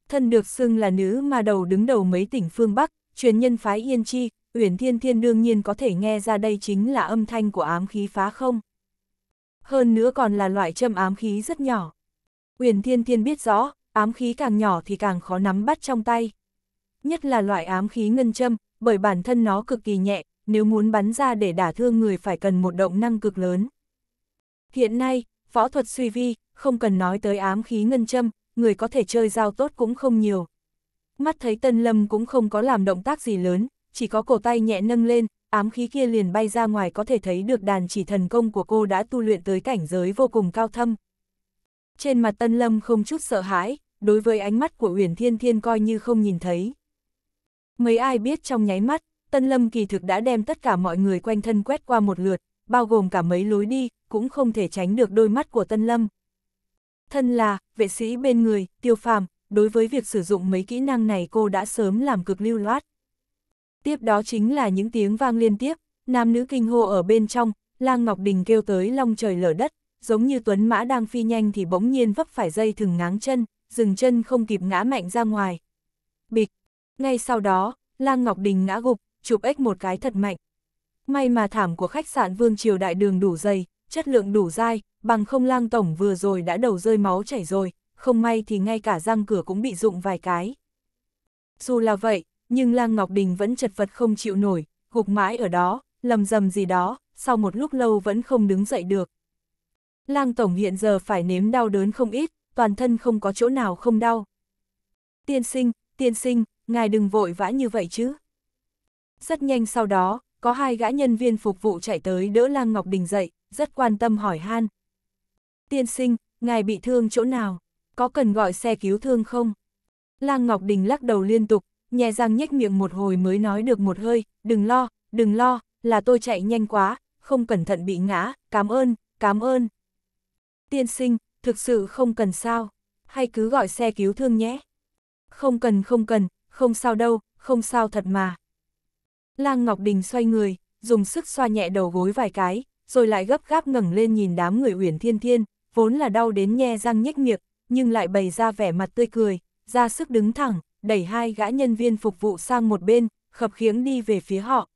Thân được xưng là nữ mà đầu đứng đầu mấy tỉnh phương Bắc, truyền nhân phái Yên Chi, Uyển Thiên Thiên đương nhiên có thể nghe ra đây chính là âm thanh của ám khí phá không. Hơn nữa còn là loại châm ám khí rất nhỏ. Uyển Thiên Thiên biết rõ, ám khí càng nhỏ thì càng khó nắm bắt trong tay. Nhất là loại ám khí ngân châm, bởi bản thân nó cực kỳ nhẹ, nếu muốn bắn ra để đả thương người phải cần một động năng cực lớn. Hiện nay, võ thuật suy vi, không cần nói tới ám khí ngân châm, người có thể chơi dao tốt cũng không nhiều. Mắt thấy Tân Lâm cũng không có làm động tác gì lớn, chỉ có cổ tay nhẹ nâng lên, ám khí kia liền bay ra ngoài có thể thấy được đàn chỉ thần công của cô đã tu luyện tới cảnh giới vô cùng cao thâm. Trên mặt Tân Lâm không chút sợ hãi, đối với ánh mắt của Uyển Thiên Thiên coi như không nhìn thấy. Mấy ai biết trong nháy mắt, Tân Lâm kỳ thực đã đem tất cả mọi người quanh thân quét qua một lượt, bao gồm cả mấy lối đi, cũng không thể tránh được đôi mắt của Tân Lâm. Thân là, vệ sĩ bên người, tiêu phàm, đối với việc sử dụng mấy kỹ năng này cô đã sớm làm cực lưu loát. Tiếp đó chính là những tiếng vang liên tiếp, nam nữ kinh hô ở bên trong, lang Ngọc Đình kêu tới long trời lở đất, giống như tuấn mã đang phi nhanh thì bỗng nhiên vấp phải dây thừng ngáng chân, dừng chân không kịp ngã mạnh ra ngoài. Bịch! Ngay sau đó, lang Ngọc Đình ngã gục, chụp ếch một cái thật mạnh. May mà thảm của khách sạn Vương Triều Đại Đường đủ dày, chất lượng đủ dai, bằng không lang tổng vừa rồi đã đầu rơi máu chảy rồi, không may thì ngay cả răng cửa cũng bị rụng vài cái. Dù là vậy, nhưng Lang Ngọc Đình vẫn chật vật không chịu nổi, gục mãi ở đó, lầm rầm gì đó, sau một lúc lâu vẫn không đứng dậy được. Lang Tổng hiện giờ phải nếm đau đớn không ít, toàn thân không có chỗ nào không đau. Tiên sinh, tiên sinh, ngài đừng vội vã như vậy chứ. Rất nhanh sau đó, có hai gã nhân viên phục vụ chạy tới đỡ Lang Ngọc Đình dậy, rất quan tâm hỏi han. Tiên sinh, ngài bị thương chỗ nào? Có cần gọi xe cứu thương không? Lang Ngọc Đình lắc đầu liên tục, nhè răng nhếch miệng một hồi mới nói được một hơi, đừng lo, đừng lo, là tôi chạy nhanh quá, không cẩn thận bị ngã, cảm ơn, cảm ơn. Tiên sinh, thực sự không cần sao, hay cứ gọi xe cứu thương nhé. Không cần không cần, không sao đâu, không sao thật mà. Lang Ngọc Đình xoay người, dùng sức xoa nhẹ đầu gối vài cái, rồi lại gấp gáp ngẩng lên nhìn đám người Uyển Thiên Thiên, vốn là đau đến nhe răng nhếch miệng, nhưng lại bày ra vẻ mặt tươi cười, ra sức đứng thẳng, đẩy hai gã nhân viên phục vụ sang một bên, khập khiếng đi về phía họ.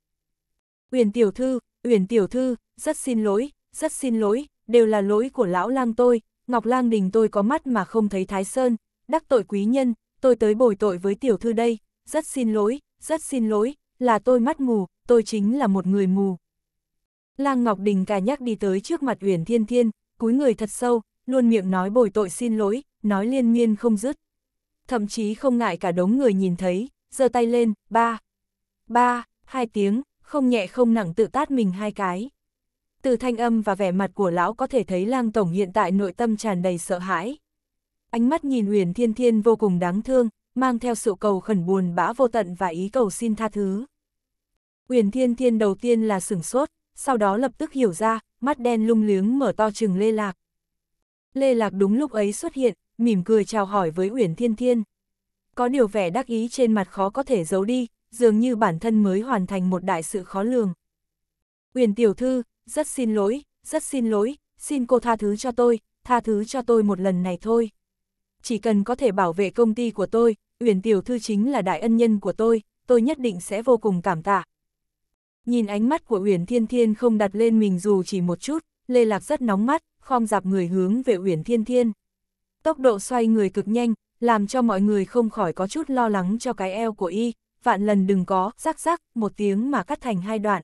Uyển tiểu thư, Uyển tiểu thư, rất xin lỗi, rất xin lỗi, đều là lỗi của lão lang tôi, Ngọc Lang Đình tôi có mắt mà không thấy Thái Sơn, đắc tội quý nhân, tôi tới bồi tội với tiểu thư đây, rất xin lỗi, rất xin lỗi, là tôi mắt mù, tôi chính là một người mù. Lang Ngọc Đình cà nhắc đi tới trước mặt Uyển Thiên Thiên, cúi người thật sâu, luôn miệng nói bồi tội xin lỗi, nói liên miên không dứt thậm chí không ngại cả đống người nhìn thấy, giơ tay lên, ba, ba, hai tiếng, không nhẹ không nặng tự tát mình hai cái. Từ thanh âm và vẻ mặt của lão có thể thấy lang tổng hiện tại nội tâm tràn đầy sợ hãi. Ánh mắt nhìn huyền thiên thiên vô cùng đáng thương, mang theo sự cầu khẩn buồn bã vô tận và ý cầu xin tha thứ. Huyền thiên thiên đầu tiên là sửng sốt, sau đó lập tức hiểu ra, mắt đen lung liếng mở to chừng lê lạc. Lê lạc đúng lúc ấy xuất hiện, mỉm cười chào hỏi với Uyển Thiên Thiên. Có điều vẻ đắc ý trên mặt khó có thể giấu đi, dường như bản thân mới hoàn thành một đại sự khó lường. Uyển tiểu thư, rất xin lỗi, rất xin lỗi, xin cô tha thứ cho tôi, tha thứ cho tôi một lần này thôi. Chỉ cần có thể bảo vệ công ty của tôi, Uyển tiểu thư chính là đại ân nhân của tôi, tôi nhất định sẽ vô cùng cảm tạ. Nhìn ánh mắt của Uyển Thiên Thiên không đặt lên mình dù chỉ một chút, Lê Lạc rất nóng mắt, khom dạp người hướng về Uyển Thiên Thiên tốc độ xoay người cực nhanh, làm cho mọi người không khỏi có chút lo lắng cho cái eo của y, vạn lần đừng có, rắc rắc, một tiếng mà cắt thành hai đoạn.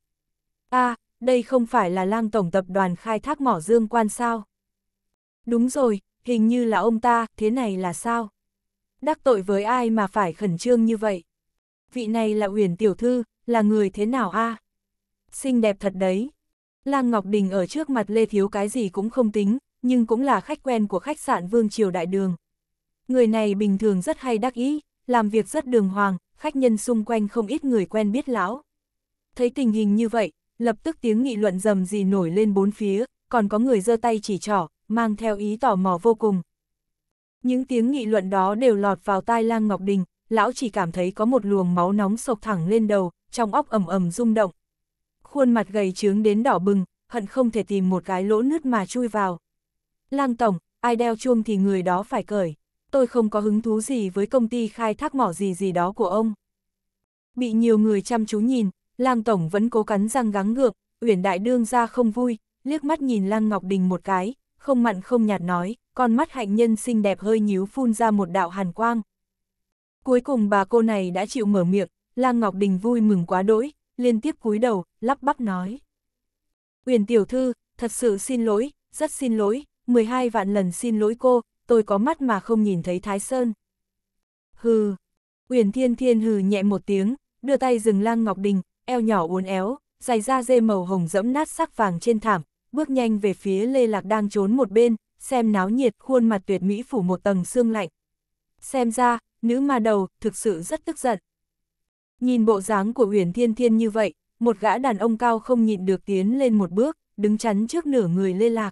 a à, đây không phải là lang tổng tập đoàn khai thác mỏ dương quan sao? Đúng rồi, hình như là ông ta, thế này là sao? Đắc tội với ai mà phải khẩn trương như vậy? Vị này là Uyển Tiểu Thư, là người thế nào a Xinh đẹp thật đấy. Lang Ngọc Đình ở trước mặt Lê Thiếu cái gì cũng không tính, nhưng cũng là khách quen của khách sạn Vương Triều Đại Đường. Người này bình thường rất hay đắc ý, làm việc rất đường hoàng, khách nhân xung quanh không ít người quen biết lão. Thấy tình hình như vậy, lập tức tiếng nghị luận rầm gì nổi lên bốn phía, còn có người giơ tay chỉ trỏ, mang theo ý tò mò vô cùng. Những tiếng nghị luận đó đều lọt vào tai Lang Ngọc Đình, lão chỉ cảm thấy có một luồng máu nóng sộc thẳng lên đầu, trong óc ầm ầm rung động. Khuôn mặt gầy trướng đến đỏ bừng, hận không thể tìm một cái lỗ nứt mà chui vào. Lang Tổng, ai đeo chuông thì người đó phải cởi. Tôi không có hứng thú gì với công ty khai thác mỏ gì gì đó của ông. Bị nhiều người chăm chú nhìn, Lang Tổng vẫn cố cắn răng gắng ngược. Uyển Đại Đương ra không vui, liếc mắt nhìn Lang Ngọc Đình một cái, không mặn không nhạt nói, con mắt hạnh nhân xinh đẹp hơi nhíu phun ra một đạo hàn quang. Cuối cùng bà cô này đã chịu mở miệng, Lang Ngọc Đình vui mừng quá đỗi, liên tiếp cúi đầu, lắp bắp nói. Uyển tiểu thư, thật sự xin lỗi, rất xin lỗi, 12 vạn lần xin lỗi cô, tôi có mắt mà không nhìn thấy Thái Sơn. Hừ, Uyển Thiên Thiên hừ nhẹ một tiếng, đưa tay dừng Lang Ngọc Đình, eo nhỏ uốn éo, giày da dê màu hồng dẫm nát sắc vàng trên thảm, bước nhanh về phía Lê Lạc đang trốn một bên, xem náo nhiệt khuôn mặt tuyệt mỹ phủ một tầng xương lạnh. Xem ra, nữ ma đầu thực sự rất tức giận. Nhìn bộ dáng của Uyển Thiên Thiên như vậy, một gã đàn ông cao không nhịn được tiến lên một bước, đứng chắn trước nửa người Lê Lạc.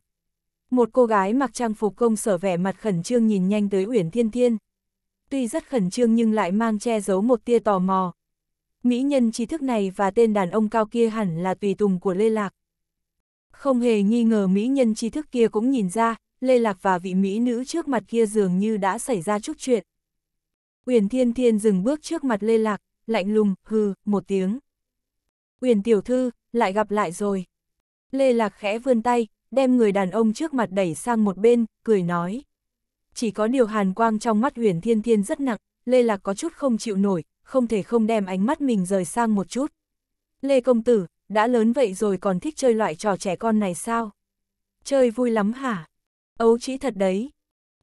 Một cô gái mặc trang phục công sở vẻ mặt khẩn trương nhìn nhanh tới Uyển Thiên Thiên. Tuy rất khẩn trương nhưng lại mang che giấu một tia tò mò. Mỹ nhân trí thức này và tên đàn ông cao kia hẳn là tùy tùng của Lê Lạc. Không hề nghi ngờ Mỹ nhân trí thức kia cũng nhìn ra, Lê Lạc và vị Mỹ nữ trước mặt kia dường như đã xảy ra chút chuyện. Uyển Thiên Thiên dừng bước trước mặt Lê Lạc, lạnh lùng, hừ, một tiếng. Uyển tiểu thư, lại gặp lại rồi. Lê Lạc khẽ vươn tay, đem người đàn ông trước mặt đẩy sang một bên, cười nói. Chỉ có điều hàn quang trong mắt huyền thiên thiên rất nặng, Lê Lạc có chút không chịu nổi, không thể không đem ánh mắt mình rời sang một chút. Lê Công Tử, đã lớn vậy rồi còn thích chơi loại trò trẻ con này sao? Chơi vui lắm hả? Ấu chỉ thật đấy.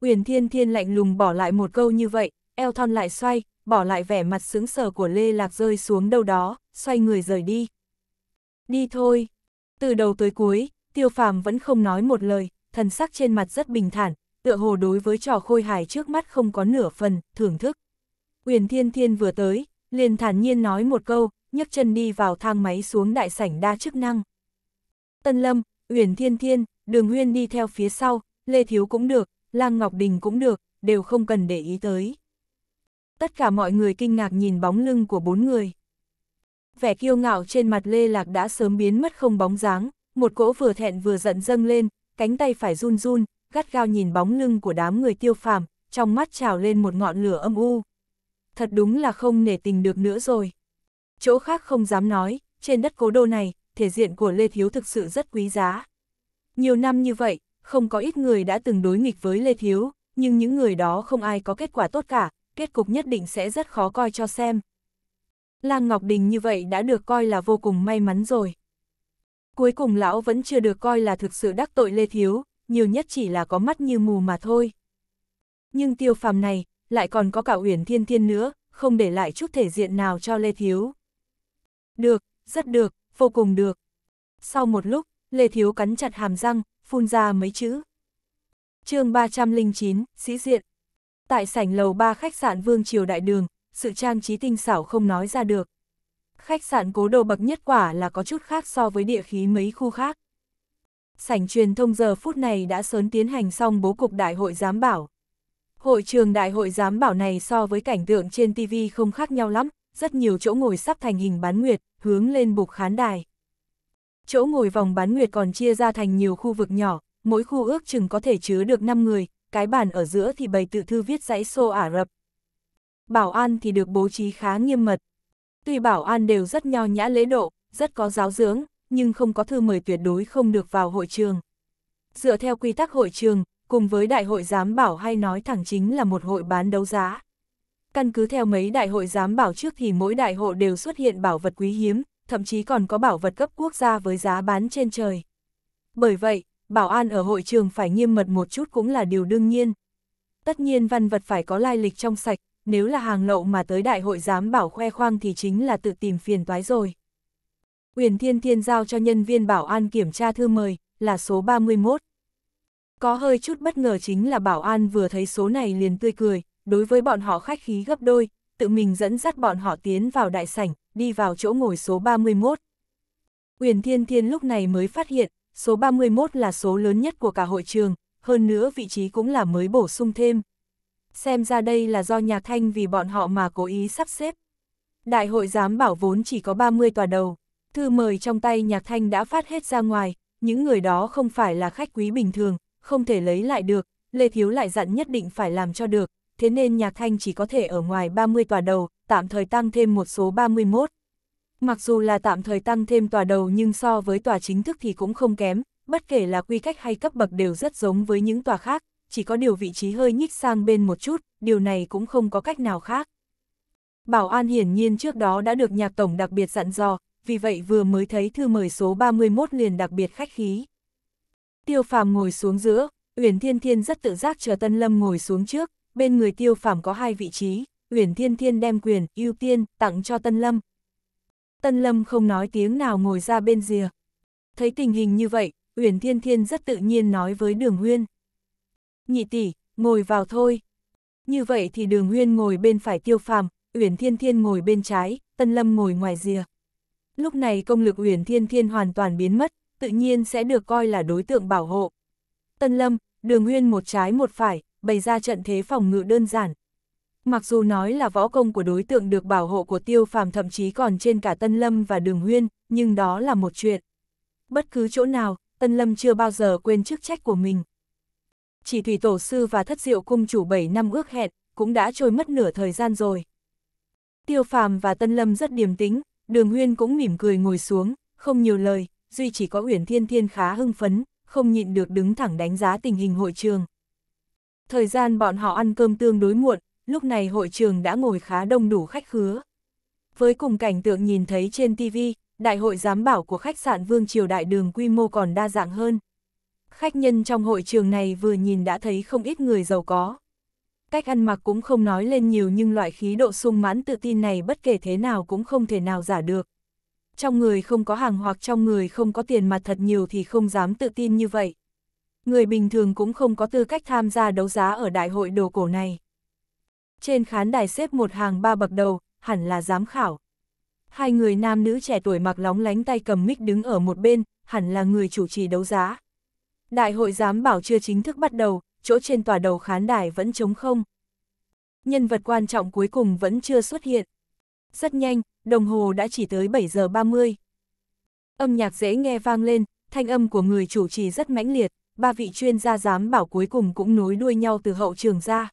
Huyền thiên thiên lạnh lùng bỏ lại một câu như vậy, eo thon lại xoay, bỏ lại vẻ mặt sướng sờ của Lê Lạc rơi xuống đâu đó, xoay người rời đi. Đi thôi. Từ đầu tới cuối, tiêu phàm vẫn không nói một lời, thần sắc trên mặt rất bình thản, tựa hồ đối với trò khôi hài trước mắt không có nửa phần, thưởng thức. Uyển Thiên Thiên vừa tới, liền thản nhiên nói một câu, nhấc chân đi vào thang máy xuống đại sảnh đa chức năng. Tân Lâm, Uyển Thiên Thiên, Đường Huyên đi theo phía sau, Lê Thiếu cũng được, Lang Ngọc Đình cũng được, đều không cần để ý tới. Tất cả mọi người kinh ngạc nhìn bóng lưng của bốn người. Vẻ kiêu ngạo trên mặt Lê Lạc đã sớm biến mất không bóng dáng, một cỗ vừa thẹn vừa giận dâng lên, cánh tay phải run run, gắt gao nhìn bóng lưng của đám người tiêu phàm, trong mắt trào lên một ngọn lửa âm u. Thật đúng là không nể tình được nữa rồi. Chỗ khác không dám nói, trên đất cố đô này, thể diện của Lê Thiếu thực sự rất quý giá. Nhiều năm như vậy, không có ít người đã từng đối nghịch với Lê Thiếu, nhưng những người đó không ai có kết quả tốt cả, kết cục nhất định sẽ rất khó coi cho xem. Lang Ngọc Đình như vậy đã được coi là vô cùng may mắn rồi. Cuối cùng lão vẫn chưa được coi là thực sự đắc tội Lê Thiếu, nhiều nhất chỉ là có mắt như mù mà thôi. Nhưng tiêu phàm này, lại còn có cả uyển thiên thiên nữa, không để lại chút thể diện nào cho Lê Thiếu. Được, rất được, vô cùng được. Sau một lúc, Lê Thiếu cắn chặt hàm răng, phun ra mấy chữ. chương 309, Sĩ Diện Tại sảnh lầu 3 khách sạn Vương Triều Đại Đường, sự trang trí tinh xảo không nói ra được, khách sạn cố đồ bậc nhất quả là có chút khác so với địa khí mấy khu khác. Sảnh truyền thông giờ phút này đã sớm tiến hành xong bố cục đại hội giám bảo. Hội trường đại hội giám bảo này so với cảnh tượng trên TV không khác nhau lắm, rất nhiều chỗ ngồi sắp thành hình bán nguyệt, hướng lên bục khán đài. Chỗ ngồi vòng bán nguyệt còn chia ra thành nhiều khu vực nhỏ, mỗi khu ước chừng có thể chứa được 5 người, cái bàn ở giữa thì bày tự thư viết dãy xô Ả Rập. Bảo an thì được bố trí khá nghiêm mật, Tuy bảo an đều rất nho nhã lễ độ, rất có giáo dưỡng, nhưng không có thư mời tuyệt đối không được vào hội trường. Dựa theo quy tắc hội trường, cùng với đại hội giám bảo hay nói thẳng chính là một hội bán đấu giá. Căn cứ theo mấy đại hội giám bảo trước thì mỗi đại hội đều xuất hiện bảo vật quý hiếm, thậm chí còn có bảo vật cấp quốc gia với giá bán trên trời. Bởi vậy, bảo an ở hội trường phải nghiêm mật một chút cũng là điều đương nhiên. Tất nhiên văn vật phải có lai lịch trong sạch, nếu là hàng lậu mà tới đại hội dám bảo khoe khoang thì chính là tự tìm phiền toái rồi. Quyền Thiên Thiên giao cho nhân viên bảo an kiểm tra thư mời, là số 31. Có hơi chút bất ngờ chính là bảo an vừa thấy số này liền tươi cười, đối với bọn họ khách khí gấp đôi, tự mình dẫn dắt bọn họ tiến vào đại sảnh, đi vào chỗ ngồi số 31. Quyền Thiên Thiên lúc này mới phát hiện, số 31 là số lớn nhất của cả hội trường, hơn nữa vị trí cũng là mới bổ sung thêm xem ra đây là do nhà Thanh vì bọn họ mà cố ý sắp xếp. Đại hội giám bảo vốn chỉ có 30 tòa đầu, thư mời trong tay Nhạc Thanh đã phát hết ra ngoài, những người đó không phải là khách quý bình thường, không thể lấy lại được, Lê Thiếu lại dặn nhất định phải làm cho được, thế nên Nhạc Thanh chỉ có thể ở ngoài 30 tòa đầu, tạm thời tăng thêm một số 31. Mặc dù là tạm thời tăng thêm tòa đầu nhưng so với tòa chính thức thì cũng không kém, bất kể là quy cách hay cấp bậc đều rất giống với những tòa khác, chỉ có điều vị trí hơi nhích sang bên một chút, điều này cũng không có cách nào khác. Bảo An hiển nhiên trước đó đã được nhạc tổng đặc biệt dặn dò, vì vậy vừa mới thấy thư mời số 31 liền đặc biệt khách khí. Tiêu Phàm ngồi xuống giữa, Uyển Thiên Thiên rất tự giác chờ Tân Lâm ngồi xuống trước, bên người Tiêu Phàm có hai vị trí, Uyển Thiên Thiên đem quyền ưu tiên tặng cho Tân Lâm. Tân Lâm không nói tiếng nào ngồi ra bên rìa. Thấy tình hình như vậy, Uyển Thiên Thiên rất tự nhiên nói với Đường Huyên. Nhị tỷ, ngồi vào thôi. Như vậy thì đường huyên ngồi bên phải tiêu phàm, Uyển Thiên Thiên ngồi bên trái, Tân Lâm ngồi ngoài rìa. Lúc này công lực Uyển Thiên Thiên hoàn toàn biến mất, tự nhiên sẽ được coi là đối tượng bảo hộ. Tân Lâm, đường huyên một trái một phải, bày ra trận thế phòng ngự đơn giản. Mặc dù nói là võ công của đối tượng được bảo hộ của tiêu phàm thậm chí còn trên cả Tân Lâm và đường huyên, nhưng đó là một chuyện. Bất cứ chỗ nào, Tân Lâm chưa bao giờ quên chức trách của mình chỉ thủy tổ sư và thất diệu cung chủ 7 năm ước hẹn, cũng đã trôi mất nửa thời gian rồi. Tiêu phàm và Tân Lâm rất điềm tĩnh, đường huyên cũng mỉm cười ngồi xuống, không nhiều lời, duy chỉ có Uyển Thiên Thiên khá hưng phấn, không nhịn được đứng thẳng đánh giá tình hình hội trường. Thời gian bọn họ ăn cơm tương đối muộn, lúc này hội trường đã ngồi khá đông đủ khách khứa. Với cùng cảnh tượng nhìn thấy trên TV, đại hội giám bảo của khách sạn Vương Triều Đại Đường quy mô còn đa dạng hơn khách nhân trong hội trường này vừa nhìn đã thấy không ít người giàu có. Cách ăn mặc cũng không nói lên nhiều nhưng loại khí độ sung mãn tự tin này bất kể thế nào cũng không thể nào giả được. Trong người không có hàng hoặc trong người không có tiền mặt thật nhiều thì không dám tự tin như vậy. Người bình thường cũng không có tư cách tham gia đấu giá ở đại hội đồ cổ này. Trên khán đài xếp một hàng ba bậc đầu, hẳn là giám khảo. Hai người nam nữ trẻ tuổi mặc lóng lánh tay cầm mic đứng ở một bên, hẳn là người chủ trì đấu giá. Đại hội giám bảo chưa chính thức bắt đầu, chỗ trên tòa đầu khán đài vẫn trống không. Nhân vật quan trọng cuối cùng vẫn chưa xuất hiện. Rất nhanh, đồng hồ đã chỉ tới 7 giờ 30. Âm nhạc dễ nghe vang lên, thanh âm của người chủ trì rất mãnh liệt, ba vị chuyên gia giám bảo cuối cùng cũng nối đuôi nhau từ hậu trường ra.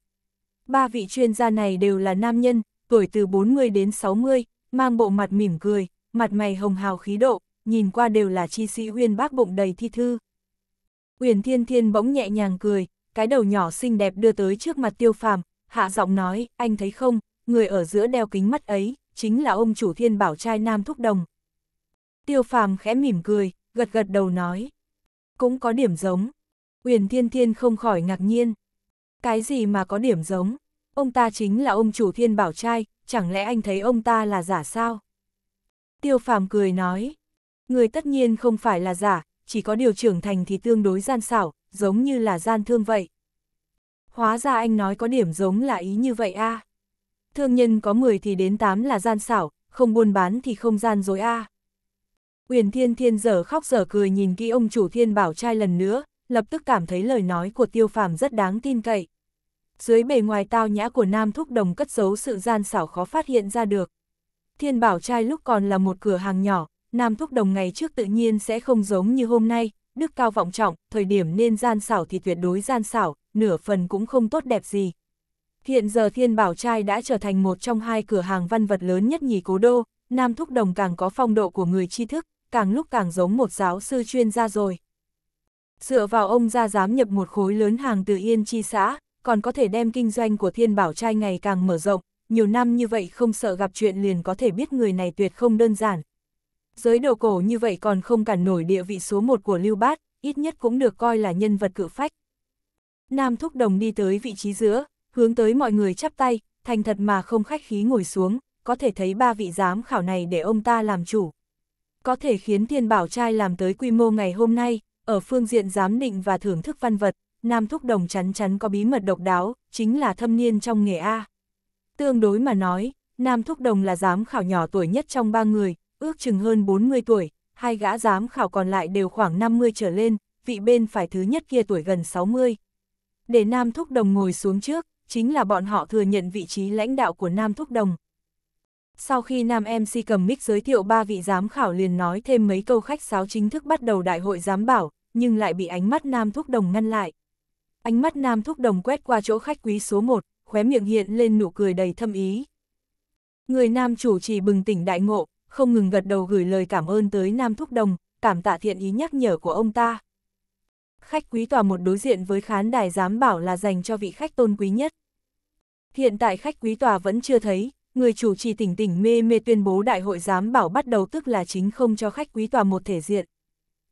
Ba vị chuyên gia này đều là nam nhân, tuổi từ 40 đến 60, mang bộ mặt mỉm cười, mặt mày hồng hào khí độ, nhìn qua đều là chi sĩ uyên bác bụng đầy thi thư. Uyển Thiên Thiên bỗng nhẹ nhàng cười, cái đầu nhỏ xinh đẹp đưa tới trước mặt tiêu phàm, hạ giọng nói, anh thấy không, người ở giữa đeo kính mắt ấy, chính là ông chủ thiên bảo trai nam thúc đồng. Tiêu phàm khẽ mỉm cười, gật gật đầu nói. Cũng có điểm giống. Uyển Thiên Thiên không khỏi ngạc nhiên. Cái gì mà có điểm giống? Ông ta chính là ông chủ thiên bảo trai, chẳng lẽ anh thấy ông ta là giả sao? Tiêu phàm cười nói. Người tất nhiên không phải là giả, chỉ có điều trưởng thành thì tương đối gian xảo, giống như là gian thương vậy. Hóa ra anh nói có điểm giống là ý như vậy a. À. Thương nhân có 10 thì đến 8 là gian xảo, không buôn bán thì không gian dối a. À. Uyển Thiên Thiên giờ khóc giờ cười nhìn kỹ ông chủ Thiên Bảo trai lần nữa, lập tức cảm thấy lời nói của Tiêu Phàm rất đáng tin cậy. Dưới bề ngoài tao nhã của Nam Thúc Đồng cất giấu sự gian xảo khó phát hiện ra được. Thiên Bảo trai lúc còn là một cửa hàng nhỏ, Nam Thúc Đồng ngày trước tự nhiên sẽ không giống như hôm nay, đức cao vọng trọng, thời điểm nên gian xảo thì tuyệt đối gian xảo, nửa phần cũng không tốt đẹp gì. Hiện giờ Thiên Bảo Trai đã trở thành một trong hai cửa hàng văn vật lớn nhất nhì cố đô, Nam Thúc Đồng càng có phong độ của người tri thức, càng lúc càng giống một giáo sư chuyên gia rồi. Dựa vào ông ra dám nhập một khối lớn hàng từ Yên Chi xã, còn có thể đem kinh doanh của Thiên Bảo Trai ngày càng mở rộng, nhiều năm như vậy không sợ gặp chuyện liền có thể biết người này tuyệt không đơn giản, Giới đồ cổ như vậy còn không cản nổi địa vị số một của Lưu Bát, ít nhất cũng được coi là nhân vật cự phách. Nam Thúc Đồng đi tới vị trí giữa, hướng tới mọi người chắp tay, thành thật mà không khách khí ngồi xuống, có thể thấy ba vị giám khảo này để ông ta làm chủ. Có thể khiến thiên bảo trai làm tới quy mô ngày hôm nay, ở phương diện giám định và thưởng thức văn vật, Nam Thúc Đồng chắn chắn có bí mật độc đáo, chính là thâm niên trong nghề A. Tương đối mà nói, Nam Thúc Đồng là giám khảo nhỏ tuổi nhất trong ba người, ước chừng hơn 40 tuổi, hai gã giám khảo còn lại đều khoảng 50 trở lên, vị bên phải thứ nhất kia tuổi gần 60. Để Nam Thúc Đồng ngồi xuống trước, chính là bọn họ thừa nhận vị trí lãnh đạo của Nam Thúc Đồng. Sau khi Nam MC cầm mic giới thiệu ba vị giám khảo liền nói thêm mấy câu khách sáo chính thức bắt đầu đại hội giám bảo, nhưng lại bị ánh mắt Nam Thúc Đồng ngăn lại. Ánh mắt Nam Thúc Đồng quét qua chỗ khách quý số 1, khóe miệng hiện lên nụ cười đầy thâm ý. Người nam chủ trì bừng tỉnh đại ngộ, không ngừng gật đầu gửi lời cảm ơn tới Nam Thúc Đồng, cảm tạ thiện ý nhắc nhở của ông ta. Khách quý tòa một đối diện với khán đài giám bảo là dành cho vị khách tôn quý nhất. Hiện tại khách quý tòa vẫn chưa thấy, người chủ trì tỉnh tỉnh mê mê tuyên bố đại hội giám bảo bắt đầu tức là chính không cho khách quý tòa một thể diện.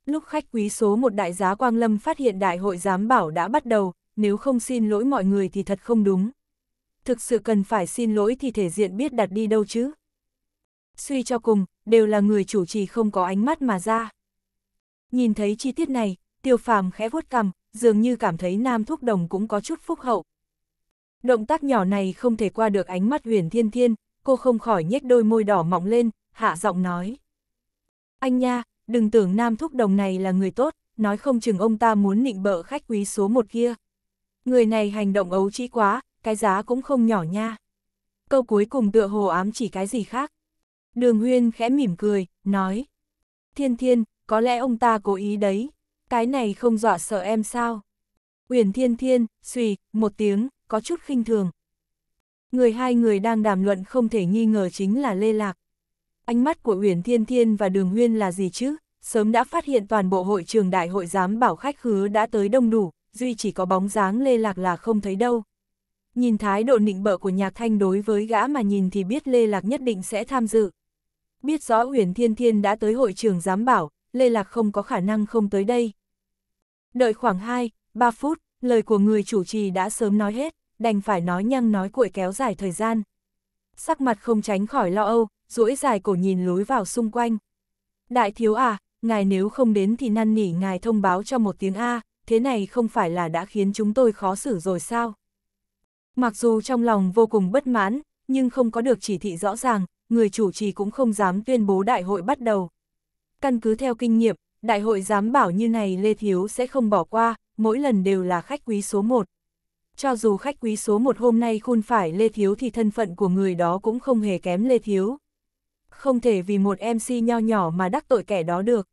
Lúc khách quý số một đại giá Quang Lâm phát hiện đại hội giám bảo đã bắt đầu, nếu không xin lỗi mọi người thì thật không đúng. Thực sự cần phải xin lỗi thì thể diện biết đặt đi đâu chứ suy cho cùng, đều là người chủ trì không có ánh mắt mà ra. Nhìn thấy chi tiết này, tiêu phàm khẽ vuốt cằm, dường như cảm thấy nam thúc đồng cũng có chút phúc hậu. Động tác nhỏ này không thể qua được ánh mắt huyền thiên thiên, cô không khỏi nhếch đôi môi đỏ mọng lên, hạ giọng nói. Anh nha, đừng tưởng nam thúc đồng này là người tốt, nói không chừng ông ta muốn nịnh bợ khách quý số một kia. Người này hành động ấu trĩ quá, cái giá cũng không nhỏ nha. Câu cuối cùng tựa hồ ám chỉ cái gì khác. Đường Huyên khẽ mỉm cười, nói. Thiên Thiên, có lẽ ông ta cố ý đấy. Cái này không dọa sợ em sao? Uyển Thiên Thiên, suy một tiếng, có chút khinh thường. Người hai người đang đàm luận không thể nghi ngờ chính là Lê Lạc. Ánh mắt của Uyển Thiên Thiên và Đường Huyên là gì chứ? Sớm đã phát hiện toàn bộ hội trường đại hội giám bảo khách khứa đã tới đông đủ, duy chỉ có bóng dáng Lê Lạc là không thấy đâu. Nhìn thái độ nịnh bợ của Nhạc Thanh đối với gã mà nhìn thì biết Lê Lạc nhất định sẽ tham dự biết rõ huyền Thiên Thiên đã tới hội trường giám bảo, Lê Lạc không có khả năng không tới đây. Đợi khoảng 2, 3 phút, lời của người chủ trì đã sớm nói hết, đành phải nói nhăng nói cuội kéo dài thời gian. Sắc mặt không tránh khỏi lo âu, duỗi dài cổ nhìn lối vào xung quanh. Đại thiếu à, ngài nếu không đến thì năn nỉ ngài thông báo cho một tiếng A, thế này không phải là đã khiến chúng tôi khó xử rồi sao? Mặc dù trong lòng vô cùng bất mãn, nhưng không có được chỉ thị rõ ràng, người chủ trì cũng không dám tuyên bố đại hội bắt đầu. Căn cứ theo kinh nghiệm, đại hội dám bảo như này Lê Thiếu sẽ không bỏ qua, mỗi lần đều là khách quý số một. Cho dù khách quý số một hôm nay khôn phải Lê Thiếu thì thân phận của người đó cũng không hề kém Lê Thiếu. Không thể vì một MC nho nhỏ mà đắc tội kẻ đó được.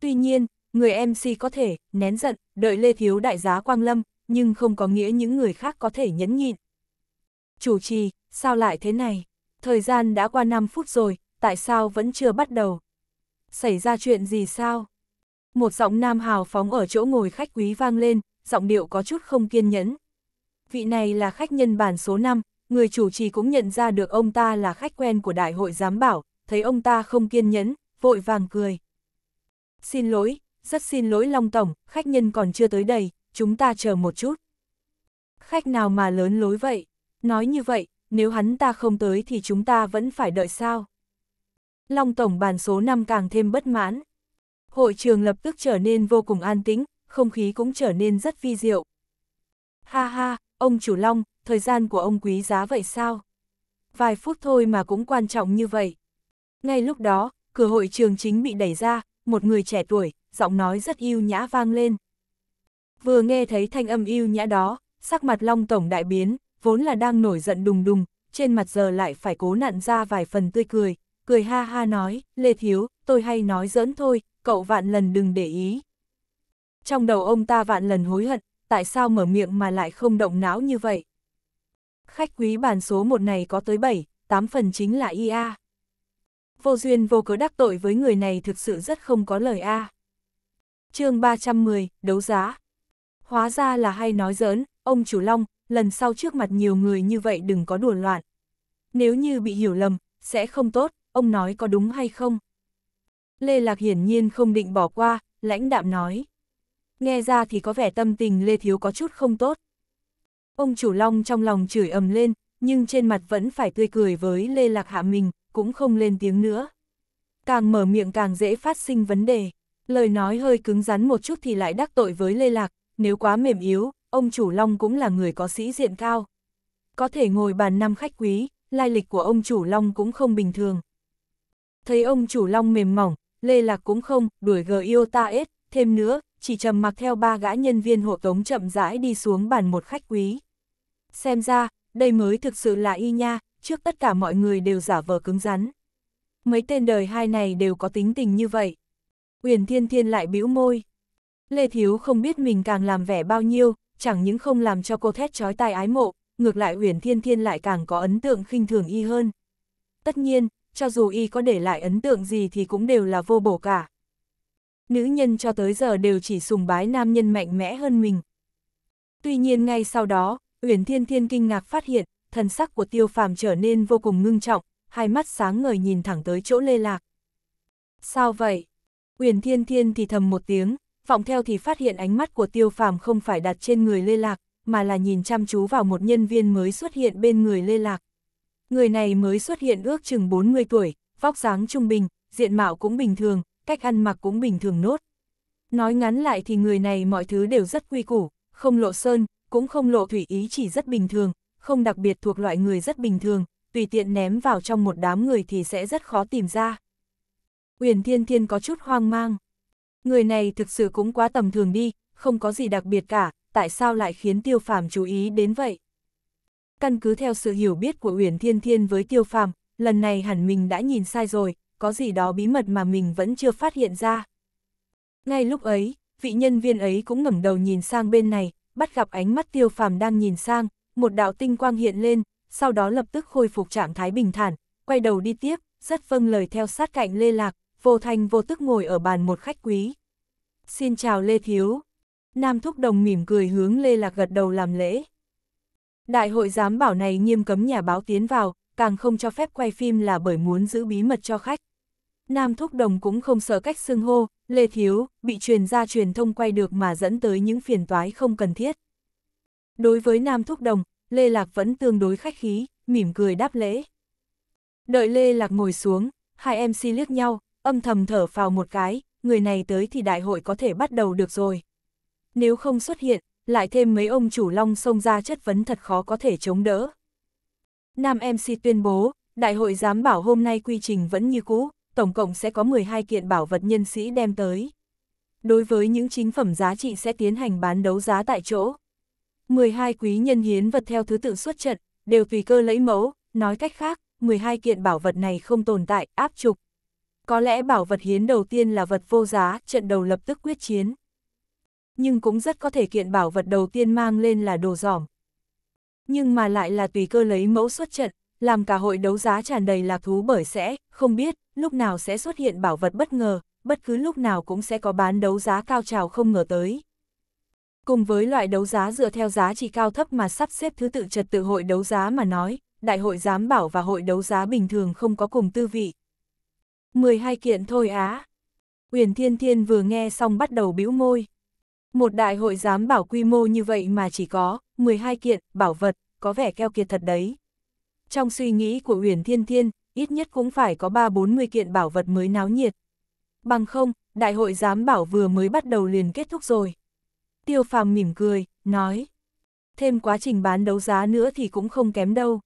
Tuy nhiên, người MC có thể nén giận, đợi Lê Thiếu đại giá Quang Lâm, nhưng không có nghĩa những người khác có thể nhẫn nhịn. Chủ trì, sao lại thế này? Thời gian đã qua 5 phút rồi, tại sao vẫn chưa bắt đầu? Xảy ra chuyện gì sao? Một giọng nam hào phóng ở chỗ ngồi khách quý vang lên, giọng điệu có chút không kiên nhẫn. Vị này là khách nhân bản số 5, người chủ trì cũng nhận ra được ông ta là khách quen của đại hội giám bảo, thấy ông ta không kiên nhẫn, vội vàng cười. Xin lỗi, rất xin lỗi Long Tổng, khách nhân còn chưa tới đầy, chúng ta chờ một chút. Khách nào mà lớn lối vậy? Nói như vậy, nếu hắn ta không tới thì chúng ta vẫn phải đợi sao. Long Tổng bàn số 5 càng thêm bất mãn. Hội trường lập tức trở nên vô cùng an tĩnh, không khí cũng trở nên rất vi diệu. Ha ha, ông chủ Long, thời gian của ông quý giá vậy sao? Vài phút thôi mà cũng quan trọng như vậy. Ngay lúc đó, cửa hội trường chính bị đẩy ra, một người trẻ tuổi, giọng nói rất yêu nhã vang lên. Vừa nghe thấy thanh âm yêu nhã đó, sắc mặt Long Tổng đại biến, vốn là đang nổi giận đùng đùng, trên mặt giờ lại phải cố nặn ra vài phần tươi cười, cười ha ha nói, Lê Thiếu, tôi hay nói giỡn thôi, cậu vạn lần đừng để ý. Trong đầu ông ta vạn lần hối hận, tại sao mở miệng mà lại không động não như vậy? Khách quý bàn số một này có tới 7, 8 phần chính là IA. Vô duyên vô cớ đắc tội với người này thực sự rất không có lời A. À. chương 310, đấu giá. Hóa ra là hay nói giỡn, ông chủ Long, lần sau trước mặt nhiều người như vậy đừng có đùa loạn. Nếu như bị hiểu lầm, sẽ không tốt, ông nói có đúng hay không? Lê Lạc hiển nhiên không định bỏ qua, lãnh đạm nói. Nghe ra thì có vẻ tâm tình Lê Thiếu có chút không tốt. Ông chủ Long trong lòng chửi ầm lên, nhưng trên mặt vẫn phải tươi cười với Lê Lạc Hạ mình, cũng không lên tiếng nữa. Càng mở miệng càng dễ phát sinh vấn đề, lời nói hơi cứng rắn một chút thì lại đắc tội với Lê Lạc, nếu quá mềm yếu, ông chủ Long cũng là người có sĩ diện cao. Có thể ngồi bàn năm khách quý, lai lịch của ông chủ Long cũng không bình thường. Thấy ông chủ Long mềm mỏng, Lê Lạc cũng không, đuổi gờ yêu ta ết, thêm nữa, chỉ trầm mặc theo ba gã nhân viên hộ tống chậm rãi đi xuống bàn một khách quý. Xem ra, đây mới thực sự là y nha, trước tất cả mọi người đều giả vờ cứng rắn. Mấy tên đời hai này đều có tính tình như vậy. Uyển Thiên Thiên lại bĩu môi. Lê Thiếu không biết mình càng làm vẻ bao nhiêu, chẳng những không làm cho cô thét chói tai ái mộ, ngược lại Huyền Thiên Thiên lại càng có ấn tượng khinh thường y hơn. Tất nhiên, cho dù y có để lại ấn tượng gì thì cũng đều là vô bổ cả. Nữ nhân cho tới giờ đều chỉ sùng bái nam nhân mạnh mẽ hơn mình. Tuy nhiên ngay sau đó, Huyền Thiên Thiên kinh ngạc phát hiện, thần sắc của Tiêu Phàm trở nên vô cùng ngưng trọng, hai mắt sáng ngời nhìn thẳng tới chỗ Lê Lạc. Sao vậy? Huyền Thiên Thiên thì thầm một tiếng, vọng theo thì phát hiện ánh mắt của tiêu phàm không phải đặt trên người lê lạc, mà là nhìn chăm chú vào một nhân viên mới xuất hiện bên người lê lạc. Người này mới xuất hiện ước chừng 40 tuổi, vóc dáng trung bình, diện mạo cũng bình thường, cách ăn mặc cũng bình thường nốt. Nói ngắn lại thì người này mọi thứ đều rất quy củ, không lộ sơn, cũng không lộ thủy ý chỉ rất bình thường, không đặc biệt thuộc loại người rất bình thường, tùy tiện ném vào trong một đám người thì sẽ rất khó tìm ra. Uyển Thiên Thiên có chút hoang mang. Người này thực sự cũng quá tầm thường đi, không có gì đặc biệt cả, tại sao lại khiến tiêu phàm chú ý đến vậy? Căn cứ theo sự hiểu biết của Uyển Thiên Thiên với tiêu phàm, lần này hẳn mình đã nhìn sai rồi, có gì đó bí mật mà mình vẫn chưa phát hiện ra. Ngay lúc ấy, vị nhân viên ấy cũng ngẩng đầu nhìn sang bên này, bắt gặp ánh mắt tiêu phàm đang nhìn sang, một đạo tinh quang hiện lên, sau đó lập tức khôi phục trạng thái bình thản, quay đầu đi tiếp, rất vâng lời theo sát cạnh Lê Lạc, vô thanh vô tức ngồi ở bàn một khách quý. Xin chào Lê Thiếu. Nam Thúc Đồng mỉm cười hướng Lê Lạc gật đầu làm lễ. Đại hội giám bảo này nghiêm cấm nhà báo tiến vào, càng không cho phép quay phim là bởi muốn giữ bí mật cho khách. Nam Thúc Đồng cũng không sợ cách xưng hô, Lê Thiếu, bị truyền ra truyền thông quay được mà dẫn tới những phiền toái không cần thiết. Đối với Nam Thúc Đồng, Lê Lạc vẫn tương đối khách khí, mỉm cười đáp lễ. Đợi Lê Lạc ngồi xuống, hai em si liếc nhau, âm thầm thở phào một cái, người này tới thì đại hội có thể bắt đầu được rồi. Nếu không xuất hiện, lại thêm mấy ông chủ long xông ra chất vấn thật khó có thể chống đỡ. Nam MC tuyên bố, đại hội giám bảo hôm nay quy trình vẫn như cũ, tổng cộng sẽ có 12 kiện bảo vật nhân sĩ đem tới. Đối với những chính phẩm giá trị sẽ tiến hành bán đấu giá tại chỗ. 12 quý nhân hiến vật theo thứ tự xuất trận, đều tùy cơ lấy mẫu, nói cách khác, 12 kiện bảo vật này không tồn tại, áp trục, có lẽ bảo vật hiến đầu tiên là vật vô giá, trận đầu lập tức quyết chiến. Nhưng cũng rất có thể kiện bảo vật đầu tiên mang lên là đồ giỏm. Nhưng mà lại là tùy cơ lấy mẫu xuất trận, làm cả hội đấu giá tràn đầy lạc thú bởi sẽ, không biết, lúc nào sẽ xuất hiện bảo vật bất ngờ, bất cứ lúc nào cũng sẽ có bán đấu giá cao trào không ngờ tới. Cùng với loại đấu giá dựa theo giá trị cao thấp mà sắp xếp thứ tự trật tự hội đấu giá mà nói, đại hội giám bảo và hội đấu giá bình thường không có cùng tư vị, 12 kiện thôi á. Uyển Thiên Thiên vừa nghe xong bắt đầu bĩu môi. Một đại hội giám bảo quy mô như vậy mà chỉ có 12 kiện bảo vật, có vẻ keo kiệt thật đấy. Trong suy nghĩ của Uyển Thiên Thiên, ít nhất cũng phải có 3-40 kiện bảo vật mới náo nhiệt. Bằng không, đại hội giám bảo vừa mới bắt đầu liền kết thúc rồi. Tiêu phàm mỉm cười, nói. Thêm quá trình bán đấu giá nữa thì cũng không kém đâu.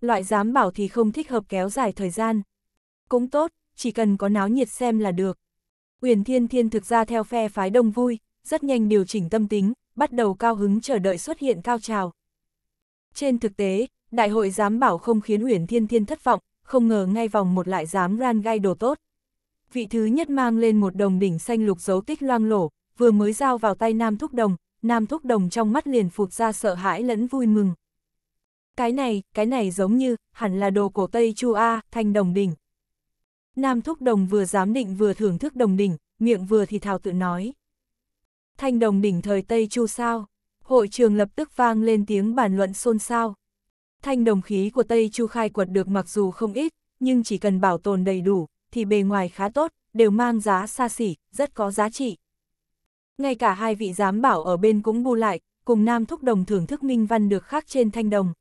Loại giám bảo thì không thích hợp kéo dài thời gian. Cũng tốt, chỉ cần có náo nhiệt xem là được. Uyển Thiên Thiên thực ra theo phe phái đông vui, rất nhanh điều chỉnh tâm tính, bắt đầu cao hứng chờ đợi xuất hiện cao trào. Trên thực tế, đại hội dám bảo không khiến Uyển Thiên Thiên thất vọng, không ngờ ngay vòng một lại dám ran gai đồ tốt. Vị thứ nhất mang lên một đồng đỉnh xanh lục dấu tích loang lổ, vừa mới giao vào tay Nam Thúc Đồng, Nam Thúc Đồng trong mắt liền phụt ra sợ hãi lẫn vui mừng. Cái này, cái này giống như, hẳn là đồ cổ Tây Chu A, thanh đồng đỉnh. Nam Thúc Đồng vừa giám định vừa thưởng thức đồng đỉnh, miệng vừa thì thào tự nói. Thanh đồng đỉnh thời Tây Chu sao? Hội trường lập tức vang lên tiếng bàn luận xôn xao. Thanh đồng khí của Tây Chu khai quật được mặc dù không ít, nhưng chỉ cần bảo tồn đầy đủ, thì bề ngoài khá tốt, đều mang giá xa xỉ, rất có giá trị. Ngay cả hai vị giám bảo ở bên cũng bu lại, cùng Nam Thúc Đồng thưởng thức minh văn được khắc trên thanh đồng.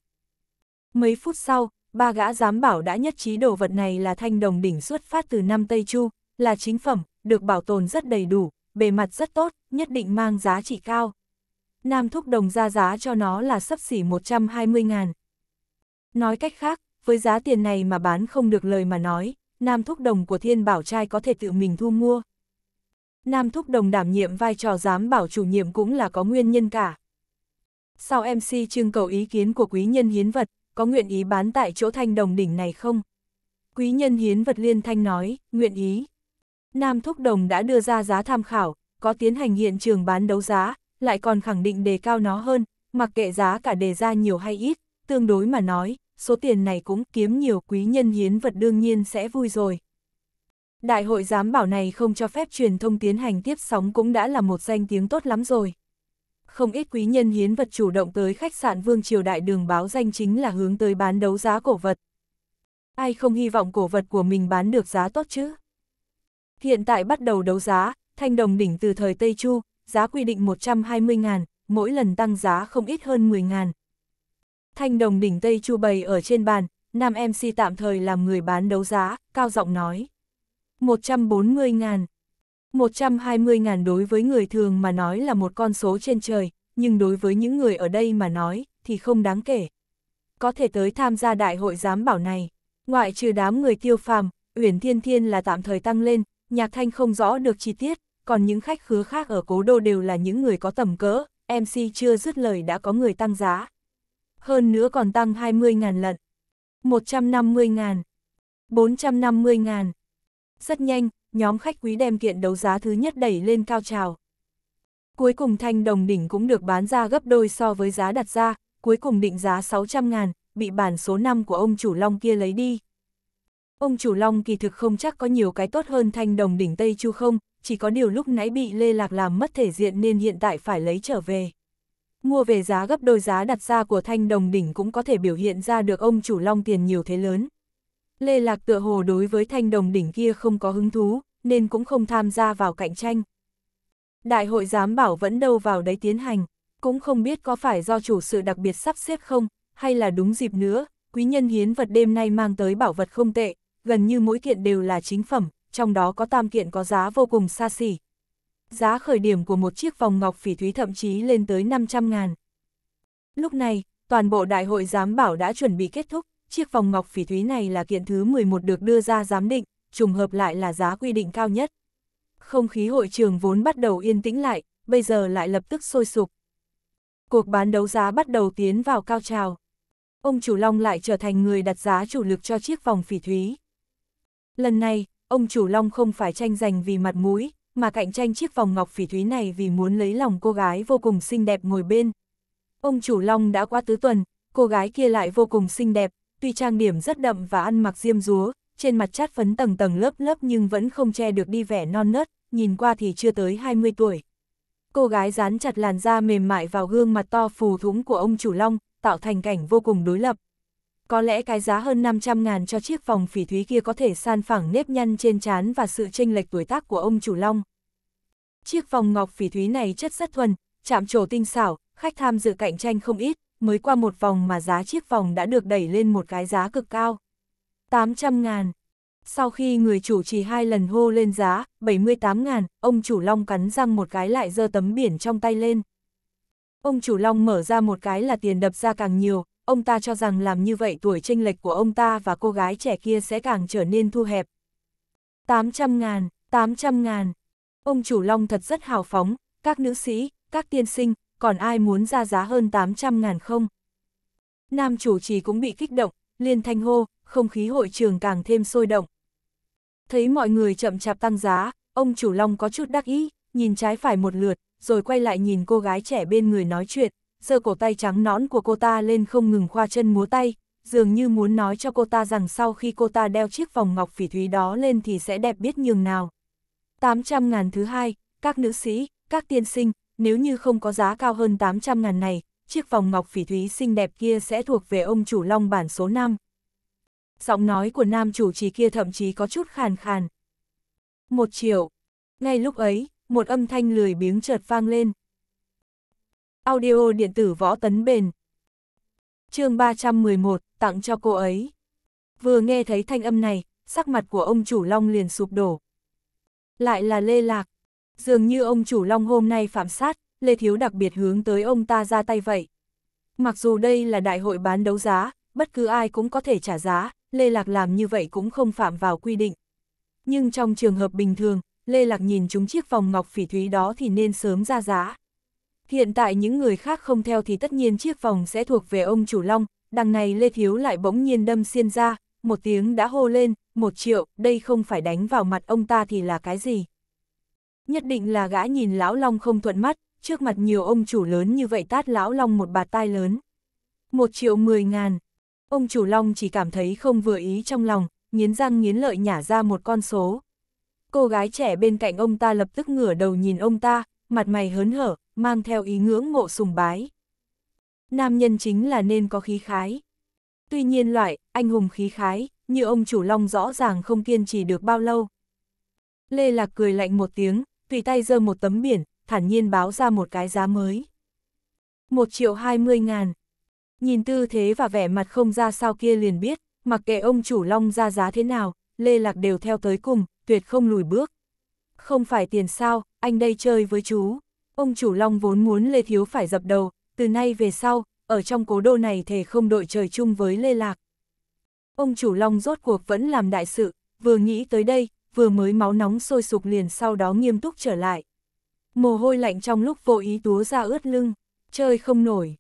Mấy phút sau, ba gã giám bảo đã nhất trí đồ vật này là thanh đồng đỉnh xuất phát từ năm Tây Chu, là chính phẩm, được bảo tồn rất đầy đủ, bề mặt rất tốt, nhất định mang giá trị cao. Nam Thúc Đồng ra giá cho nó là sấp xỉ 120 ngàn. Nói cách khác, với giá tiền này mà bán không được lời mà nói, Nam Thúc Đồng của Thiên Bảo Trai có thể tự mình thu mua. Nam Thúc Đồng đảm nhiệm vai trò giám bảo chủ nhiệm cũng là có nguyên nhân cả. Sau MC trưng cầu ý kiến của quý nhân hiến vật, có nguyện ý bán tại chỗ thanh đồng đỉnh này không? Quý nhân hiến vật liên thanh nói, nguyện ý. Nam Thúc Đồng đã đưa ra giá tham khảo, có tiến hành hiện trường bán đấu giá, lại còn khẳng định đề cao nó hơn, mặc kệ giá cả đề ra nhiều hay ít, tương đối mà nói, số tiền này cũng kiếm nhiều quý nhân hiến vật đương nhiên sẽ vui rồi. Đại hội giám bảo này không cho phép truyền thông tiến hành tiếp sóng cũng đã là một danh tiếng tốt lắm rồi không ít quý nhân hiến vật chủ động tới khách sạn Vương Triều Đại Đường báo danh chính là hướng tới bán đấu giá cổ vật. Ai không hy vọng cổ vật của mình bán được giá tốt chứ? Hiện tại bắt đầu đấu giá, thanh đồng đỉnh từ thời Tây Chu, giá quy định 120 ngàn, mỗi lần tăng giá không ít hơn 10 ngàn. Thanh đồng đỉnh Tây Chu bày ở trên bàn, nam MC tạm thời làm người bán đấu giá, cao giọng nói. 140 ngàn, 120.000 đối với người thường mà nói là một con số trên trời, nhưng đối với những người ở đây mà nói, thì không đáng kể. Có thể tới tham gia đại hội giám bảo này, ngoại trừ đám người tiêu phàm, Uyển Thiên Thiên là tạm thời tăng lên, Nhạc Thanh không rõ được chi tiết, còn những khách khứa khác ở cố đô đều là những người có tầm cỡ, MC chưa dứt lời đã có người tăng giá. Hơn nữa còn tăng 20.000 lận, 150.000, 450.000. Rất nhanh, nhóm khách quý đem kiện đấu giá thứ nhất đẩy lên cao trào. Cuối cùng thanh đồng đỉnh cũng được bán ra gấp đôi so với giá đặt ra, cuối cùng định giá 600 ngàn, bị bản số 5 của ông chủ Long kia lấy đi. Ông chủ Long kỳ thực không chắc có nhiều cái tốt hơn thanh đồng đỉnh Tây Chu không, chỉ có điều lúc nãy bị Lê Lạc làm mất thể diện nên hiện tại phải lấy trở về. Mua về giá gấp đôi giá đặt ra của thanh đồng đỉnh cũng có thể biểu hiện ra được ông chủ Long tiền nhiều thế lớn. Lê Lạc tựa hồ đối với thanh đồng đỉnh kia không có hứng thú, nên cũng không tham gia vào cạnh tranh. Đại hội giám bảo vẫn đâu vào đấy tiến hành, cũng không biết có phải do chủ sự đặc biệt sắp xếp không, hay là đúng dịp nữa, quý nhân hiến vật đêm nay mang tới bảo vật không tệ, gần như mỗi kiện đều là chính phẩm, trong đó có tam kiện có giá vô cùng xa xỉ. Giá khởi điểm của một chiếc vòng ngọc phỉ thúy thậm chí lên tới 500 ngàn. Lúc này, toàn bộ đại hội giám bảo đã chuẩn bị kết thúc, Chiếc vòng ngọc phỉ thúy này là kiện thứ 11 được đưa ra giám định, trùng hợp lại là giá quy định cao nhất. Không khí hội trường vốn bắt đầu yên tĩnh lại, bây giờ lại lập tức sôi sục. Cuộc bán đấu giá bắt đầu tiến vào cao trào. Ông chủ Long lại trở thành người đặt giá chủ lực cho chiếc vòng phỉ thúy. Lần này, ông chủ Long không phải tranh giành vì mặt mũi, mà cạnh tranh chiếc vòng ngọc phỉ thúy này vì muốn lấy lòng cô gái vô cùng xinh đẹp ngồi bên. Ông chủ Long đã qua tứ tuần, cô gái kia lại vô cùng xinh đẹp, tuy trang điểm rất đậm và ăn mặc diêm dúa, trên mặt chát phấn tầng tầng lớp lớp nhưng vẫn không che được đi vẻ non nớt, nhìn qua thì chưa tới 20 tuổi. Cô gái dán chặt làn da mềm mại vào gương mặt to phù thúng của ông chủ Long, tạo thành cảnh vô cùng đối lập. Có lẽ cái giá hơn 500 ngàn cho chiếc vòng phỉ thúy kia có thể san phẳng nếp nhăn trên trán và sự chênh lệch tuổi tác của ông chủ Long. Chiếc vòng ngọc phỉ thúy này chất rất thuần, chạm trổ tinh xảo, khách tham dự cạnh tranh không ít, mới qua một vòng mà giá chiếc vòng đã được đẩy lên một cái giá cực cao. 800 ngàn. Sau khi người chủ trì hai lần hô lên giá, 78 ngàn, ông chủ Long cắn răng một cái lại giơ tấm biển trong tay lên. Ông chủ Long mở ra một cái là tiền đập ra càng nhiều, ông ta cho rằng làm như vậy tuổi chênh lệch của ông ta và cô gái trẻ kia sẽ càng trở nên thu hẹp. 800 ngàn, 800 ngàn. Ông chủ Long thật rất hào phóng, các nữ sĩ, các tiên sinh, còn ai muốn ra giá hơn 800 ngàn không? Nam chủ trì cũng bị kích động, liên thanh hô, không khí hội trường càng thêm sôi động. Thấy mọi người chậm chạp tăng giá, ông chủ Long có chút đắc ý, nhìn trái phải một lượt, rồi quay lại nhìn cô gái trẻ bên người nói chuyện, giơ cổ tay trắng nõn của cô ta lên không ngừng khoa chân múa tay, dường như muốn nói cho cô ta rằng sau khi cô ta đeo chiếc vòng ngọc phỉ thúy đó lên thì sẽ đẹp biết nhường nào. 800 ngàn thứ hai, các nữ sĩ, các tiên sinh, nếu như không có giá cao hơn 800 ngàn này, chiếc vòng ngọc phỉ thúy xinh đẹp kia sẽ thuộc về ông chủ long bản số 5. Giọng nói của nam chủ trì kia thậm chí có chút khàn khàn. Một triệu. Ngay lúc ấy, một âm thanh lười biếng chợt vang lên. Audio điện tử võ tấn bền. chương 311, tặng cho cô ấy. Vừa nghe thấy thanh âm này, sắc mặt của ông chủ long liền sụp đổ. Lại là lê lạc. Dường như ông chủ Long hôm nay phạm sát, Lê Thiếu đặc biệt hướng tới ông ta ra tay vậy. Mặc dù đây là đại hội bán đấu giá, bất cứ ai cũng có thể trả giá, Lê Lạc làm như vậy cũng không phạm vào quy định. Nhưng trong trường hợp bình thường, Lê Lạc nhìn chúng chiếc vòng ngọc phỉ thúy đó thì nên sớm ra giá. Hiện tại những người khác không theo thì tất nhiên chiếc vòng sẽ thuộc về ông chủ Long, đằng này Lê Thiếu lại bỗng nhiên đâm xiên ra, một tiếng đã hô lên, một triệu, đây không phải đánh vào mặt ông ta thì là cái gì. Nhất định là gã nhìn lão long không thuận mắt, trước mặt nhiều ông chủ lớn như vậy tát lão long một bạt tai lớn. Một triệu mười ngàn. Ông chủ long chỉ cảm thấy không vừa ý trong lòng, nghiến răng nghiến lợi nhả ra một con số. Cô gái trẻ bên cạnh ông ta lập tức ngửa đầu nhìn ông ta, mặt mày hớn hở, mang theo ý ngưỡng mộ sùng bái. Nam nhân chính là nên có khí khái. Tuy nhiên loại, anh hùng khí khái, như ông chủ long rõ ràng không kiên trì được bao lâu. Lê Lạc cười lạnh một tiếng, tùy tay giơ một tấm biển, thản nhiên báo ra một cái giá mới. Một triệu hai mươi ngàn. Nhìn tư thế và vẻ mặt không ra sao kia liền biết, mặc kệ ông chủ long ra giá thế nào, Lê Lạc đều theo tới cùng, tuyệt không lùi bước. Không phải tiền sao, anh đây chơi với chú. Ông chủ long vốn muốn Lê Thiếu phải dập đầu, từ nay về sau, ở trong cố đô này thề không đội trời chung với Lê Lạc. Ông chủ long rốt cuộc vẫn làm đại sự, vừa nghĩ tới đây, vừa mới máu nóng sôi sục liền sau đó nghiêm túc trở lại. Mồ hôi lạnh trong lúc vô ý túa ra ướt lưng, chơi không nổi.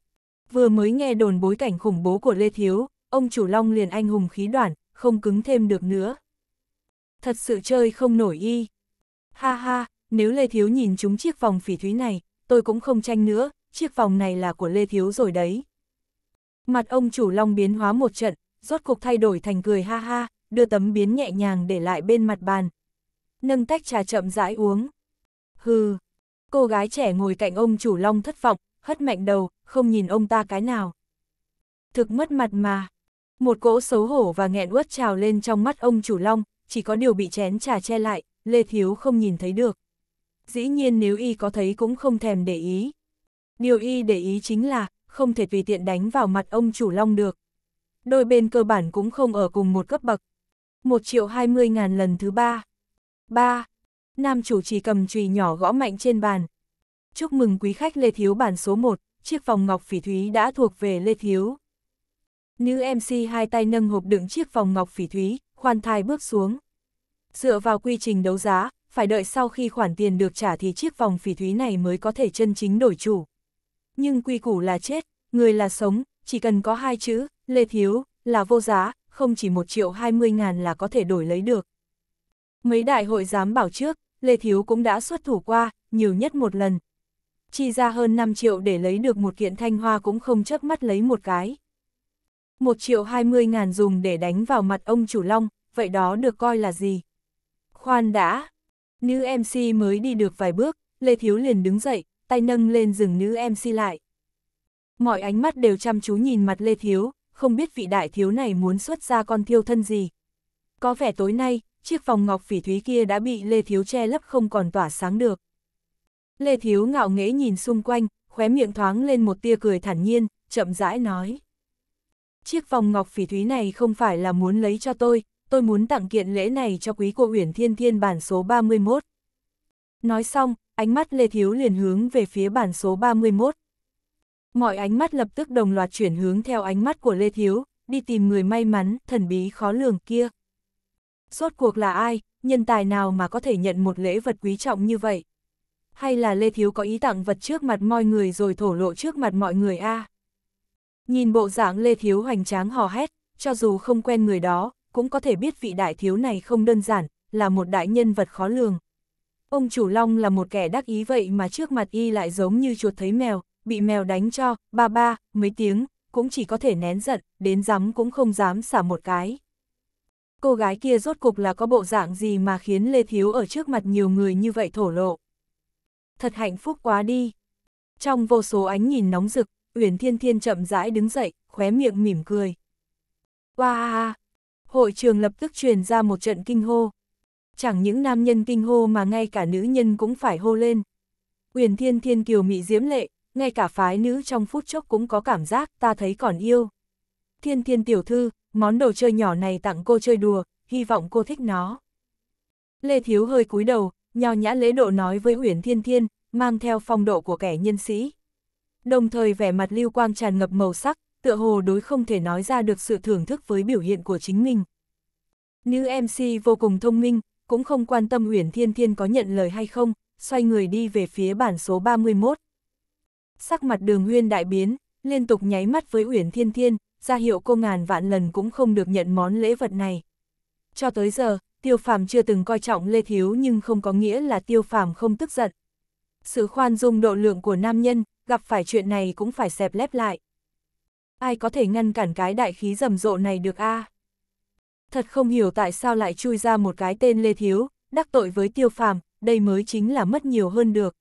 Vừa mới nghe đồn bối cảnh khủng bố của Lê Thiếu, ông chủ Long liền anh hùng khí đoạn, không cứng thêm được nữa. Thật sự chơi không nổi y. Ha ha, nếu Lê Thiếu nhìn chúng chiếc vòng phỉ thúy này, tôi cũng không tranh nữa, chiếc vòng này là của Lê Thiếu rồi đấy. Mặt ông chủ Long biến hóa một trận, rốt cuộc thay đổi thành cười ha ha, đưa tấm biến nhẹ nhàng để lại bên mặt bàn. Nâng tách trà chậm rãi uống. Hừ, cô gái trẻ ngồi cạnh ông chủ long thất vọng, hất mạnh đầu, không nhìn ông ta cái nào. Thực mất mặt mà. Một cỗ xấu hổ và nghẹn uất trào lên trong mắt ông chủ long, chỉ có điều bị chén trà che lại, Lê Thiếu không nhìn thấy được. Dĩ nhiên nếu y có thấy cũng không thèm để ý. Điều y để ý chính là, không thể tùy tiện đánh vào mặt ông chủ long được. Đôi bên cơ bản cũng không ở cùng một cấp bậc, 1 triệu 20 ngàn lần thứ ba. Ba. Nam chủ trì cầm chùy nhỏ gõ mạnh trên bàn. Chúc mừng quý khách Lê Thiếu bản số 1, chiếc vòng ngọc phỉ thúy đã thuộc về Lê Thiếu. Nữ MC hai tay nâng hộp đựng chiếc vòng ngọc phỉ thúy, khoan thai bước xuống. Dựa vào quy trình đấu giá, phải đợi sau khi khoản tiền được trả thì chiếc vòng phỉ thúy này mới có thể chân chính đổi chủ. Nhưng quy củ là chết, người là sống, chỉ cần có hai chữ, Lê Thiếu, là vô giá, không chỉ 1 triệu 20 ngàn là có thể đổi lấy được. Mấy đại hội dám bảo trước, Lê Thiếu cũng đã xuất thủ qua, nhiều nhất một lần. Chi ra hơn 5 triệu để lấy được một kiện thanh hoa cũng không chớp mắt lấy một cái. 1 triệu 20 ngàn dùng để đánh vào mặt ông chủ Long, vậy đó được coi là gì? Khoan đã! Nữ MC mới đi được vài bước, Lê Thiếu liền đứng dậy, tay nâng lên dừng nữ MC lại. Mọi ánh mắt đều chăm chú nhìn mặt Lê Thiếu, không biết vị đại thiếu này muốn xuất ra con thiêu thân gì. Có vẻ tối nay, chiếc vòng ngọc phỉ thúy kia đã bị Lê Thiếu che lấp không còn tỏa sáng được. Lê Thiếu ngạo nghễ nhìn xung quanh, khóe miệng thoáng lên một tia cười thản nhiên, chậm rãi nói. Chiếc vòng ngọc phỉ thúy này không phải là muốn lấy cho tôi, tôi muốn tặng kiện lễ này cho quý cô Uyển Thiên Thiên bản số 31. Nói xong, ánh mắt Lê Thiếu liền hướng về phía bản số 31. Mọi ánh mắt lập tức đồng loạt chuyển hướng theo ánh mắt của Lê Thiếu, đi tìm người may mắn, thần bí khó lường kia. Sốt cuộc là ai, nhân tài nào mà có thể nhận một lễ vật quý trọng như vậy? Hay là Lê Thiếu có ý tặng vật trước mặt mọi người rồi thổ lộ trước mặt mọi người a? À? Nhìn bộ dạng Lê Thiếu hoành tráng hò hét, cho dù không quen người đó, cũng có thể biết vị đại thiếu này không đơn giản, là một đại nhân vật khó lường. Ông chủ Long là một kẻ đắc ý vậy mà trước mặt y lại giống như chuột thấy mèo, bị mèo đánh cho, ba ba, mấy tiếng, cũng chỉ có thể nén giận, đến dám cũng không dám xả một cái. Cô gái kia rốt cục là có bộ dạng gì mà khiến Lê Thiếu ở trước mặt nhiều người như vậy thổ lộ. Thật hạnh phúc quá đi. Trong vô số ánh nhìn nóng rực, Uyển Thiên Thiên chậm rãi đứng dậy, khóe miệng mỉm cười. Wow! Hội trường lập tức truyền ra một trận kinh hô. Chẳng những nam nhân kinh hô mà ngay cả nữ nhân cũng phải hô lên. Uyển Thiên Thiên kiều mị diễm lệ, ngay cả phái nữ trong phút chốc cũng có cảm giác ta thấy còn yêu. Thiên thiên tiểu thư, món đồ chơi nhỏ này tặng cô chơi đùa, hy vọng cô thích nó. Lê Thiếu hơi cúi đầu, nhào nhã lễ độ nói với Huyền Thiên Thiên, mang theo phong độ của kẻ nhân sĩ. Đồng thời vẻ mặt lưu quang tràn ngập màu sắc, tựa hồ đối không thể nói ra được sự thưởng thức với biểu hiện của chính mình. Nữ MC vô cùng thông minh, cũng không quan tâm Huyền Thiên Thiên có nhận lời hay không, xoay người đi về phía bản số 31 sắc mặt đường huyên đại biến, liên tục nháy mắt với Uyển Thiên Thiên, ra hiệu cô ngàn vạn lần cũng không được nhận món lễ vật này. Cho tới giờ, tiêu phàm chưa từng coi trọng Lê Thiếu nhưng không có nghĩa là tiêu phàm không tức giận. Sự khoan dung độ lượng của nam nhân, gặp phải chuyện này cũng phải xẹp lép lại. Ai có thể ngăn cản cái đại khí rầm rộ này được a? À? Thật không hiểu tại sao lại chui ra một cái tên Lê Thiếu, đắc tội với tiêu phàm, đây mới chính là mất nhiều hơn được.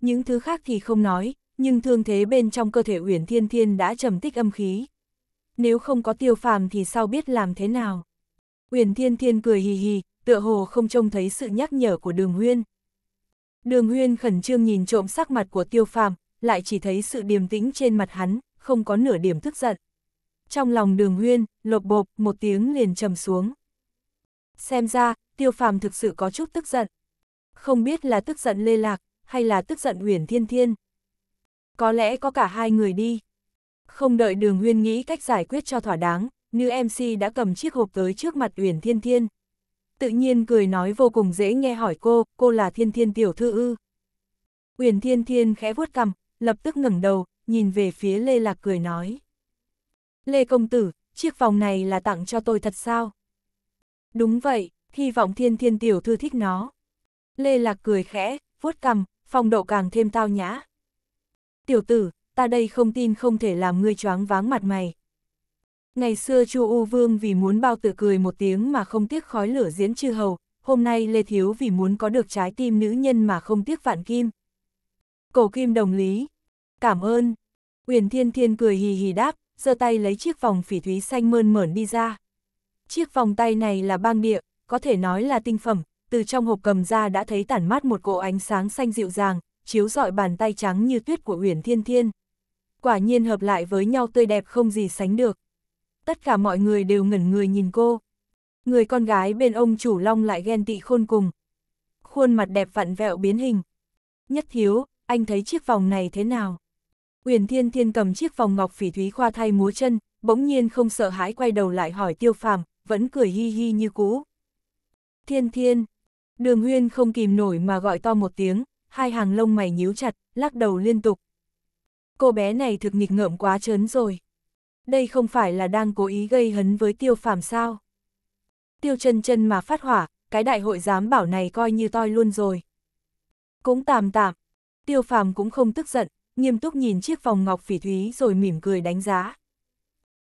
Những thứ khác thì không nói, nhưng thương thế bên trong cơ thể Uyển Thiên Thiên đã trầm tích âm khí. Nếu không có tiêu phàm thì sao biết làm thế nào? Uyển Thiên Thiên cười hì hì, tựa hồ không trông thấy sự nhắc nhở của Đường Huyên. Đường Huyên khẩn trương nhìn trộm sắc mặt của tiêu phàm, lại chỉ thấy sự điềm tĩnh trên mặt hắn, không có nửa điểm tức giận. Trong lòng đường huyên, lột bộp, một tiếng liền trầm xuống. Xem ra, tiêu phàm thực sự có chút tức giận. Không biết là tức giận lê lạc, hay là tức giận uyển thiên thiên. Có lẽ có cả hai người đi. Không đợi đường huyên nghĩ cách giải quyết cho thỏa đáng, nữ MC đã cầm chiếc hộp tới trước mặt Uyển Thiên Thiên. Tự nhiên cười nói vô cùng dễ nghe hỏi cô, cô là Thiên Thiên tiểu thư ư. Uyển Thiên Thiên khẽ vuốt cằm, lập tức ngẩng đầu, nhìn về phía Lê Lạc cười nói. Lê Công Tử, chiếc vòng này là tặng cho tôi thật sao? Đúng vậy, hy vọng Thiên Thiên tiểu thư thích nó. Lê Lạc cười khẽ, vuốt cằm, phong độ càng thêm tao nhã tiểu tử, ta đây không tin không thể làm ngươi choáng váng mặt mày. Ngày xưa Chu U Vương vì muốn bao tử cười một tiếng mà không tiếc khói lửa diễn chư hầu, hôm nay Lê Thiếu vì muốn có được trái tim nữ nhân mà không tiếc vạn kim. Cổ kim đồng lý, cảm ơn. Uyển Thiên Thiên cười hì hì đáp, giơ tay lấy chiếc vòng phỉ thúy xanh mơn mởn đi ra. Chiếc vòng tay này là bang địa, có thể nói là tinh phẩm, từ trong hộp cầm ra đã thấy tản mát một cỗ ánh sáng xanh dịu dàng, chiếu rọi bàn tay trắng như tuyết của Uyển Thiên Thiên. Quả nhiên hợp lại với nhau tươi đẹp không gì sánh được. Tất cả mọi người đều ngẩn người nhìn cô. Người con gái bên ông chủ Long lại ghen tị khôn cùng. Khuôn mặt đẹp vặn vẹo biến hình. Nhất thiếu, anh thấy chiếc vòng này thế nào? Uyển Thiên Thiên cầm chiếc vòng ngọc phỉ thúy khoa thay múa chân, bỗng nhiên không sợ hãi quay đầu lại hỏi tiêu phàm, vẫn cười hi hi như cũ. Thiên Thiên, đường huyên không kìm nổi mà gọi to một tiếng, hai hàng lông mày nhíu chặt, lắc đầu liên tục. Cô bé này thực nghịch ngợm quá chớn rồi. Đây không phải là đang cố ý gây hấn với tiêu phàm sao. Tiêu chân chân mà phát hỏa, cái đại hội dám bảo này coi như toi luôn rồi. Cũng tạm tạm, tiêu phàm cũng không tức giận, nghiêm túc nhìn chiếc vòng ngọc phỉ thúy rồi mỉm cười đánh giá.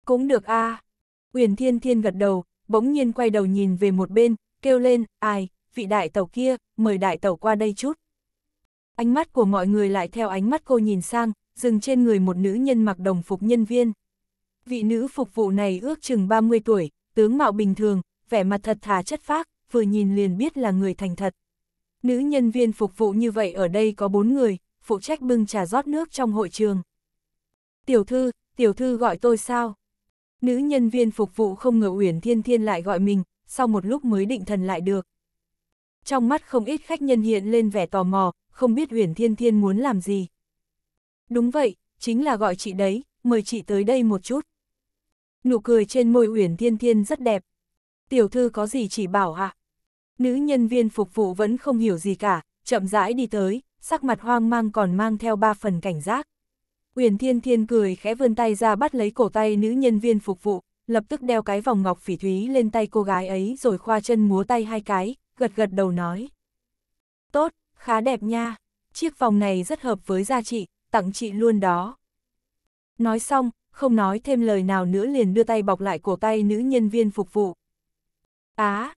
Cũng được a à. Uyển Thiên Thiên gật đầu, bỗng nhiên quay đầu nhìn về một bên, kêu lên, ai, vị đại tẩu kia, mời đại tẩu qua đây chút. Ánh mắt của mọi người lại theo ánh mắt cô nhìn sang, dừng trên người một nữ nhân mặc đồng phục nhân viên. Vị nữ phục vụ này ước chừng 30 tuổi, tướng mạo bình thường, vẻ mặt thật thà chất phác, vừa nhìn liền biết là người thành thật. Nữ nhân viên phục vụ như vậy ở đây có bốn người, phụ trách bưng trà rót nước trong hội trường. Tiểu thư, tiểu thư gọi tôi sao? Nữ nhân viên phục vụ không ngờ Uyển Thiên Thiên lại gọi mình, sau một lúc mới định thần lại được trong mắt không ít khách nhân hiện lên vẻ tò mò, không biết Huyền Thiên Thiên muốn làm gì. Đúng vậy, chính là gọi chị đấy, mời chị tới đây một chút. Nụ cười trên môi Huyền Thiên Thiên rất đẹp. Tiểu thư có gì chỉ bảo hả? Nữ nhân viên phục vụ vẫn không hiểu gì cả, chậm rãi đi tới, sắc mặt hoang mang còn mang theo ba phần cảnh giác. Huyền Thiên Thiên cười khẽ vươn tay ra bắt lấy cổ tay nữ nhân viên phục vụ, lập tức đeo cái vòng ngọc phỉ thúy lên tay cô gái ấy rồi khoa chân múa tay hai cái, gật gật đầu nói. Tốt, khá đẹp nha, chiếc vòng này rất hợp với gia chị, tặng chị luôn đó. Nói xong, không nói thêm lời nào nữa liền đưa tay bọc lại cổ tay nữ nhân viên phục vụ. Á!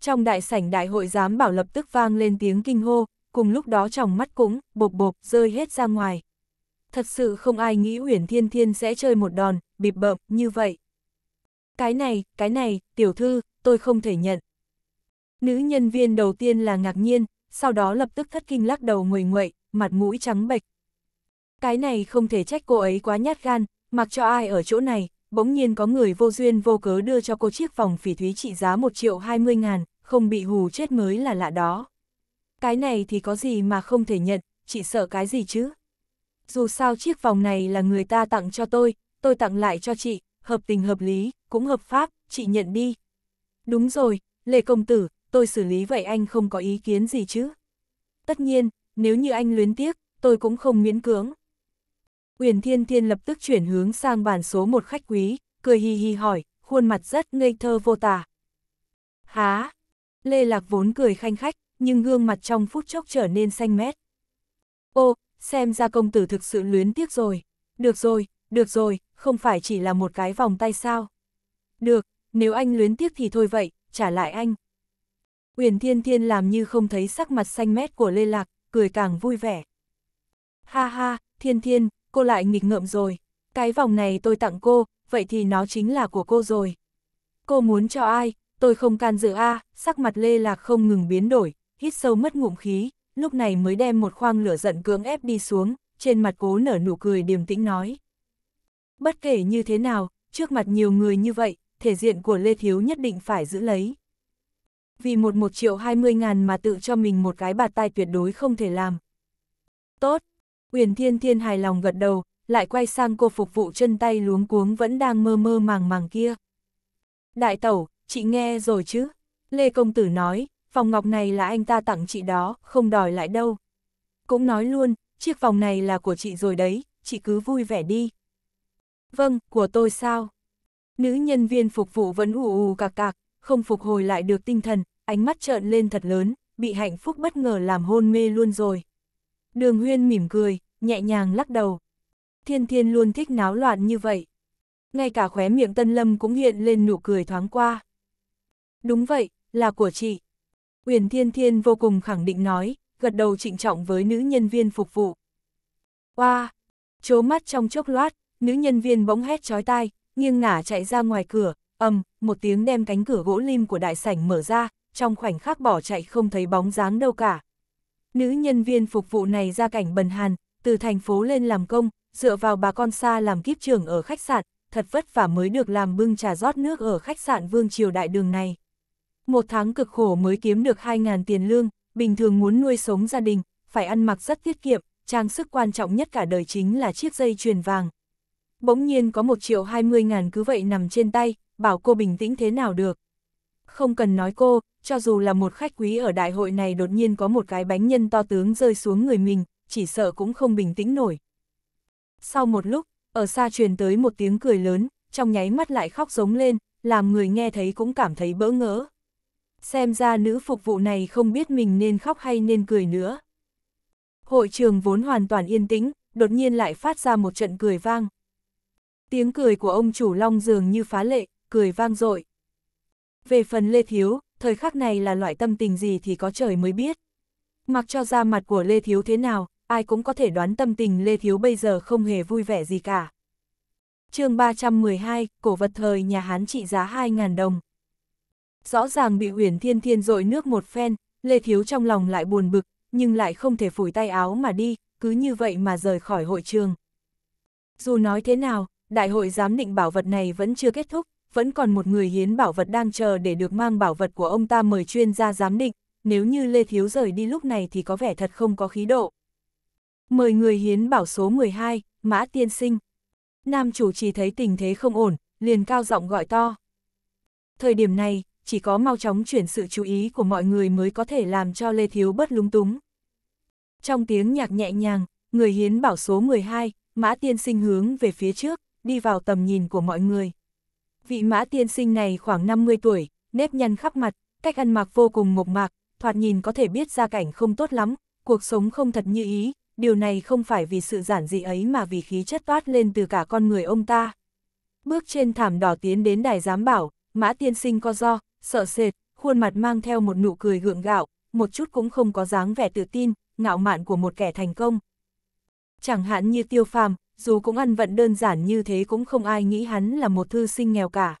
trong đại sảnh đại hội giám bảo lập tức vang lên tiếng kinh hô, cùng lúc đó trong mắt cũng, bộp bộp, rơi hết ra ngoài. Thật sự không ai nghĩ Uyển Thiên Thiên sẽ chơi một đòn, bịp bợm, như vậy. Cái này, cái này, tiểu thư, tôi không thể nhận. Nữ nhân viên đầu tiên là ngạc nhiên, sau đó lập tức thất kinh lắc đầu nguầy nguậy, mặt mũi trắng bệch. Cái này không thể trách cô ấy quá nhát gan, mặc cho ai ở chỗ này, bỗng nhiên có người vô duyên vô cớ đưa cho cô chiếc vòng phỉ thúy trị giá 1 triệu 20 ngàn, không bị hù chết mới là lạ đó. Cái này thì có gì mà không thể nhận, chị sợ cái gì chứ? Dù sao chiếc vòng này là người ta tặng cho tôi, tôi tặng lại cho chị, hợp tình hợp lý, cũng hợp pháp, chị nhận đi. Đúng rồi, Lê Công Tử, tôi xử lý vậy anh không có ý kiến gì chứ. Tất nhiên, nếu như anh luyến tiếc, tôi cũng không miễn cưỡng. Uyển Thiên Thiên lập tức chuyển hướng sang bàn số một khách quý, cười hi hi hỏi, khuôn mặt rất ngây thơ vô tả. Há! Lê Lạc vốn cười khanh khách, nhưng gương mặt trong phút chốc trở nên xanh mét. Ô, xem ra công tử thực sự luyến tiếc rồi. Được rồi, được rồi, không phải chỉ là một cái vòng tay sao. Được, nếu anh luyến tiếc thì thôi vậy, trả lại anh. Uyển Thiên Thiên làm như không thấy sắc mặt xanh mét của Lê Lạc, cười càng vui vẻ. Ha ha, Thiên Thiên, cô lại nghịch ngợm rồi. Cái vòng này tôi tặng cô, vậy thì nó chính là của cô rồi. Cô muốn cho ai, tôi không can dự a à, sắc mặt Lê Lạc không ngừng biến đổi, hít sâu mất ngụm khí, lúc này mới đem một khoang lửa giận cưỡng ép đi xuống, trên mặt cố nở nụ cười điềm tĩnh nói. Bất kể như thế nào, trước mặt nhiều người như vậy, thể diện của Lê Thiếu nhất định phải giữ lấy vì một một triệu hai mươi ngàn mà tự cho mình một cái bạt tai tuyệt đối không thể làm. Tốt, Uyển Thiên Thiên hài lòng gật đầu, lại quay sang cô phục vụ chân tay luống cuống vẫn đang mơ mơ màng màng kia. Đại tẩu, chị nghe rồi chứ? Lê Công Tử nói, vòng ngọc này là anh ta tặng chị đó, không đòi lại đâu. Cũng nói luôn, chiếc vòng này là của chị rồi đấy, chị cứ vui vẻ đi. Vâng, của tôi sao? Nữ nhân viên phục vụ vẫn ù ù cạc cạc, không phục hồi lại được tinh thần, ánh mắt trợn lên thật lớn, bị hạnh phúc bất ngờ làm hôn mê luôn rồi. Đường huyên mỉm cười, nhẹ nhàng lắc đầu. Thiên thiên luôn thích náo loạn như vậy. Ngay cả khóe miệng tân lâm cũng hiện lên nụ cười thoáng qua. Đúng vậy, là của chị. Uyển thiên thiên vô cùng khẳng định nói, gật đầu trịnh trọng với nữ nhân viên phục vụ. Qua, Wow. Chố mắt trong chốc loát, nữ nhân viên bỗng hét chói tai, nghiêng ngả chạy ra ngoài cửa, ầm, một tiếng đem cánh cửa gỗ lim của đại sảnh mở ra, trong khoảnh khắc bỏ chạy không thấy bóng dáng đâu cả. Nữ nhân viên phục vụ này ra cảnh bần hàn, từ thành phố lên làm công, dựa vào bà con xa làm kiếp trưởng ở khách sạn, thật vất vả mới được làm bưng trà rót nước ở khách sạn Vương Triều Đại Đường này. Một tháng cực khổ mới kiếm được 2.000 tiền lương, bình thường muốn nuôi sống gia đình, phải ăn mặc rất tiết kiệm, trang sức quan trọng nhất cả đời chính là chiếc dây chuyền vàng. Bỗng nhiên có 1 triệu 20 ngàn cứ vậy nằm trên tay, bảo cô bình tĩnh thế nào được. Không cần nói cô, cho dù là một khách quý ở đại hội này đột nhiên có một cái bánh nhân to tướng rơi xuống người mình, chỉ sợ cũng không bình tĩnh nổi. Sau một lúc, ở xa truyền tới một tiếng cười lớn, trong nháy mắt lại khóc giống lên, làm người nghe thấy cũng cảm thấy bỡ ngỡ. Xem ra nữ phục vụ này không biết mình nên khóc hay nên cười nữa. Hội trường vốn hoàn toàn yên tĩnh, đột nhiên lại phát ra một trận cười vang. Tiếng cười của ông chủ Long dường như phá lệ, cười vang dội. Về phần Lê Thiếu, thời khắc này là loại tâm tình gì thì có trời mới biết. Mặc cho ra mặt của Lê Thiếu thế nào, ai cũng có thể đoán tâm tình Lê Thiếu bây giờ không hề vui vẻ gì cả. chương 312, cổ vật thời nhà Hán trị giá 2.000 đồng. Rõ ràng bị huyền thiên thiên dội nước một phen, Lê Thiếu trong lòng lại buồn bực, nhưng lại không thể phủi tay áo mà đi, cứ như vậy mà rời khỏi hội trường. Dù nói thế nào, đại hội giám định bảo vật này vẫn chưa kết thúc, vẫn còn một người hiến bảo vật đang chờ để được mang bảo vật của ông ta mời chuyên gia giám định, nếu như Lê Thiếu rời đi lúc này thì có vẻ thật không có khí độ. Mời người hiến bảo số 12, Mã Tiên Sinh. Nam chủ chỉ thấy tình thế không ổn, liền cao giọng gọi to. Thời điểm này, chỉ có mau chóng chuyển sự chú ý của mọi người mới có thể làm cho Lê Thiếu bất lúng túng. Trong tiếng nhạc nhẹ nhàng, người hiến bảo số 12, Mã Tiên Sinh hướng về phía trước, đi vào tầm nhìn của mọi người. Vị mã tiên sinh này khoảng 50 tuổi, nếp nhăn khắp mặt, cách ăn mặc vô cùng mộc mạc, thoạt nhìn có thể biết ra cảnh không tốt lắm, cuộc sống không thật như ý, điều này không phải vì sự giản dị ấy mà vì khí chất toát lên từ cả con người ông ta. Bước trên thảm đỏ tiến đến đài giám bảo, mã tiên sinh co do, sợ sệt, khuôn mặt mang theo một nụ cười gượng gạo, một chút cũng không có dáng vẻ tự tin, ngạo mạn của một kẻ thành công. Chẳng hạn như tiêu phàm, dù cũng ăn vận đơn giản như thế cũng không ai nghĩ hắn là một thư sinh nghèo cả.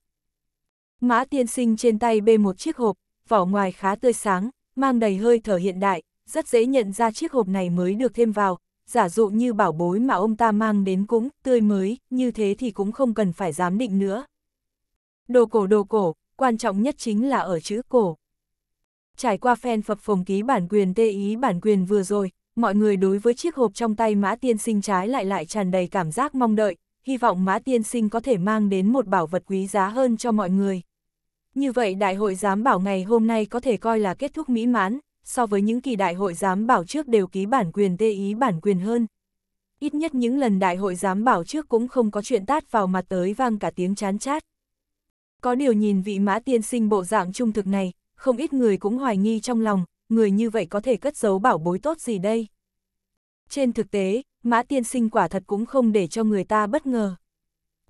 Mã tiên sinh trên tay bê một chiếc hộp, vỏ ngoài khá tươi sáng, mang đầy hơi thở hiện đại, rất dễ nhận ra chiếc hộp này mới được thêm vào, giả dụ như bảo bối mà ông ta mang đến cũng tươi mới, như thế thì cũng không cần phải giám định nữa. Đồ cổ đồ cổ, quan trọng nhất chính là ở chữ cổ. Trải qua phen phập phồng ký bản quyền tê ý bản quyền vừa rồi, mọi người đối với chiếc hộp trong tay Mã Tiên Sinh trái lại lại tràn đầy cảm giác mong đợi, hy vọng Mã Tiên Sinh có thể mang đến một bảo vật quý giá hơn cho mọi người. Như vậy đại hội giám bảo ngày hôm nay có thể coi là kết thúc mỹ mãn, so với những kỳ đại hội giám bảo trước đều ký bản quyền tê ý bản quyền hơn. Ít nhất những lần đại hội giám bảo trước cũng không có chuyện tát vào mặt tới vang cả tiếng chán chát. Có điều nhìn vị mã tiên sinh bộ dạng trung thực này, không ít người cũng hoài nghi trong lòng, người như vậy có thể cất giấu bảo bối tốt gì đây? Trên thực tế, Mã Tiên Sinh quả thật cũng không để cho người ta bất ngờ.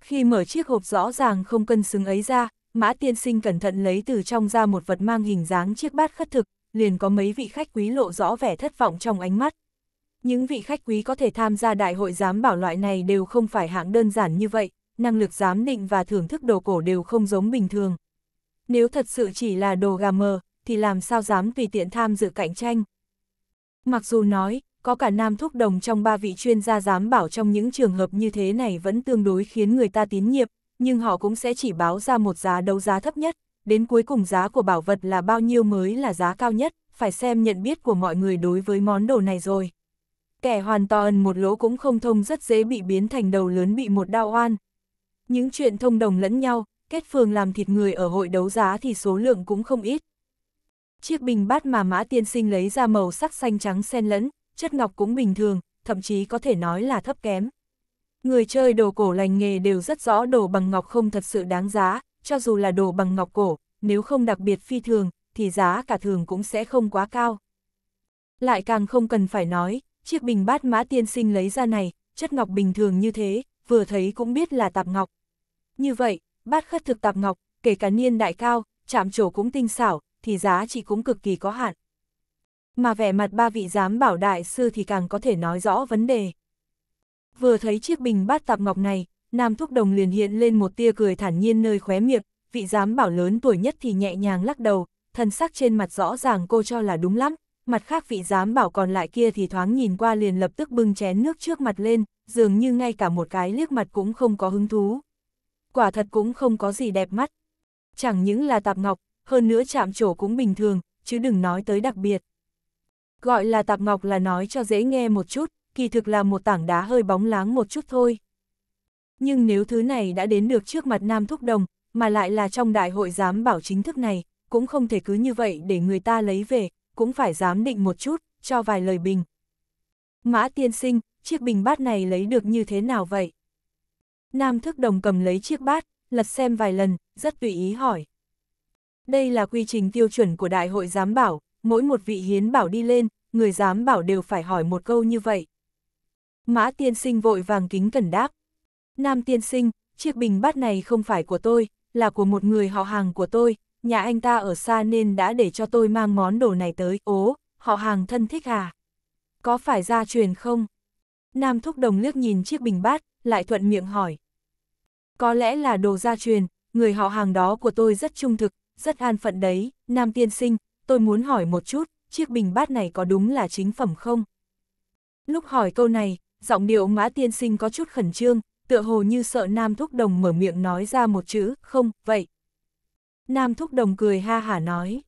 Khi mở chiếc hộp rõ ràng không cân xứng ấy ra, Mã Tiên Sinh cẩn thận lấy từ trong ra một vật mang hình dáng chiếc bát khất thực, liền có mấy vị khách quý lộ rõ vẻ thất vọng trong ánh mắt. Những vị khách quý có thể tham gia đại hội giám bảo loại này đều không phải hạng đơn giản như vậy, năng lực giám định và thưởng thức đồ cổ đều không giống bình thường. Nếu thật sự chỉ là đồ gà mờ, thì làm sao dám tùy tiện tham dự cạnh tranh. Mặc dù nói, có cả nam thúc đồng trong ba vị chuyên gia dám bảo trong những trường hợp như thế này vẫn tương đối khiến người ta tín nhiệm, nhưng họ cũng sẽ chỉ báo ra một giá đấu giá thấp nhất, đến cuối cùng giá của bảo vật là bao nhiêu mới là giá cao nhất, phải xem nhận biết của mọi người đối với món đồ này rồi. Kẻ hoàn toàn một lỗ cũng không thông rất dễ bị biến thành đầu lớn bị một đao oan. Những chuyện thông đồng lẫn nhau, kết phường làm thịt người ở hội đấu giá thì số lượng cũng không ít, Chiếc bình bát mà mã tiên sinh lấy ra màu sắc xanh trắng xen lẫn, chất ngọc cũng bình thường, thậm chí có thể nói là thấp kém. Người chơi đồ cổ lành nghề đều rất rõ đồ bằng ngọc không thật sự đáng giá, cho dù là đồ bằng ngọc cổ, nếu không đặc biệt phi thường, thì giá cả thường cũng sẽ không quá cao. Lại càng không cần phải nói, chiếc bình bát mã tiên sinh lấy ra này, chất ngọc bình thường như thế, vừa thấy cũng biết là tạp ngọc. Như vậy, bát khất thực tạp ngọc, kể cả niên đại cao, chạm trổ cũng tinh xảo, thì giá trị cũng cực kỳ có hạn. Mà vẻ mặt ba vị giám bảo đại sư thì càng có thể nói rõ vấn đề. Vừa thấy chiếc bình bát tạp ngọc này, Nam Thúc Đồng liền hiện lên một tia cười thản nhiên nơi khóe miệng, vị giám bảo lớn tuổi nhất thì nhẹ nhàng lắc đầu, thân sắc trên mặt rõ ràng cô cho là đúng lắm, mặt khác vị giám bảo còn lại kia thì thoáng nhìn qua liền lập tức bưng chén nước trước mặt lên, dường như ngay cả một cái liếc mặt cũng không có hứng thú. Quả thật cũng không có gì đẹp mắt. Chẳng những là tạp ngọc, hơn nữa chạm trổ cũng bình thường, chứ đừng nói tới đặc biệt. Gọi là tạp ngọc là nói cho dễ nghe một chút, kỳ thực là một tảng đá hơi bóng láng một chút thôi. Nhưng nếu thứ này đã đến được trước mặt Nam Thúc Đồng, mà lại là trong đại hội giám bảo chính thức này, cũng không thể cứ như vậy để người ta lấy về, cũng phải dám định một chút, cho vài lời bình. Mã tiên sinh, chiếc bình bát này lấy được như thế nào vậy? Nam Thúc Đồng cầm lấy chiếc bát, lật xem vài lần, rất tùy ý hỏi. Đây là quy trình tiêu chuẩn của Đại hội Giám Bảo, mỗi một vị hiến bảo đi lên, người Giám Bảo đều phải hỏi một câu như vậy. Mã tiên sinh vội vàng kính cẩn đáp. Nam tiên sinh, chiếc bình bát này không phải của tôi, là của một người họ hàng của tôi, nhà anh ta ở xa nên đã để cho tôi mang món đồ này tới, ố, họ hàng thân thích à? Có phải gia truyền không? Nam thúc đồng liếc nhìn chiếc bình bát, lại thuận miệng hỏi. Có lẽ là đồ gia truyền, người họ hàng đó của tôi rất trung thực, rất an phận đấy, nam tiên sinh, tôi muốn hỏi một chút, chiếc bình bát này có đúng là chính phẩm không? Lúc hỏi câu này, giọng điệu mã tiên sinh có chút khẩn trương, tựa hồ như sợ nam thúc đồng mở miệng nói ra một chữ, không, vậy. Nam thúc đồng cười ha hả nói.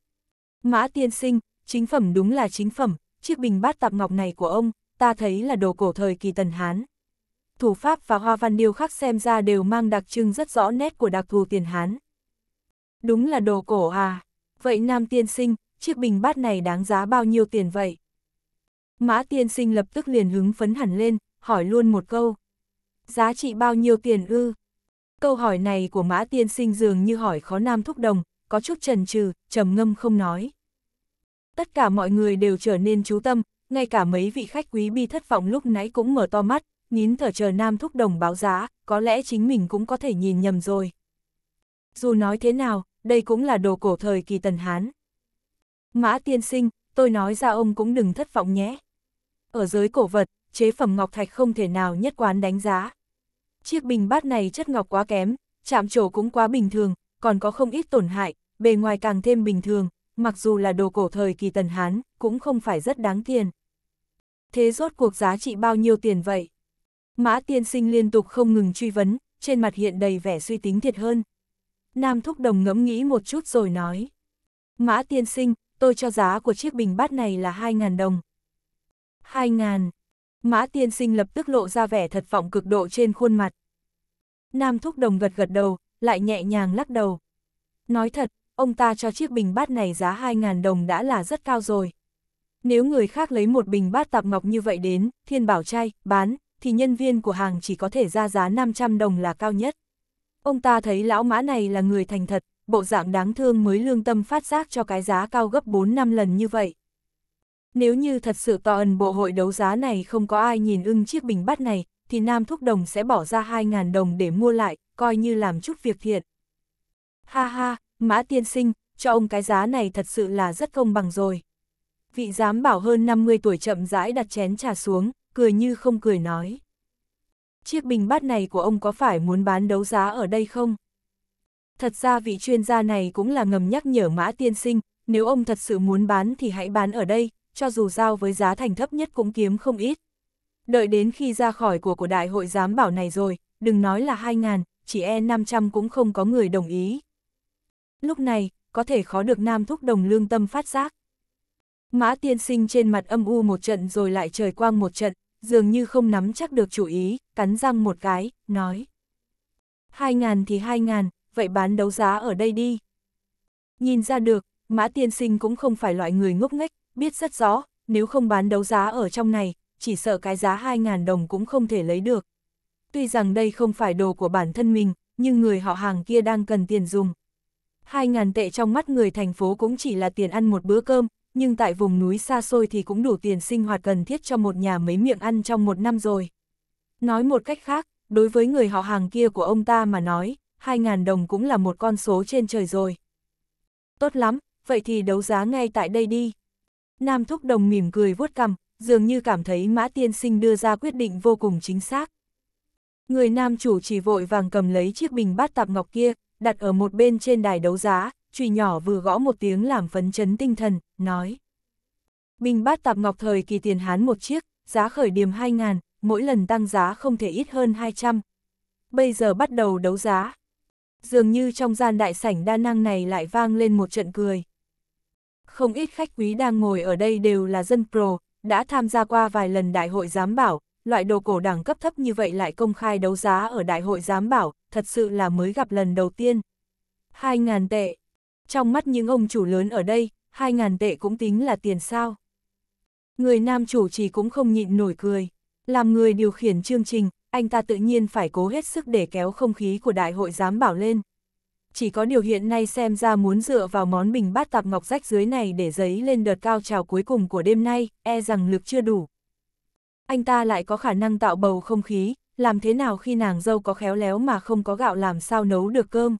Mã tiên sinh, chính phẩm đúng là chính phẩm, chiếc bình bát tạp ngọc này của ông, ta thấy là đồ cổ thời kỳ tần Hán. Thủ pháp và hoa văn điêu khắc xem ra đều mang đặc trưng rất rõ nét của đặc thù tiền Hán. Đúng là đồ cổ à? Vậy nam tiên sinh, chiếc bình bát này đáng giá bao nhiêu tiền vậy? Mã tiên sinh lập tức liền hứng phấn hẳn lên, hỏi luôn một câu. Giá trị bao nhiêu tiền ư? Câu hỏi này của mã tiên sinh dường như hỏi khó nam thúc đồng, có chút trần trừ, trầm ngâm không nói. Tất cả mọi người đều trở nên chú tâm, ngay cả mấy vị khách quý bi thất vọng lúc nãy cũng mở to mắt, nín thở chờ nam thúc đồng báo giá, có lẽ chính mình cũng có thể nhìn nhầm rồi dù nói thế nào, đây cũng là đồ cổ thời kỳ Tần Hán. Mã tiên sinh, tôi nói ra ông cũng đừng thất vọng nhé. Ở giới cổ vật, chế phẩm ngọc thạch không thể nào nhất quán đánh giá. Chiếc bình bát này chất ngọc quá kém, chạm trổ cũng quá bình thường, còn có không ít tổn hại, bề ngoài càng thêm bình thường, mặc dù là đồ cổ thời kỳ Tần Hán, cũng không phải rất đáng tiền. Thế rốt cuộc giá trị bao nhiêu tiền vậy? Mã tiên sinh liên tục không ngừng truy vấn, trên mặt hiện đầy vẻ suy tính thiệt hơn. Nam Thúc Đồng ngẫm nghĩ một chút rồi nói. Mã tiên sinh, tôi cho giá của chiếc bình bát này là 2.000 đồng. 2.000. Mã tiên sinh lập tức lộ ra vẻ thật vọng cực độ trên khuôn mặt. Nam Thúc Đồng gật gật đầu, lại nhẹ nhàng lắc đầu. Nói thật, ông ta cho chiếc bình bát này giá 2.000 đồng đã là rất cao rồi. Nếu người khác lấy một bình bát tạp ngọc như vậy đến, thiên bảo chay, bán, thì nhân viên của hàng chỉ có thể ra giá 500 đồng là cao nhất. Ông ta thấy lão mã này là người thành thật, bộ dạng đáng thương mới lương tâm phát giác cho cái giá cao gấp 4-5 lần như vậy. Nếu như thật sự tòa ẩn bộ hội đấu giá này không có ai nhìn ưng chiếc bình bát này, thì Nam Thúc Đồng sẽ bỏ ra 2.000 đồng để mua lại, coi như làm chút việc thiện. Ha ha, Mã Tiên Sinh, cho ông cái giá này thật sự là rất công bằng rồi. Vị giám bảo hơn 50 tuổi chậm rãi đặt chén trà xuống, cười như không cười nói chiếc bình bát này của ông có phải muốn bán đấu giá ở đây không? Thật ra vị chuyên gia này cũng là ngầm nhắc nhở Mã Tiên Sinh, nếu ông thật sự muốn bán thì hãy bán ở đây, cho dù giao với giá thành thấp nhất cũng kiếm không ít. Đợi đến khi ra khỏi của của đại hội giám bảo này rồi, đừng nói là 2.000, chỉ e 500 cũng không có người đồng ý. Lúc này, có thể khó được nam thúc đồng lương tâm phát giác. Mã tiên sinh trên mặt âm u một trận rồi lại trời quang một trận, dường như không nắm chắc được chủ ý, cắn răng một cái, nói. Hai ngàn thì hai ngàn, vậy bán đấu giá ở đây đi. Nhìn ra được, Mã Tiên Sinh cũng không phải loại người ngốc nghếch, biết rất rõ, nếu không bán đấu giá ở trong này, chỉ sợ cái giá hai ngàn đồng cũng không thể lấy được. Tuy rằng đây không phải đồ của bản thân mình, nhưng người họ hàng kia đang cần tiền dùng. hai ngàn tệ trong mắt người thành phố cũng chỉ là tiền ăn một bữa cơm, nhưng tại vùng núi xa xôi thì cũng đủ tiền sinh hoạt cần thiết cho một nhà mấy miệng ăn trong một năm rồi. Nói một cách khác, đối với người họ hàng kia của ông ta mà nói, 2.000 đồng cũng là một con số trên trời rồi. Tốt lắm, vậy thì đấu giá ngay tại đây đi. Nam Thúc Đồng mỉm cười vuốt cằm, dường như cảm thấy Mã Tiên Sinh đưa ra quyết định vô cùng chính xác. Người nam chủ chỉ vội vàng cầm lấy chiếc bình bát tạp ngọc kia, đặt ở một bên trên đài đấu giá, chùy nhỏ vừa gõ một tiếng làm phấn chấn tinh thần, nói. Bình bát tạp ngọc thời kỳ tiền hán một chiếc, giá khởi điểm 2 ngàn, mỗi lần tăng giá không thể ít hơn 200. Bây giờ bắt đầu đấu giá. Dường như trong gian đại sảnh đa năng này lại vang lên một trận cười. Không ít khách quý đang ngồi ở đây đều là dân pro, đã tham gia qua vài lần đại hội giám bảo, loại đồ cổ đẳng cấp thấp như vậy lại công khai đấu giá ở đại hội giám bảo, thật sự là mới gặp lần đầu tiên. 2.000 tệ, trong mắt những ông chủ lớn ở đây, 2.000 tệ cũng tính là tiền sao. Người nam chủ chỉ cũng không nhịn nổi cười. Làm người điều khiển chương trình, anh ta tự nhiên phải cố hết sức để kéo không khí của đại hội giám bảo lên. Chỉ có điều hiện nay xem ra muốn dựa vào món bình bát tạp ngọc rách dưới này để giấy lên đợt cao trào cuối cùng của đêm nay, e rằng lực chưa đủ. Anh ta lại có khả năng tạo bầu không khí, làm thế nào khi nàng dâu có khéo léo mà không có gạo làm sao nấu được cơm.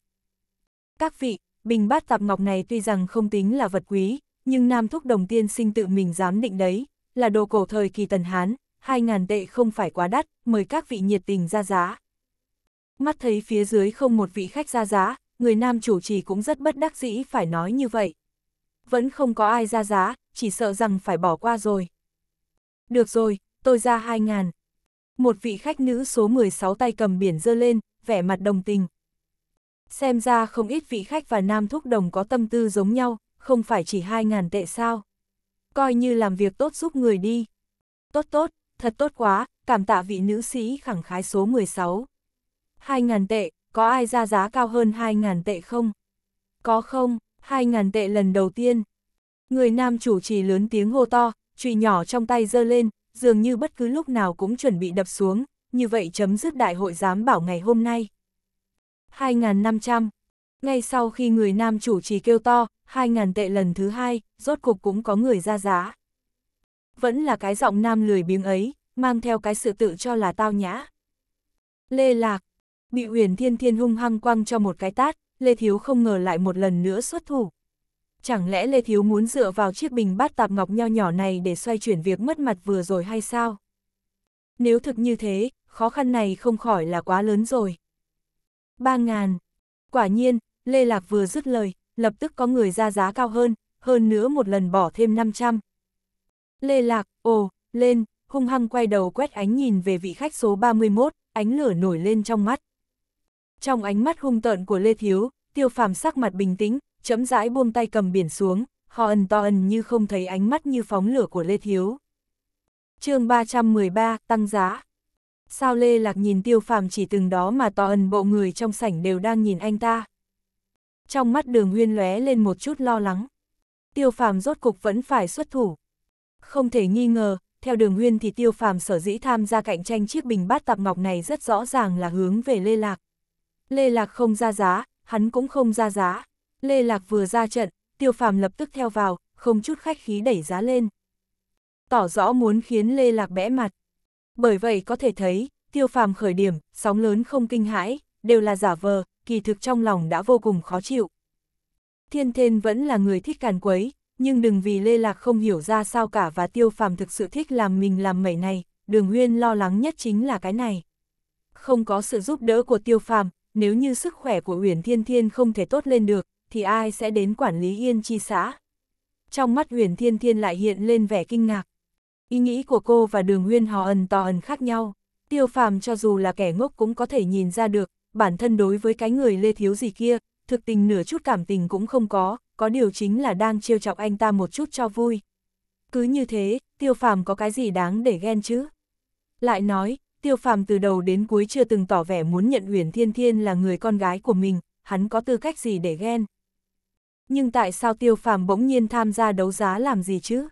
Các vị, bình bát tạp ngọc này tuy rằng không tính là vật quý, nhưng Nam Thúc Đồng Tiên sinh tự mình dám định đấy, là đồ cổ thời kỳ Tần Hán, 2.000 tệ không phải quá đắt, mời các vị nhiệt tình ra giá. Mắt thấy phía dưới không một vị khách ra giá, người nam chủ trì cũng rất bất đắc dĩ phải nói như vậy. Vẫn không có ai ra giá, chỉ sợ rằng phải bỏ qua rồi. Được rồi, tôi ra 2.000. Một vị khách nữ số 16 tay cầm biển dơ lên, vẻ mặt đồng tình, Xem ra không ít vị khách và nam thúc đồng có tâm tư giống nhau, không phải chỉ 2.000 tệ sao. Coi như làm việc tốt giúp người đi. Tốt tốt, thật tốt quá, cảm tạ vị nữ sĩ khẳng khái số 16. 2.000 tệ, có ai ra giá cao hơn 2.000 tệ không? Có không, 2.000 tệ lần đầu tiên. Người nam chủ trì lớn tiếng hô to, chùy nhỏ trong tay giơ lên, dường như bất cứ lúc nào cũng chuẩn bị đập xuống, như vậy chấm dứt đại hội giám bảo ngày hôm nay. 2.500. Ngay sau khi người nam chủ trì kêu to, 2.000 tệ lần thứ hai, rốt cục cũng có người ra giá. Vẫn là cái giọng nam lười biếng ấy, mang theo cái sự tự cho là tao nhã. Lê Lạc, bị Uyển Thiên Thiên hung hăng quăng cho một cái tát, Lê Thiếu không ngờ lại một lần nữa xuất thủ. Chẳng lẽ Lê Thiếu muốn dựa vào chiếc bình bát tạp ngọc nho nhỏ này để xoay chuyển việc mất mặt vừa rồi hay sao? Nếu thực như thế, khó khăn này không khỏi là quá lớn rồi ba ngàn. Quả nhiên, Lê Lạc vừa dứt lời, lập tức có người ra giá cao hơn, hơn nữa một lần bỏ thêm 500. Lê Lạc, ồ, lên, hung hăng quay đầu quét ánh nhìn về vị khách số 31, ánh lửa nổi lên trong mắt. Trong ánh mắt hung tợn của Lê Thiếu, tiêu phàm sắc mặt bình tĩnh, chấm rãi buông tay cầm biển xuống, họ ẩn to ẩn như không thấy ánh mắt như phóng lửa của Lê Thiếu. chương 313, tăng giá. Sao Lê Lạc nhìn tiêu phàm chỉ từng đó mà tò ẩn bộ người trong sảnh đều đang nhìn anh ta. Trong mắt đường huyên lóe lên một chút lo lắng. Tiêu phàm rốt cục vẫn phải xuất thủ. Không thể nghi ngờ, theo đường huyên thì tiêu phàm sở dĩ tham gia cạnh tranh chiếc bình bát tạp ngọc này rất rõ ràng là hướng về Lê Lạc. Lê Lạc không ra giá, hắn cũng không ra giá. Lê Lạc vừa ra trận, tiêu phàm lập tức theo vào, không chút khách khí đẩy giá lên. Tỏ rõ muốn khiến Lê Lạc bẽ mặt. Bởi vậy có thể thấy, tiêu phàm khởi điểm, sóng lớn không kinh hãi, đều là giả vờ, kỳ thực trong lòng đã vô cùng khó chịu. Thiên Thiên vẫn là người thích càn quấy, nhưng đừng vì Lê Lạc không hiểu ra sao cả và tiêu phàm thực sự thích làm mình làm mẩy này, đường huyên lo lắng nhất chính là cái này. Không có sự giúp đỡ của tiêu phàm, nếu như sức khỏe của Uyển Thiên Thiên không thể tốt lên được, thì ai sẽ đến quản lý Yên Chi xã? Trong mắt Uyển Thiên Thiên lại hiện lên vẻ kinh ngạc, Ý nghĩ của cô và đường huyên hò ẩn to ẩn khác nhau. Tiêu phàm cho dù là kẻ ngốc cũng có thể nhìn ra được, bản thân đối với cái người lê thiếu gì kia, thực tình nửa chút cảm tình cũng không có, có điều chính là đang trêu chọc anh ta một chút cho vui. Cứ như thế, tiêu phàm có cái gì đáng để ghen chứ? Lại nói, tiêu phàm từ đầu đến cuối chưa từng tỏ vẻ muốn nhận Huyền Thiên Thiên là người con gái của mình, hắn có tư cách gì để ghen? Nhưng tại sao tiêu phàm bỗng nhiên tham gia đấu giá làm gì chứ?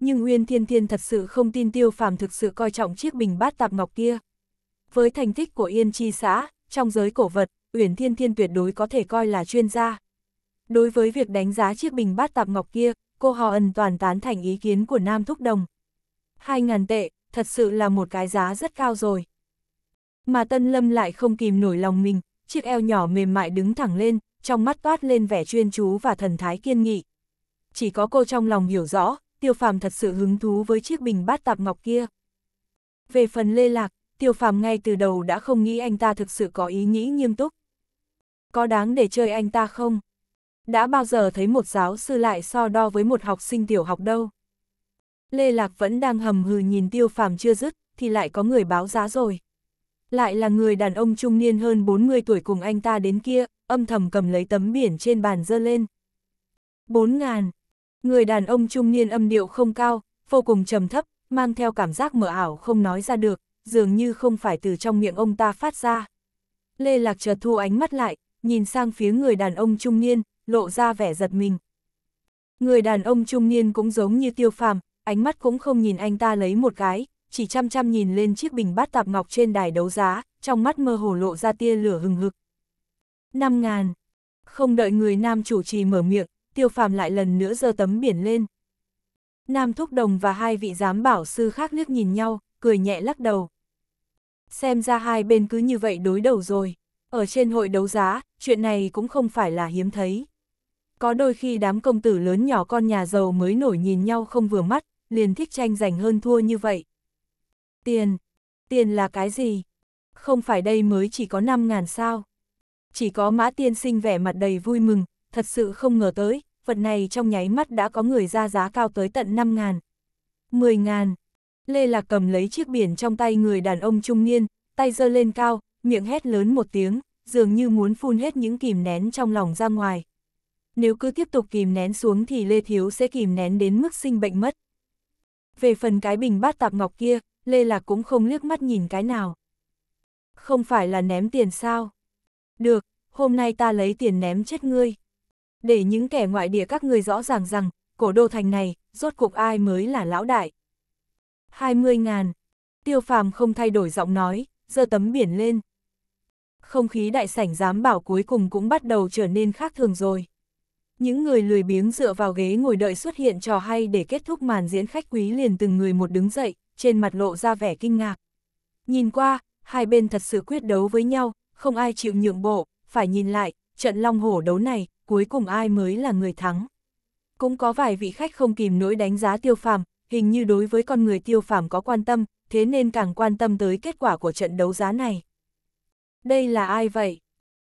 Nhưng Uyên Thiên Thiên thật sự không tin Tiêu Phàm thực sự coi trọng chiếc bình bát tạp ngọc kia. Với thành tích của Yên Chi xã, trong giới cổ vật, Uyển Thiên Thiên tuyệt đối có thể coi là chuyên gia. Đối với việc đánh giá chiếc bình bát tạp ngọc kia, cô hò ẩn toàn tán thành ý kiến của Nam Thúc Đồng. 2.000 tệ, thật sự là một cái giá rất cao rồi. Mà Tân Lâm lại không kìm nổi lòng mình, chiếc eo nhỏ mềm mại đứng thẳng lên, trong mắt toát lên vẻ chuyên chú và thần thái kiên nghị. Chỉ có cô trong lòng hiểu rõ, tiêu phàm thật sự hứng thú với chiếc bình bát tạp ngọc kia. Về phần lê lạc, tiêu phàm ngay từ đầu đã không nghĩ anh ta thực sự có ý nghĩ nghiêm túc. Có đáng để chơi anh ta không? Đã bao giờ thấy một giáo sư lại so đo với một học sinh tiểu học đâu? Lê Lạc vẫn đang hầm hừ nhìn tiêu phàm chưa dứt, thì lại có người báo giá rồi. Lại là người đàn ông trung niên hơn 40 tuổi cùng anh ta đến kia, âm thầm cầm lấy tấm biển trên bàn dơ lên. Bốn ngàn, Người đàn ông trung niên âm điệu không cao, vô cùng trầm thấp, mang theo cảm giác mờ ảo không nói ra được, dường như không phải từ trong miệng ông ta phát ra. Lê Lạc chợt thu ánh mắt lại, nhìn sang phía người đàn ông trung niên, lộ ra vẻ giật mình. Người đàn ông trung niên cũng giống như tiêu phàm, ánh mắt cũng không nhìn anh ta lấy một cái, chỉ chăm chăm nhìn lên chiếc bình bát tạp ngọc trên đài đấu giá, trong mắt mơ hồ lộ ra tia lửa hừng hực. Năm ngàn. Không đợi người nam chủ trì mở miệng, tiêu phàm lại lần nữa giơ tấm biển lên. Nam Thúc Đồng và hai vị giám bảo sư khác liếc nhìn nhau, cười nhẹ lắc đầu. Xem ra hai bên cứ như vậy đối đầu rồi. Ở trên hội đấu giá, chuyện này cũng không phải là hiếm thấy. Có đôi khi đám công tử lớn nhỏ con nhà giàu mới nổi nhìn nhau không vừa mắt, liền thích tranh giành hơn thua như vậy. Tiền, tiền là cái gì? Không phải đây mới chỉ có 5 ngàn sao? Chỉ có mã tiên sinh vẻ mặt đầy vui mừng, thật sự không ngờ tới, vật này trong nháy mắt đã có người ra giá cao tới tận 5 ngàn. 10 ngàn. Lê Lạc cầm lấy chiếc biển trong tay người đàn ông trung niên, tay giơ lên cao, miệng hét lớn một tiếng, dường như muốn phun hết những kìm nén trong lòng ra ngoài. Nếu cứ tiếp tục kìm nén xuống thì Lê Thiếu sẽ kìm nén đến mức sinh bệnh mất. Về phần cái bình bát tạp ngọc kia, Lê Lạc cũng không liếc mắt nhìn cái nào. Không phải là ném tiền sao? Được, hôm nay ta lấy tiền ném chết ngươi để những kẻ ngoại địa các người rõ ràng rằng, cổ đô thành này, rốt cuộc ai mới là lão đại. 20 ngàn. Tiêu phàm không thay đổi giọng nói, giơ tấm biển lên. Không khí đại sảnh dám bảo cuối cùng cũng bắt đầu trở nên khác thường rồi. Những người lười biếng dựa vào ghế ngồi đợi xuất hiện trò hay để kết thúc màn diễn khách quý liền từng người một đứng dậy, trên mặt lộ ra vẻ kinh ngạc. Nhìn qua, hai bên thật sự quyết đấu với nhau, không ai chịu nhượng bộ, phải nhìn lại, trận long hổ đấu này, cuối cùng ai mới là người thắng. Cũng có vài vị khách không kìm nỗi đánh giá tiêu phàm, hình như đối với con người tiêu phàm có quan tâm, thế nên càng quan tâm tới kết quả của trận đấu giá này. Đây là ai vậy?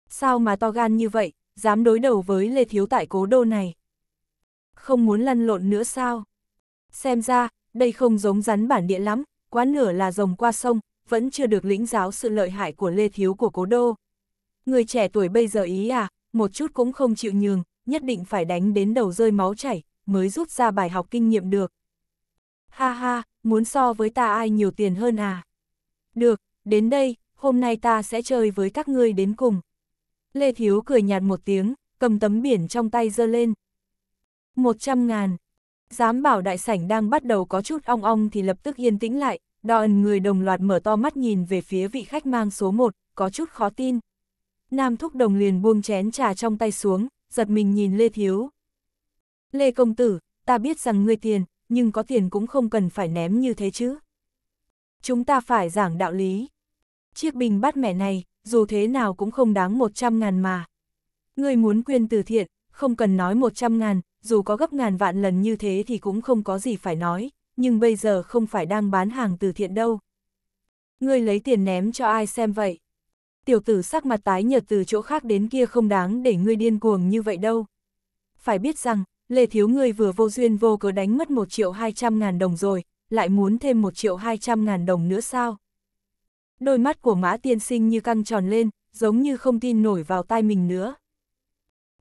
Sao mà to gan như vậy, dám đối đầu với Lê Thiếu tại cố đô này? Không muốn lăn lộn nữa sao? Xem ra, đây không giống rắn bản địa lắm, quá nửa là rồng qua sông, vẫn chưa được lĩnh giáo sự lợi hại của Lê Thiếu của cố đô. Người trẻ tuổi bây giờ ý à, một chút cũng không chịu nhường, nhất định phải đánh đến đầu rơi máu chảy, mới rút ra bài học kinh nghiệm được. Ha ha, muốn so với ta ai nhiều tiền hơn à? Được, đến đây, hôm nay ta sẽ chơi với các ngươi đến cùng. Lê Thiếu cười nhạt một tiếng, cầm tấm biển trong tay giơ lên. Một trăm ngàn. Dám bảo đại sảnh đang bắt đầu có chút ong ong thì lập tức yên tĩnh lại, đo ẩn người đồng loạt mở to mắt nhìn về phía vị khách mang số một, có chút khó tin. Nam Thúc Đồng liền buông chén trà trong tay xuống, giật mình nhìn Lê Thiếu. Lê Công Tử, ta biết rằng ngươi tiền, nhưng có tiền cũng không cần phải ném như thế chứ. Chúng ta phải giảng đạo lý. Chiếc bình bát mẻ này, dù thế nào cũng không đáng 100 ngàn mà. Ngươi muốn quyên từ thiện, không cần nói 100 ngàn, dù có gấp ngàn vạn lần như thế thì cũng không có gì phải nói, nhưng bây giờ không phải đang bán hàng từ thiện đâu. Ngươi lấy tiền ném cho ai xem vậy? tiểu tử sắc mặt tái nhợt từ chỗ khác đến kia không đáng để ngươi điên cuồng như vậy đâu. Phải biết rằng, Lê Thiếu Ngươi vừa vô duyên vô cớ đánh mất 1 triệu 200 ngàn đồng rồi, lại muốn thêm 1 triệu 200 ngàn đồng nữa sao? Đôi mắt của mã tiên sinh như căng tròn lên, giống như không tin nổi vào tai mình nữa.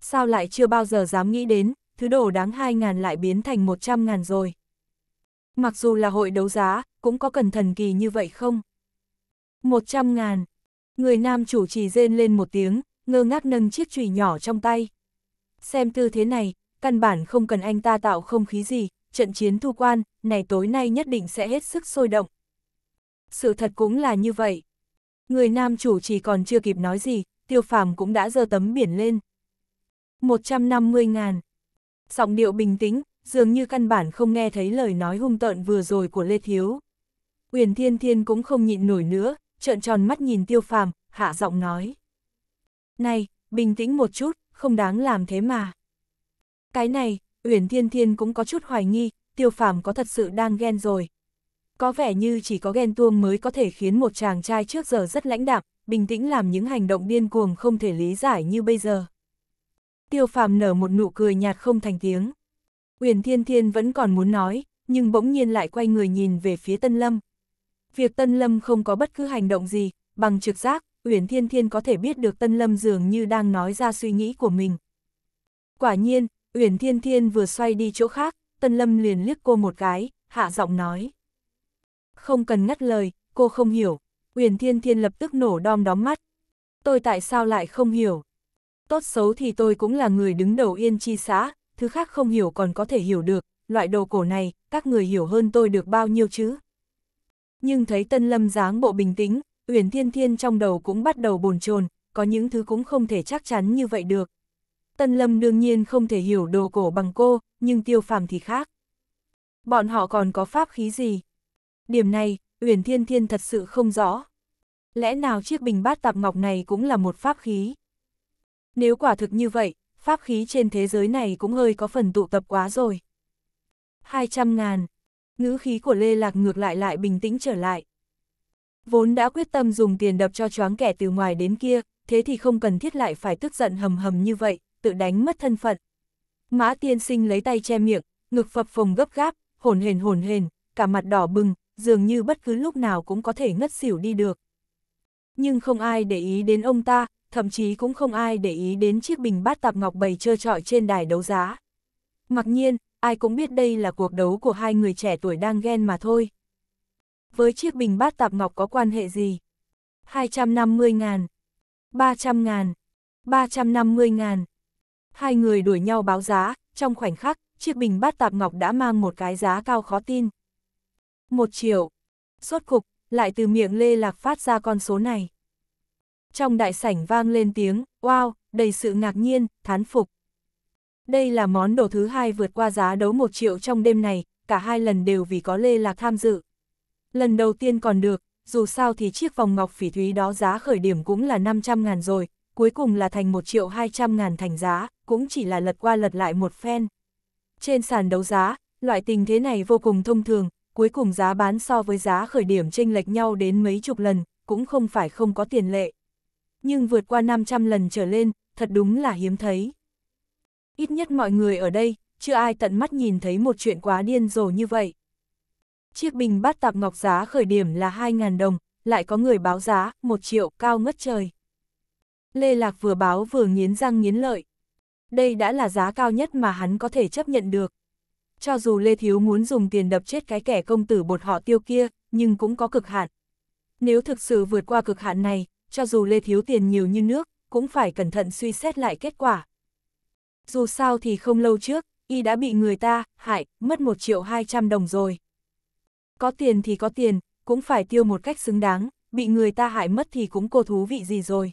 Sao lại chưa bao giờ dám nghĩ đến, thứ đồ đáng 2 ngàn lại biến thành 100 ngàn rồi. Mặc dù là hội đấu giá, cũng có cần thần kỳ như vậy không? 100 ngàn, Người nam chủ trì rên lên một tiếng, ngơ ngác nâng chiếc chùy nhỏ trong tay. Xem tư thế này, căn bản không cần anh ta tạo không khí gì, trận chiến thu quan, này tối nay nhất định sẽ hết sức sôi động. Sự thật cũng là như vậy. Người nam chủ trì còn chưa kịp nói gì, tiêu phàm cũng đã giơ tấm biển lên. 150 ngàn. Giọng điệu bình tĩnh, dường như căn bản không nghe thấy lời nói hung tợn vừa rồi của Lê Thiếu. Uyển Thiên Thiên cũng không nhịn nổi nữa, trợn tròn mắt nhìn tiêu phàm, hạ giọng nói. Này, bình tĩnh một chút, không đáng làm thế mà. Cái này, Uyển Thiên Thiên cũng có chút hoài nghi, tiêu phàm có thật sự đang ghen rồi. Có vẻ như chỉ có ghen tuông mới có thể khiến một chàng trai trước giờ rất lãnh đạm, bình tĩnh làm những hành động điên cuồng không thể lý giải như bây giờ. Tiêu phàm nở một nụ cười nhạt không thành tiếng. Uyển Thiên Thiên vẫn còn muốn nói, nhưng bỗng nhiên lại quay người nhìn về phía Tân Lâm, Việc Tân Lâm không có bất cứ hành động gì, bằng trực giác, Uyển Thiên Thiên có thể biết được Tân Lâm dường như đang nói ra suy nghĩ của mình. Quả nhiên, Uyển Thiên Thiên vừa xoay đi chỗ khác, Tân Lâm liền liếc cô một cái, hạ giọng nói. Không cần ngắt lời, cô không hiểu. Uyển Thiên Thiên lập tức nổ đom đóm mắt. Tôi tại sao lại không hiểu? Tốt xấu thì tôi cũng là người đứng đầu yên chi xã, thứ khác không hiểu còn có thể hiểu được, loại đồ cổ này, các người hiểu hơn tôi được bao nhiêu chứ? nhưng thấy Tân Lâm dáng bộ bình tĩnh, Uyển Thiên Thiên trong đầu cũng bắt đầu bồn chồn, có những thứ cũng không thể chắc chắn như vậy được. Tân Lâm đương nhiên không thể hiểu đồ cổ bằng cô, nhưng tiêu phàm thì khác. Bọn họ còn có pháp khí gì? Điểm này, Uyển Thiên Thiên thật sự không rõ. Lẽ nào chiếc bình bát tạp ngọc này cũng là một pháp khí? Nếu quả thực như vậy, pháp khí trên thế giới này cũng hơi có phần tụ tập quá rồi. 200 ngàn ngữ khí của Lê Lạc ngược lại lại bình tĩnh trở lại. Vốn đã quyết tâm dùng tiền đập cho choáng kẻ từ ngoài đến kia, thế thì không cần thiết lại phải tức giận hầm hầm như vậy, tự đánh mất thân phận. Mã tiên sinh lấy tay che miệng, ngực phập phồng gấp gáp, hồn hền hồn hền, cả mặt đỏ bừng, dường như bất cứ lúc nào cũng có thể ngất xỉu đi được. Nhưng không ai để ý đến ông ta, thậm chí cũng không ai để ý đến chiếc bình bát tạp ngọc bầy trơ trọi trên đài đấu giá. Mặc nhiên, ai cũng biết đây là cuộc đấu của hai người trẻ tuổi đang ghen mà thôi. Với chiếc bình bát tạp ngọc có quan hệ gì? 250 ngàn, 300 ngàn, 350 ngàn. Hai người đuổi nhau báo giá, trong khoảnh khắc, chiếc bình bát tạp ngọc đã mang một cái giá cao khó tin. Một triệu. Rốt cục, lại từ miệng Lê Lạc phát ra con số này. Trong đại sảnh vang lên tiếng, wow, đầy sự ngạc nhiên, thán phục. Đây là món đồ thứ hai vượt qua giá đấu 1 triệu trong đêm này, cả hai lần đều vì có Lê Lạc tham dự. Lần đầu tiên còn được, dù sao thì chiếc vòng ngọc phỉ thúy đó giá khởi điểm cũng là 500 ngàn rồi, cuối cùng là thành 1 triệu 200 ngàn thành giá, cũng chỉ là lật qua lật lại một phen. Trên sàn đấu giá, loại tình thế này vô cùng thông thường, cuối cùng giá bán so với giá khởi điểm chênh lệch nhau đến mấy chục lần, cũng không phải không có tiền lệ. Nhưng vượt qua 500 lần trở lên, thật đúng là hiếm thấy ít nhất mọi người ở đây, chưa ai tận mắt nhìn thấy một chuyện quá điên rồ như vậy. Chiếc bình bát tạp ngọc giá khởi điểm là 2.000 đồng, lại có người báo giá 1 triệu cao ngất trời. Lê Lạc vừa báo vừa nghiến răng nghiến lợi. Đây đã là giá cao nhất mà hắn có thể chấp nhận được. Cho dù Lê Thiếu muốn dùng tiền đập chết cái kẻ công tử bột họ tiêu kia, nhưng cũng có cực hạn. Nếu thực sự vượt qua cực hạn này, cho dù Lê Thiếu tiền nhiều như nước, cũng phải cẩn thận suy xét lại kết quả. Dù sao thì không lâu trước, y đã bị người ta, hại, mất 1 triệu 200 đồng rồi. Có tiền thì có tiền, cũng phải tiêu một cách xứng đáng, bị người ta hại mất thì cũng cô thú vị gì rồi.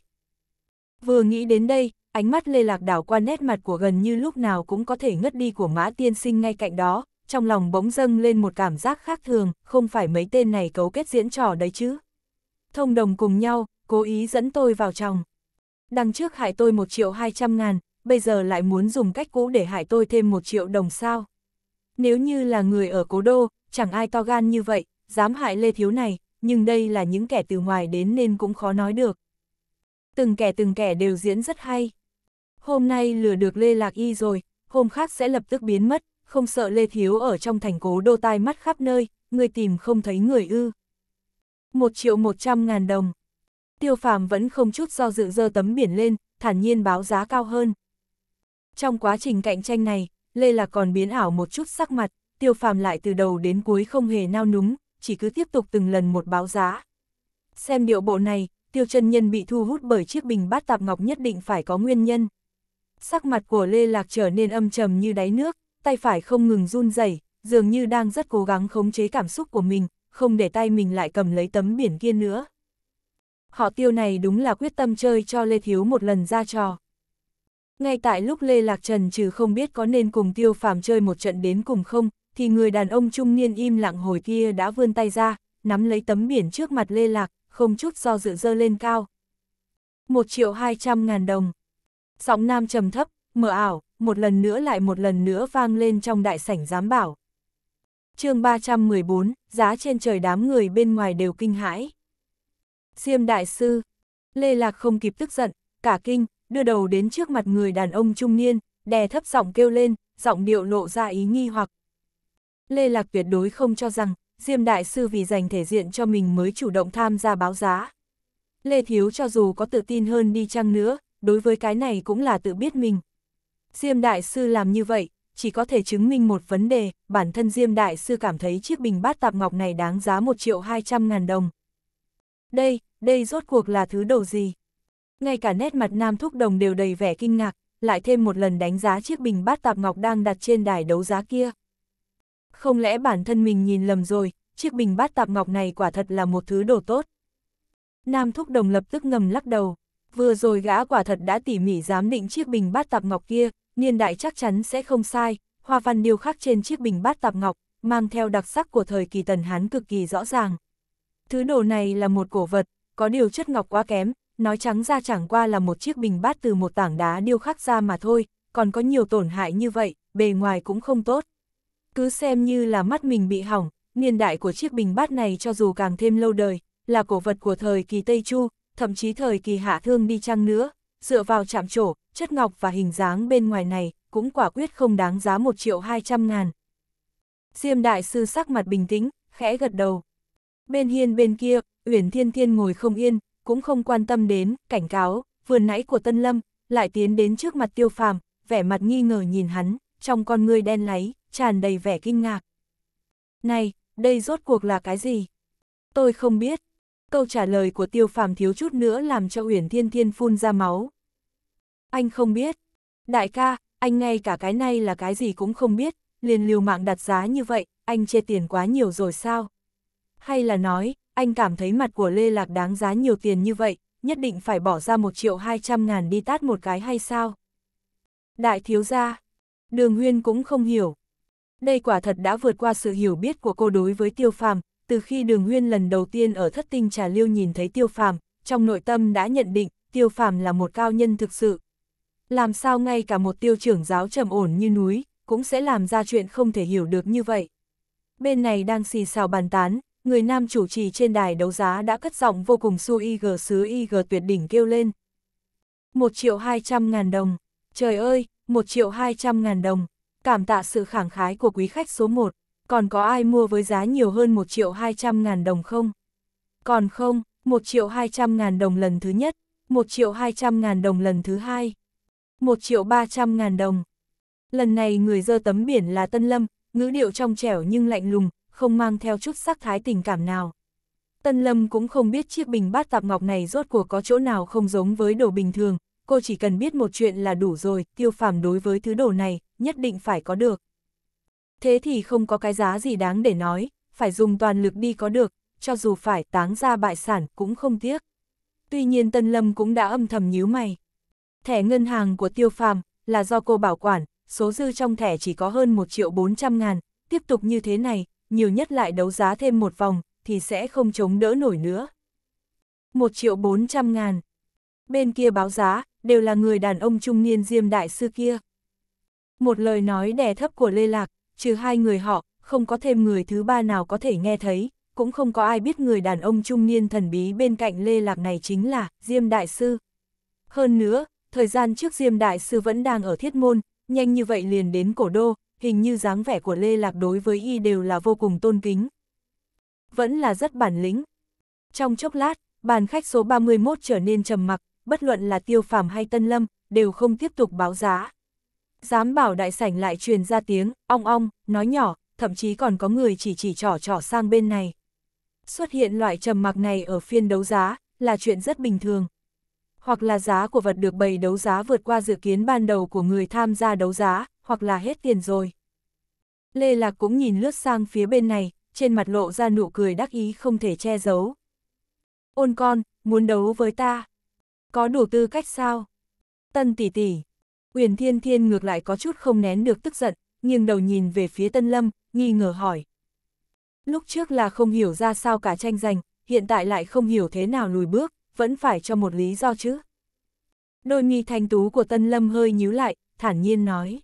Vừa nghĩ đến đây, ánh mắt lê lạc đảo qua nét mặt của gần như lúc nào cũng có thể ngất đi của mã tiên sinh ngay cạnh đó, trong lòng bỗng dâng lên một cảm giác khác thường, không phải mấy tên này cấu kết diễn trò đấy chứ. Thông đồng cùng nhau, cố ý dẫn tôi vào trong. Đằng trước hại tôi 1 triệu 200 ngàn, bây giờ lại muốn dùng cách cũ để hại tôi thêm một triệu đồng sao. Nếu như là người ở cố đô, chẳng ai to gan như vậy, dám hại Lê Thiếu này, nhưng đây là những kẻ từ ngoài đến nên cũng khó nói được. Từng kẻ từng kẻ đều diễn rất hay. Hôm nay lừa được Lê Lạc Y rồi, hôm khác sẽ lập tức biến mất, không sợ Lê Thiếu ở trong thành cố đô tai mắt khắp nơi, người tìm không thấy người ư. Một triệu một trăm ngàn đồng. Tiêu phàm vẫn không chút do dự dơ tấm biển lên, thản nhiên báo giá cao hơn, trong quá trình cạnh tranh này, Lê Lạc còn biến ảo một chút sắc mặt, tiêu phàm lại từ đầu đến cuối không hề nao núng, chỉ cứ tiếp tục từng lần một báo giá. Xem điệu bộ này, tiêu chân nhân bị thu hút bởi chiếc bình bát tạp ngọc nhất định phải có nguyên nhân. Sắc mặt của Lê Lạc trở nên âm trầm như đáy nước, tay phải không ngừng run rẩy, dường như đang rất cố gắng khống chế cảm xúc của mình, không để tay mình lại cầm lấy tấm biển kia nữa. Họ tiêu này đúng là quyết tâm chơi cho Lê Thiếu một lần ra trò. Ngay tại lúc Lê Lạc Trần trừ không biết có nên cùng tiêu phàm chơi một trận đến cùng không, thì người đàn ông trung niên im lặng hồi kia đã vươn tay ra, nắm lấy tấm biển trước mặt Lê Lạc, không chút do dự dơ lên cao. Một triệu hai trăm ngàn đồng. Giọng nam trầm thấp, mờ ảo, một lần nữa lại một lần nữa vang lên trong đại sảnh giám bảo. chương 314, giá trên trời đám người bên ngoài đều kinh hãi. Diêm đại sư, Lê Lạc không kịp tức giận, cả kinh, đưa đầu đến trước mặt người đàn ông trung niên, đè thấp giọng kêu lên, giọng điệu lộ ra ý nghi hoặc. Lê Lạc tuyệt đối không cho rằng, Diêm Đại Sư vì giành thể diện cho mình mới chủ động tham gia báo giá. Lê Thiếu cho dù có tự tin hơn đi chăng nữa, đối với cái này cũng là tự biết mình. Diêm Đại Sư làm như vậy, chỉ có thể chứng minh một vấn đề, bản thân Diêm Đại Sư cảm thấy chiếc bình bát tạp ngọc này đáng giá 1 triệu 200 ngàn đồng. Đây, đây rốt cuộc là thứ đầu gì? ngay cả nét mặt Nam Thúc Đồng đều đầy vẻ kinh ngạc, lại thêm một lần đánh giá chiếc bình bát tạp ngọc đang đặt trên đài đấu giá kia. Không lẽ bản thân mình nhìn lầm rồi, chiếc bình bát tạp ngọc này quả thật là một thứ đồ tốt. Nam Thúc Đồng lập tức ngầm lắc đầu, vừa rồi gã quả thật đã tỉ mỉ giám định chiếc bình bát tạp ngọc kia, niên đại chắc chắn sẽ không sai, hoa văn điêu khắc trên chiếc bình bát tạp ngọc, mang theo đặc sắc của thời kỳ tần Hán cực kỳ rõ ràng. Thứ đồ này là một cổ vật, có điều chất ngọc quá kém, nói trắng ra chẳng qua là một chiếc bình bát từ một tảng đá điêu khắc ra mà thôi, còn có nhiều tổn hại như vậy, bề ngoài cũng không tốt. Cứ xem như là mắt mình bị hỏng, niên đại của chiếc bình bát này cho dù càng thêm lâu đời, là cổ vật của thời kỳ Tây Chu, thậm chí thời kỳ Hạ Thương đi chăng nữa, dựa vào chạm trổ, chất ngọc và hình dáng bên ngoài này, cũng quả quyết không đáng giá 1 triệu 200 ngàn. Diêm đại sư sắc mặt bình tĩnh, khẽ gật đầu. Bên hiên bên kia, Uyển Thiên Thiên ngồi không yên, cũng không quan tâm đến, cảnh cáo, vừa nãy của Tân Lâm, lại tiến đến trước mặt tiêu phàm, vẻ mặt nghi ngờ nhìn hắn, trong con ngươi đen láy, tràn đầy vẻ kinh ngạc. Này, đây rốt cuộc là cái gì? Tôi không biết. Câu trả lời của tiêu phàm thiếu chút nữa làm cho Uyển Thiên Thiên phun ra máu. Anh không biết. Đại ca, anh ngay cả cái này là cái gì cũng không biết, liền liều mạng đặt giá như vậy, anh chê tiền quá nhiều rồi sao? Hay là nói, anh cảm thấy mặt của Lê Lạc đáng giá nhiều tiền như vậy, nhất định phải bỏ ra 1 triệu 200 ngàn đi tát một cái hay sao? Đại thiếu gia, đường huyên cũng không hiểu. Đây quả thật đã vượt qua sự hiểu biết của cô đối với tiêu phàm, từ khi đường huyên lần đầu tiên ở thất tinh trà liêu nhìn thấy tiêu phàm, trong nội tâm đã nhận định tiêu phàm là một cao nhân thực sự. Làm sao ngay cả một tiêu trưởng giáo trầm ổn như núi, cũng sẽ làm ra chuyện không thể hiểu được như vậy. Bên này đang xì xào bàn tán, người nam chủ trì trên đài đấu giá đã cất giọng vô cùng su IG sứ IG tuyệt đỉnh kêu lên. một triệu hai trăm ngàn đồng, trời ơi, một triệu hai trăm ngàn đồng, cảm tạ sự khẳng khái của quý khách số một. còn có ai mua với giá nhiều hơn một triệu hai trăm ngàn đồng không? Còn không, Một triệu hai trăm ngàn đồng lần thứ nhất, Một triệu hai trăm ngàn đồng lần thứ hai, Một triệu ba trăm ngàn đồng. Lần này người dơ tấm biển là Tân Lâm, ngữ điệu trong trẻo nhưng lạnh lùng, không mang theo chút sắc thái tình cảm nào. Tân Lâm cũng không biết chiếc bình bát tạp ngọc này rốt cuộc có chỗ nào không giống với đồ bình thường, cô chỉ cần biết một chuyện là đủ rồi, tiêu phàm đối với thứ đồ này, nhất định phải có được. Thế thì không có cái giá gì đáng để nói, phải dùng toàn lực đi có được, cho dù phải táng ra bại sản cũng không tiếc. Tuy nhiên Tân Lâm cũng đã âm thầm nhíu mày. Thẻ ngân hàng của tiêu phàm là do cô bảo quản, số dư trong thẻ chỉ có hơn 1 triệu 400 ngàn, tiếp tục như thế này, nhiều nhất lại đấu giá thêm một vòng, thì sẽ không chống đỡ nổi nữa. một triệu bốn trăm ngàn. Bên kia báo giá, đều là người đàn ông trung niên diêm đại sư kia. Một lời nói đè thấp của Lê Lạc, trừ hai người họ, không có thêm người thứ ba nào có thể nghe thấy, cũng không có ai biết người đàn ông trung niên thần bí bên cạnh Lê Lạc này chính là Diêm Đại Sư. Hơn nữa, thời gian trước Diêm Đại Sư vẫn đang ở thiết môn, nhanh như vậy liền đến cổ đô, hình như dáng vẻ của Lê Lạc đối với y đều là vô cùng tôn kính. Vẫn là rất bản lĩnh. Trong chốc lát, bàn khách số 31 trở nên trầm mặc, bất luận là tiêu phàm hay tân lâm, đều không tiếp tục báo giá. Dám bảo đại sảnh lại truyền ra tiếng, ong ong, nói nhỏ, thậm chí còn có người chỉ chỉ trỏ trỏ sang bên này. Xuất hiện loại trầm mặc này ở phiên đấu giá, là chuyện rất bình thường. Hoặc là giá của vật được bày đấu giá vượt qua dự kiến ban đầu của người tham gia đấu giá, hoặc là hết tiền rồi. Lê Lạc cũng nhìn lướt sang phía bên này, trên mặt lộ ra nụ cười đắc ý không thể che giấu. Ôn con, muốn đấu với ta? Có đủ tư cách sao? Tân tỷ tỷ. Uyển Thiên Thiên ngược lại có chút không nén được tức giận, nghiêng đầu nhìn về phía Tân Lâm, nghi ngờ hỏi. Lúc trước là không hiểu ra sao cả tranh giành, hiện tại lại không hiểu thế nào lùi bước, vẫn phải cho một lý do chứ. Đôi mi thanh tú của Tân Lâm hơi nhíu lại, thản nhiên nói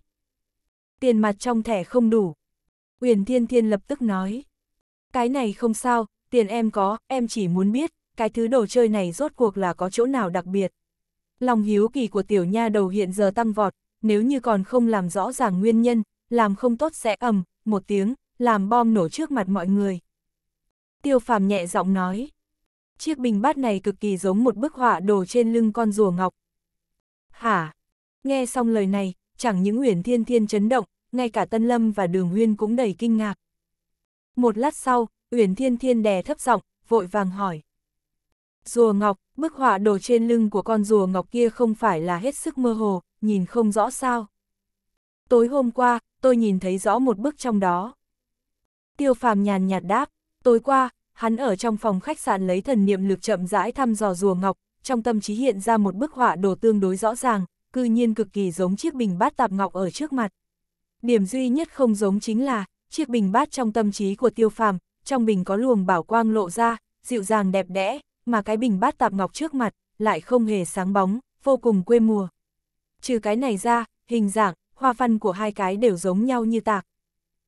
tiền mặt trong thẻ không đủ. Uyển Thiên Thiên lập tức nói, cái này không sao, tiền em có, em chỉ muốn biết, cái thứ đồ chơi này rốt cuộc là có chỗ nào đặc biệt. Lòng hiếu kỳ của tiểu nha đầu hiện giờ tăng vọt, nếu như còn không làm rõ ràng nguyên nhân, làm không tốt sẽ ầm, một tiếng, làm bom nổ trước mặt mọi người. Tiêu phàm nhẹ giọng nói, chiếc bình bát này cực kỳ giống một bức họa đồ trên lưng con rùa ngọc. Hả? Nghe xong lời này, chẳng những Huyền Thiên Thiên chấn động, ngay cả Tân Lâm và Đường Huyên cũng đầy kinh ngạc. Một lát sau, Huyền Thiên Thiên đè thấp giọng, vội vàng hỏi. Rùa ngọc, bức họa đồ trên lưng của con rùa ngọc kia không phải là hết sức mơ hồ, nhìn không rõ sao. Tối hôm qua, tôi nhìn thấy rõ một bức trong đó. Tiêu phàm nhàn nhạt đáp, tối qua, hắn ở trong phòng khách sạn lấy thần niệm lực chậm rãi thăm dò rùa ngọc, trong tâm trí hiện ra một bức họa đồ tương đối rõ ràng, cư nhiên cực kỳ giống chiếc bình bát tạp ngọc ở trước mặt. Điểm duy nhất không giống chính là, chiếc bình bát trong tâm trí của tiêu phàm, trong bình có luồng bảo quang lộ ra, dịu dàng đẹp đẽ, mà cái bình bát tạp ngọc trước mặt, lại không hề sáng bóng, vô cùng quê mùa. Trừ cái này ra, hình dạng, hoa văn của hai cái đều giống nhau như tạc.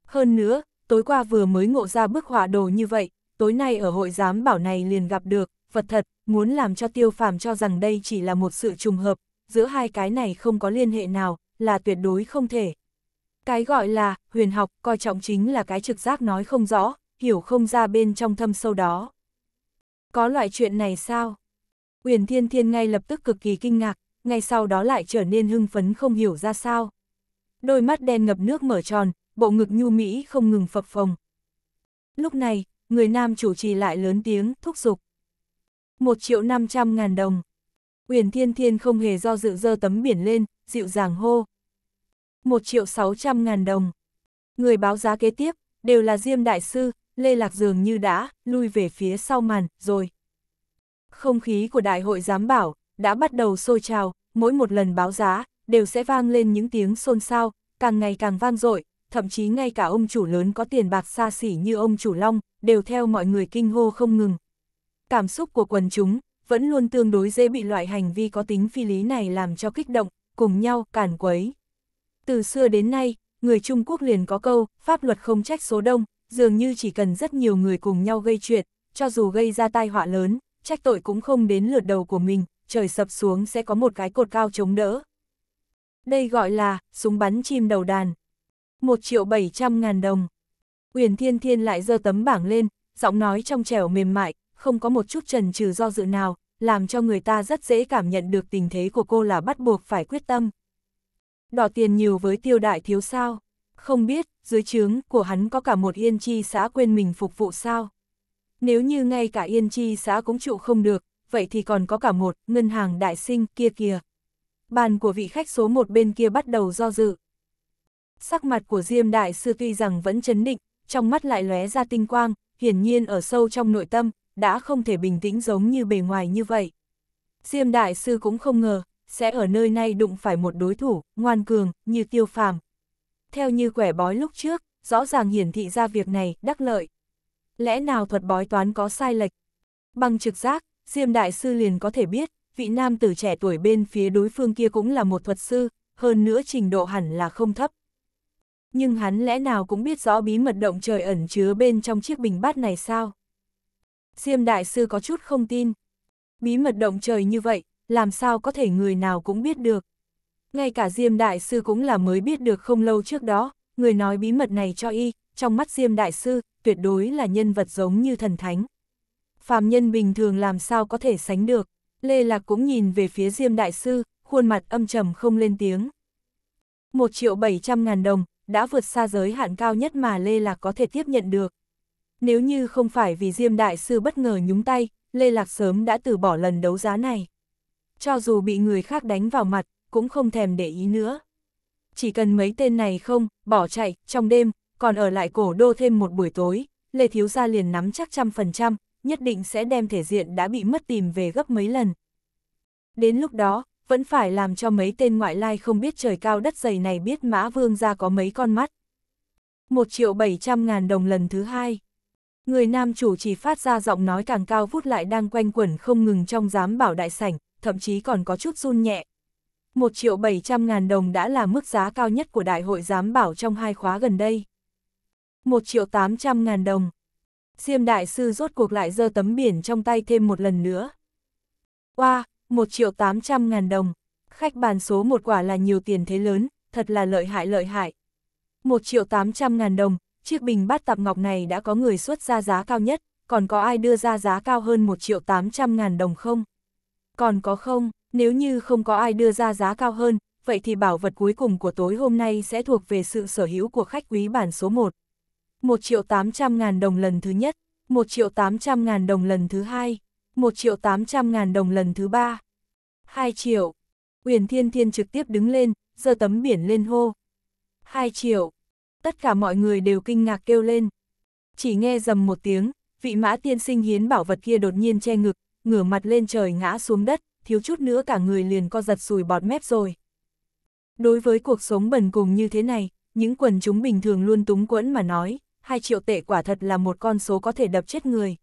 Hơn nữa, tối qua vừa mới ngộ ra bức họa đồ như vậy, tối nay ở hội giám bảo này liền gặp được, vật thật, muốn làm cho tiêu phàm cho rằng đây chỉ là một sự trùng hợp, giữa hai cái này không có liên hệ nào, là tuyệt đối không thể. Cái gọi là huyền học coi trọng chính là cái trực giác nói không rõ, hiểu không ra bên trong thâm sâu đó. Có loại chuyện này sao? huyền Thiên Thiên ngay lập tức cực kỳ kinh ngạc, ngay sau đó lại trở nên hưng phấn không hiểu ra sao. Đôi mắt đen ngập nước mở tròn, bộ ngực nhu mỹ không ngừng phập phồng. Lúc này, người nam chủ trì lại lớn tiếng, thúc giục. Một triệu năm trăm ngàn đồng. Uyển Thiên Thiên không hề do dự dơ tấm biển lên, dịu dàng hô. Một triệu sáu trăm ngàn đồng. Người báo giá kế tiếp, đều là Diêm Đại Sư, Lê Lạc Dường như đã, lui về phía sau màn, rồi. Không khí của Đại hội Giám Bảo, đã bắt đầu sôi trào, mỗi một lần báo giá, đều sẽ vang lên những tiếng xôn xao, càng ngày càng vang dội thậm chí ngay cả ông chủ lớn có tiền bạc xa xỉ như ông chủ Long, đều theo mọi người kinh hô không ngừng. Cảm xúc của quần chúng, vẫn luôn tương đối dễ bị loại hành vi có tính phi lý này làm cho kích động, cùng nhau, cản quấy. Từ xưa đến nay, người Trung Quốc liền có câu, pháp luật không trách số đông, dường như chỉ cần rất nhiều người cùng nhau gây chuyện, cho dù gây ra tai họa lớn, trách tội cũng không đến lượt đầu của mình, trời sập xuống sẽ có một cái cột cao chống đỡ. Đây gọi là, súng bắn chim đầu đàn. 1 triệu 700 ngàn đồng. Uyển Thiên Thiên lại giơ tấm bảng lên, giọng nói trong trẻo mềm mại, không có một chút trần trừ do dự nào, làm cho người ta rất dễ cảm nhận được tình thế của cô là bắt buộc phải quyết tâm. Đỏ tiền nhiều với tiêu đại thiếu sao? Không biết, dưới trướng của hắn có cả một yên chi xã quên mình phục vụ sao? Nếu như ngay cả yên chi xã cũng trụ không được, vậy thì còn có cả một ngân hàng đại sinh kia kìa. Bàn của vị khách số một bên kia bắt đầu do dự. Sắc mặt của Diêm Đại Sư tuy rằng vẫn chấn định, trong mắt lại lóe ra tinh quang, hiển nhiên ở sâu trong nội tâm, đã không thể bình tĩnh giống như bề ngoài như vậy. Diêm Đại Sư cũng không ngờ, sẽ ở nơi này đụng phải một đối thủ, ngoan cường, như tiêu phàm. Theo như quẻ bói lúc trước, rõ ràng hiển thị ra việc này, đắc lợi. Lẽ nào thuật bói toán có sai lệch? Bằng trực giác, Diêm Đại Sư liền có thể biết, vị nam tử trẻ tuổi bên phía đối phương kia cũng là một thuật sư, hơn nữa trình độ hẳn là không thấp. Nhưng hắn lẽ nào cũng biết rõ bí mật động trời ẩn chứa bên trong chiếc bình bát này sao? Diêm Đại Sư có chút không tin. Bí mật động trời như vậy, làm sao có thể người nào cũng biết được. Ngay cả Diêm Đại Sư cũng là mới biết được không lâu trước đó, người nói bí mật này cho y, trong mắt Diêm Đại Sư, tuyệt đối là nhân vật giống như thần thánh. Phàm nhân bình thường làm sao có thể sánh được, Lê Lạc cũng nhìn về phía Diêm Đại Sư, khuôn mặt âm trầm không lên tiếng. 1 triệu 700 ngàn đồng, đã vượt xa giới hạn cao nhất mà Lê Lạc có thể tiếp nhận được. Nếu như không phải vì Diêm Đại Sư bất ngờ nhúng tay, Lê Lạc sớm đã từ bỏ lần đấu giá này. Cho dù bị người khác đánh vào mặt, cũng không thèm để ý nữa. Chỉ cần mấy tên này không, bỏ chạy, trong đêm, còn ở lại cổ đô thêm một buổi tối, Lê Thiếu Gia liền nắm chắc trăm phần trăm, nhất định sẽ đem thể diện đã bị mất tìm về gấp mấy lần. Đến lúc đó, vẫn phải làm cho mấy tên ngoại lai không biết trời cao đất dày này biết Mã Vương ra có mấy con mắt. Một triệu bảy trăm ngàn đồng lần thứ hai. Người nam chủ chỉ phát ra giọng nói càng cao vút lại đang quanh quẩn không ngừng trong giám bảo đại sảnh, thậm chí còn có chút run nhẹ. 1 triệu 700 ngàn đồng đã là mức giá cao nhất của đại hội giám bảo trong hai khóa gần đây. 1 triệu 800 ngàn đồng. Diêm đại sư rốt cuộc lại giơ tấm biển trong tay thêm một lần nữa. Wow, 1 triệu 800 ngàn đồng. Khách bàn số một quả là nhiều tiền thế lớn, thật là lợi hại lợi hại. 1 triệu 800 ngàn đồng, Chiếc bình bát tạp ngọc này đã có người xuất ra giá cao nhất, còn có ai đưa ra giá cao hơn 1 triệu 800 ngàn đồng không? Còn có không, nếu như không có ai đưa ra giá cao hơn, vậy thì bảo vật cuối cùng của tối hôm nay sẽ thuộc về sự sở hữu của khách quý bản số 1. 1 triệu 800 ngàn đồng lần thứ nhất, 1 triệu 800 ngàn đồng lần thứ hai, 1 triệu 800 ngàn đồng lần thứ ba, 2 triệu. Uyển Thiên Thiên trực tiếp đứng lên, giơ tấm biển lên hô. 2 triệu tất cả mọi người đều kinh ngạc kêu lên. Chỉ nghe dầm một tiếng, vị mã tiên sinh hiến bảo vật kia đột nhiên che ngực, ngửa mặt lên trời ngã xuống đất, thiếu chút nữa cả người liền co giật sùi bọt mép rồi. Đối với cuộc sống bần cùng như thế này, những quần chúng bình thường luôn túng quẫn mà nói, 2 triệu tệ quả thật là một con số có thể đập chết người.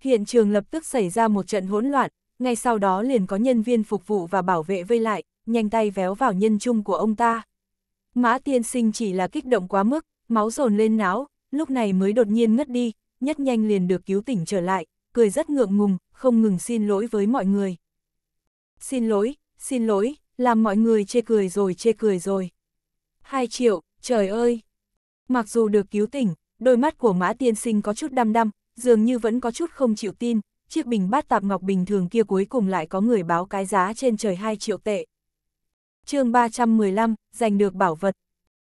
Hiện trường lập tức xảy ra một trận hỗn loạn, ngay sau đó liền có nhân viên phục vụ và bảo vệ vây lại, nhanh tay véo vào nhân trung của ông ta. Mã tiên sinh chỉ là kích động quá mức, máu dồn lên não, lúc này mới đột nhiên ngất đi, nhất nhanh liền được cứu tỉnh trở lại, cười rất ngượng ngùng, không ngừng xin lỗi với mọi người. Xin lỗi, xin lỗi, làm mọi người chê cười rồi chê cười rồi. Hai triệu, trời ơi! Mặc dù được cứu tỉnh, đôi mắt của mã tiên sinh có chút đăm đăm, dường như vẫn có chút không chịu tin, chiếc bình bát tạp ngọc bình thường kia cuối cùng lại có người báo cái giá trên trời hai triệu tệ chương 315, giành được bảo vật.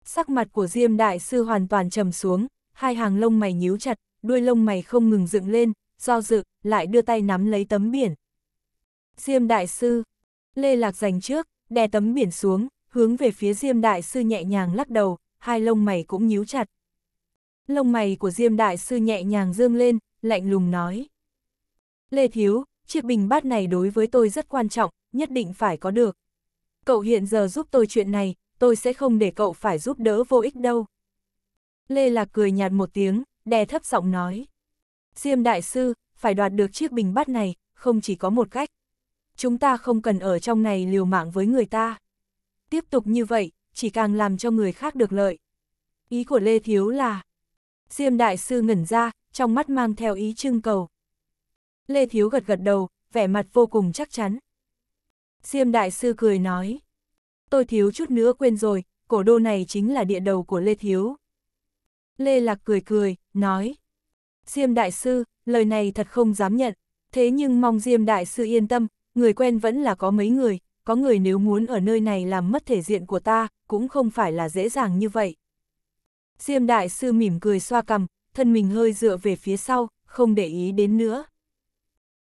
Sắc mặt của Diêm Đại Sư hoàn toàn trầm xuống, hai hàng lông mày nhíu chặt, đuôi lông mày không ngừng dựng lên, do dự, lại đưa tay nắm lấy tấm biển. Diêm Đại Sư, Lê Lạc giành trước, đè tấm biển xuống, hướng về phía Diêm Đại Sư nhẹ nhàng lắc đầu, hai lông mày cũng nhíu chặt. Lông mày của Diêm Đại Sư nhẹ nhàng dương lên, lạnh lùng nói. Lê Thiếu, chiếc bình bát này đối với tôi rất quan trọng, nhất định phải có được cậu hiện giờ giúp tôi chuyện này, tôi sẽ không để cậu phải giúp đỡ vô ích đâu. Lê Lạc cười nhạt một tiếng, đè thấp giọng nói. Diêm đại sư, phải đoạt được chiếc bình bát này, không chỉ có một cách. Chúng ta không cần ở trong này liều mạng với người ta. Tiếp tục như vậy, chỉ càng làm cho người khác được lợi. Ý của Lê Thiếu là... Diêm đại sư ngẩn ra, trong mắt mang theo ý trưng cầu. Lê Thiếu gật gật đầu, vẻ mặt vô cùng chắc chắn. Diêm Đại Sư cười nói. Tôi thiếu chút nữa quên rồi, cổ đô này chính là địa đầu của Lê Thiếu. Lê Lạc cười cười, nói. Diêm Đại Sư, lời này thật không dám nhận, thế nhưng mong Diêm Đại Sư yên tâm, người quen vẫn là có mấy người, có người nếu muốn ở nơi này làm mất thể diện của ta, cũng không phải là dễ dàng như vậy. Diêm Đại Sư mỉm cười xoa cầm, thân mình hơi dựa về phía sau, không để ý đến nữa.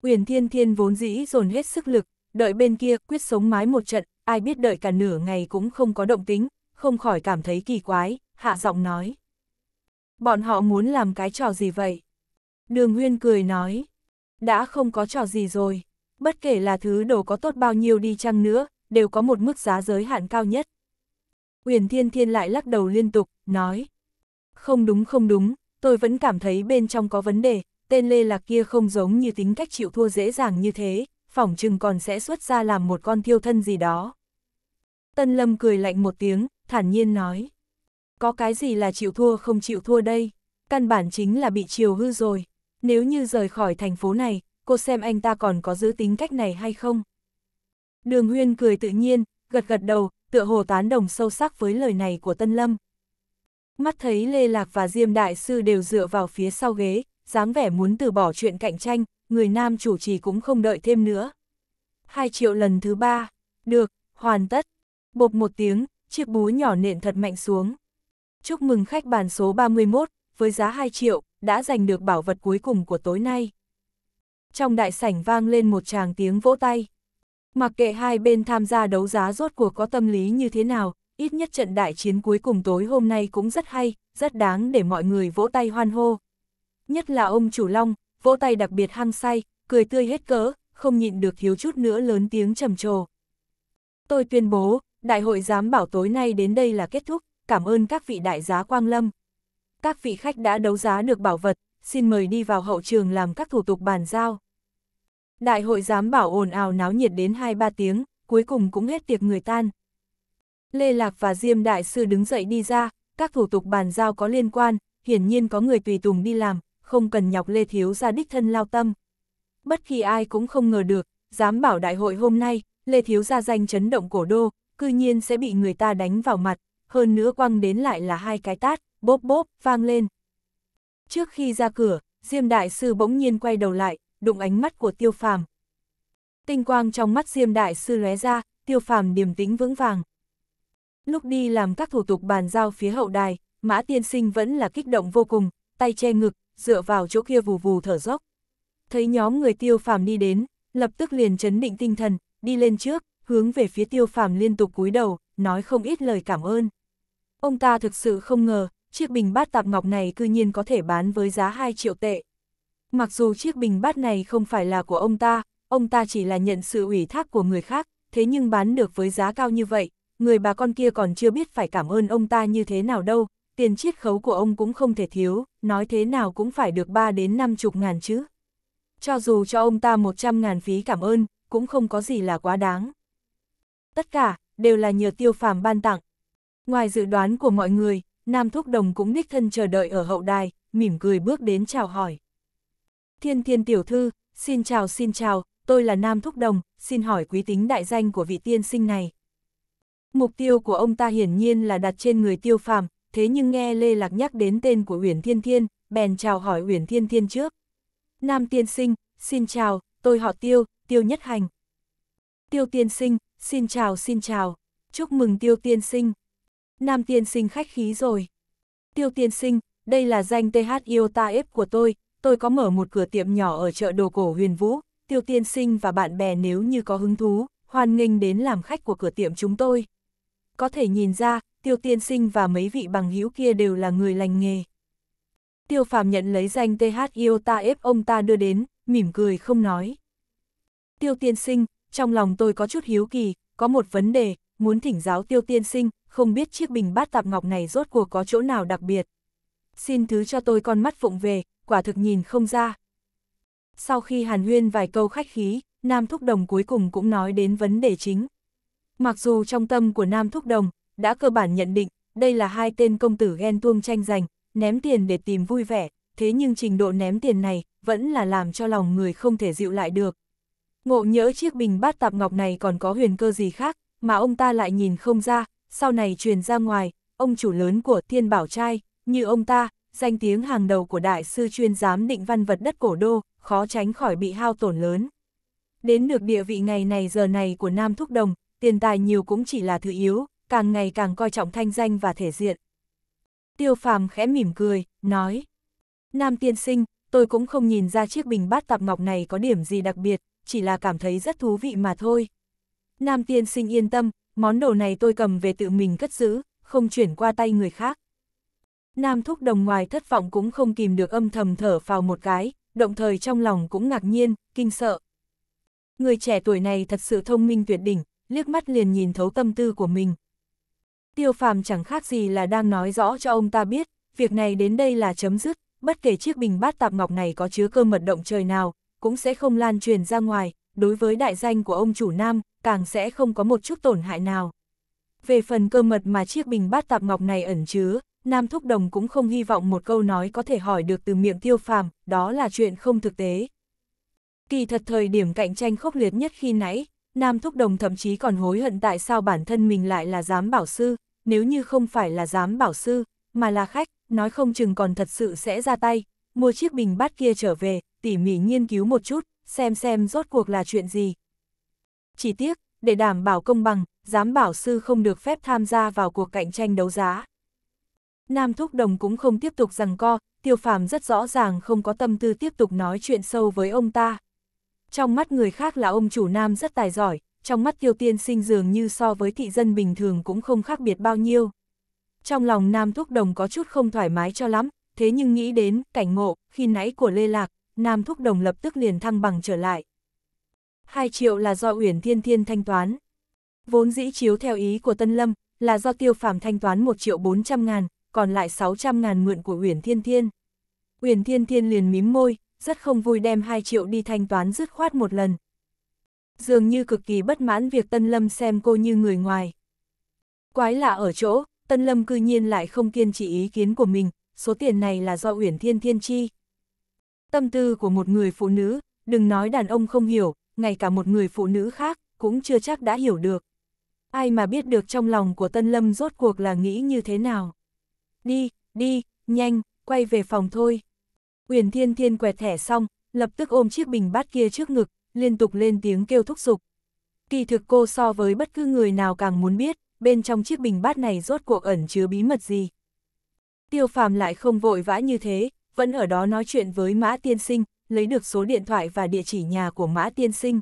Uyển Thiên Thiên vốn dĩ dồn hết sức lực, đợi bên kia quyết sống mái một trận, ai biết đợi cả nửa ngày cũng không có động tính, không khỏi cảm thấy kỳ quái, hạ giọng nói. Bọn họ muốn làm cái trò gì vậy? Đường Huyên cười nói, đã không có trò gì rồi, bất kể là thứ đồ có tốt bao nhiêu đi chăng nữa, đều có một mức giá giới hạn cao nhất. Huyền Thiên Thiên lại lắc đầu liên tục, nói, không đúng không đúng, tôi vẫn cảm thấy bên trong có vấn đề, tên Lê Lạc kia không giống như tính cách chịu thua dễ dàng như thế, phỏng chừng còn sẽ xuất ra làm một con thiêu thân gì đó. Tân Lâm cười lạnh một tiếng, thản nhiên nói. Có cái gì là chịu thua không chịu thua đây? Căn bản chính là bị chiều hư rồi. Nếu như rời khỏi thành phố này, cô xem anh ta còn có giữ tính cách này hay không? Đường Huyên cười tự nhiên, gật gật đầu, tựa hồ tán đồng sâu sắc với lời này của Tân Lâm. Mắt thấy Lê Lạc và Diêm Đại Sư đều dựa vào phía sau ghế, dáng vẻ muốn từ bỏ chuyện cạnh tranh, người nam chủ trì cũng không đợi thêm nữa. Hai triệu lần thứ ba, được, hoàn tất. Bộp một tiếng, chiếc búa nhỏ nện thật mạnh xuống. Chúc mừng khách bàn số 31, với giá 2 triệu, đã giành được bảo vật cuối cùng của tối nay. Trong đại sảnh vang lên một tràng tiếng vỗ tay. Mặc kệ hai bên tham gia đấu giá rốt cuộc có tâm lý như thế nào, ít nhất trận đại chiến cuối cùng tối hôm nay cũng rất hay, rất đáng để mọi người vỗ tay hoan hô. Nhất là ông chủ Long, vỗ tay đặc biệt hăng say, cười tươi hết cỡ, không nhịn được thiếu chút nữa lớn tiếng trầm trồ. Tôi tuyên bố, đại hội giám bảo tối nay đến đây là kết thúc, cảm ơn các vị đại giá quang lâm. Các vị khách đã đấu giá được bảo vật, xin mời đi vào hậu trường làm các thủ tục bàn giao. Đại hội giám bảo ồn ào náo nhiệt đến 2-3 tiếng, cuối cùng cũng hết tiệc người tan. Lê Lạc và Diêm Đại Sư đứng dậy đi ra, các thủ tục bàn giao có liên quan, hiển nhiên có người tùy tùng đi làm, không cần nhọc lê thiếu ra đích thân lao tâm. Bất kỳ ai cũng không ngờ được, dám bảo đại hội hôm nay, lê thiếu ra danh chấn động cổ đô, cư nhiên sẽ bị người ta đánh vào mặt, hơn nữa quăng đến lại là hai cái tát, bốp bốp, vang lên. Trước khi ra cửa, Diêm Đại Sư bỗng nhiên quay đầu lại, đụng ánh mắt của Tiêu Phàm. Tinh quang trong mắt Diêm Đại Sư lóe ra, Tiêu Phàm điềm tĩnh vững vàng. Lúc đi làm các thủ tục bàn giao phía hậu đài, Mã Tiên Sinh vẫn là kích động vô cùng, tay che ngực, dựa vào chỗ kia vù vù thở dốc. Thấy nhóm người tiêu phàm đi đến, lập tức liền chấn định tinh thần, đi lên trước, hướng về phía tiêu phàm liên tục cúi đầu, nói không ít lời cảm ơn. Ông ta thực sự không ngờ, chiếc bình bát tạp ngọc này cư nhiên có thể bán với giá 2 triệu tệ. Mặc dù chiếc bình bát này không phải là của ông ta, ông ta chỉ là nhận sự ủy thác của người khác, thế nhưng bán được với giá cao như vậy, người bà con kia còn chưa biết phải cảm ơn ông ta như thế nào đâu, tiền chiết khấu của ông cũng không thể thiếu, nói thế nào cũng phải được 3 đến 50 ngàn chứ. Cho dù cho ông ta 100 ngàn phí cảm ơn, cũng không có gì là quá đáng. Tất cả, đều là nhờ tiêu phàm ban tặng. Ngoài dự đoán của mọi người, Nam Thúc Đồng cũng đích thân chờ đợi ở hậu đài, mỉm cười bước đến chào hỏi. Thiên thiên tiểu thư, xin chào xin chào, tôi là Nam Thúc Đồng, xin hỏi quý tính đại danh của vị tiên sinh này. Mục tiêu của ông ta hiển nhiên là đặt trên người tiêu phàm, thế nhưng nghe Lê Lạc nhắc đến tên của Uyển Thiên Thiên, bèn chào hỏi Uyển Thiên Thiên trước. Nam tiên sinh, xin chào, tôi họ Tiêu, Tiêu Nhất Hành. Tiêu tiên sinh, xin chào xin chào, chúc mừng Tiêu tiên sinh. Nam tiên sinh khách khí rồi. Tiêu tiên sinh, đây là danh TH iota f của tôi, tôi có mở một cửa tiệm nhỏ ở chợ đồ cổ huyền vũ, Tiêu tiên sinh và bạn bè nếu như có hứng thú, hoan nghênh đến làm khách của cửa tiệm chúng tôi có thể nhìn ra, tiêu tiên sinh và mấy vị bằng hữu kia đều là người lành nghề. Tiêu phàm nhận lấy danh TH yêu ta ép ông ta đưa đến, mỉm cười không nói. Tiêu tiên sinh, trong lòng tôi có chút hiếu kỳ, có một vấn đề, muốn thỉnh giáo tiêu tiên sinh, không biết chiếc bình bát tạp ngọc này rốt cuộc có chỗ nào đặc biệt. Xin thứ cho tôi con mắt phụng về, quả thực nhìn không ra. Sau khi hàn huyên vài câu khách khí, Nam Thúc Đồng cuối cùng cũng nói đến vấn đề chính, Mặc dù trong tâm của Nam Thúc Đồng, đã cơ bản nhận định, đây là hai tên công tử ghen tuông tranh giành, ném tiền để tìm vui vẻ, thế nhưng trình độ ném tiền này, vẫn là làm cho lòng người không thể dịu lại được. Ngộ nhớ chiếc bình bát tạp ngọc này còn có huyền cơ gì khác, mà ông ta lại nhìn không ra, sau này truyền ra ngoài, ông chủ lớn của thiên bảo trai, như ông ta, danh tiếng hàng đầu của đại sư chuyên giám định văn vật đất cổ đô, khó tránh khỏi bị hao tổn lớn. Đến được địa vị ngày này giờ này của Nam Thúc Đồng, tiền tài nhiều cũng chỉ là thứ yếu, càng ngày càng coi trọng thanh danh và thể diện. Tiêu phàm khẽ mỉm cười, nói. Nam tiên sinh, tôi cũng không nhìn ra chiếc bình bát tạp ngọc này có điểm gì đặc biệt, chỉ là cảm thấy rất thú vị mà thôi. Nam tiên sinh yên tâm, món đồ này tôi cầm về tự mình cất giữ, không chuyển qua tay người khác. Nam thúc đồng ngoài thất vọng cũng không kìm được âm thầm thở vào một cái, đồng thời trong lòng cũng ngạc nhiên, kinh sợ. Người trẻ tuổi này thật sự thông minh tuyệt đỉnh, liếc mắt liền nhìn thấu tâm tư của mình. Tiêu phàm chẳng khác gì là đang nói rõ cho ông ta biết, việc này đến đây là chấm dứt, bất kể chiếc bình bát tạp ngọc này có chứa cơ mật động trời nào, cũng sẽ không lan truyền ra ngoài, đối với đại danh của ông chủ nam, càng sẽ không có một chút tổn hại nào. Về phần cơ mật mà chiếc bình bát tạp ngọc này ẩn chứa, Nam Thúc Đồng cũng không hy vọng một câu nói có thể hỏi được từ miệng tiêu phàm, đó là chuyện không thực tế. Kỳ thật thời điểm cạnh tranh khốc liệt nhất khi nãy, Nam Thúc Đồng thậm chí còn hối hận tại sao bản thân mình lại là giám bảo sư, nếu như không phải là giám bảo sư, mà là khách, nói không chừng còn thật sự sẽ ra tay, mua chiếc bình bát kia trở về, tỉ mỉ nghiên cứu một chút, xem xem rốt cuộc là chuyện gì. Chỉ tiếc, để đảm bảo công bằng, giám bảo sư không được phép tham gia vào cuộc cạnh tranh đấu giá. Nam Thúc Đồng cũng không tiếp tục rằng co, Tiêu Phàm rất rõ ràng không có tâm tư tiếp tục nói chuyện sâu với ông ta. Trong mắt người khác là ông chủ nam rất tài giỏi, trong mắt tiêu tiên sinh dường như so với thị dân bình thường cũng không khác biệt bao nhiêu. Trong lòng nam thúc đồng có chút không thoải mái cho lắm, thế nhưng nghĩ đến cảnh ngộ khi nãy của Lê Lạc, nam thúc đồng lập tức liền thăng bằng trở lại. 2 triệu là do Uyển Thiên Thiên thanh toán. Vốn dĩ chiếu theo ý của Tân Lâm, là do tiêu phàm thanh toán 1 triệu 400 ngàn, còn lại 600 ngàn mượn của Uyển Thiên Thiên. Uyển Thiên Thiên liền mím môi, rất không vui đem 2 triệu đi thanh toán dứt khoát một lần. Dường như cực kỳ bất mãn việc Tân Lâm xem cô như người ngoài. Quái lạ ở chỗ, Tân Lâm cư nhiên lại không kiên trì ý kiến của mình, số tiền này là do Uyển Thiên Thiên chi. Tâm tư của một người phụ nữ, đừng nói đàn ông không hiểu, ngay cả một người phụ nữ khác cũng chưa chắc đã hiểu được. Ai mà biết được trong lòng của Tân Lâm rốt cuộc là nghĩ như thế nào. Đi, đi, nhanh, quay về phòng thôi. Uyển Thiên Thiên quẹt thẻ xong, lập tức ôm chiếc bình bát kia trước ngực, liên tục lên tiếng kêu thúc giục. Kỳ thực cô so với bất cứ người nào càng muốn biết, bên trong chiếc bình bát này rốt cuộc ẩn chứa bí mật gì. Tiêu phàm lại không vội vã như thế, vẫn ở đó nói chuyện với Mã Tiên Sinh, lấy được số điện thoại và địa chỉ nhà của Mã Tiên Sinh.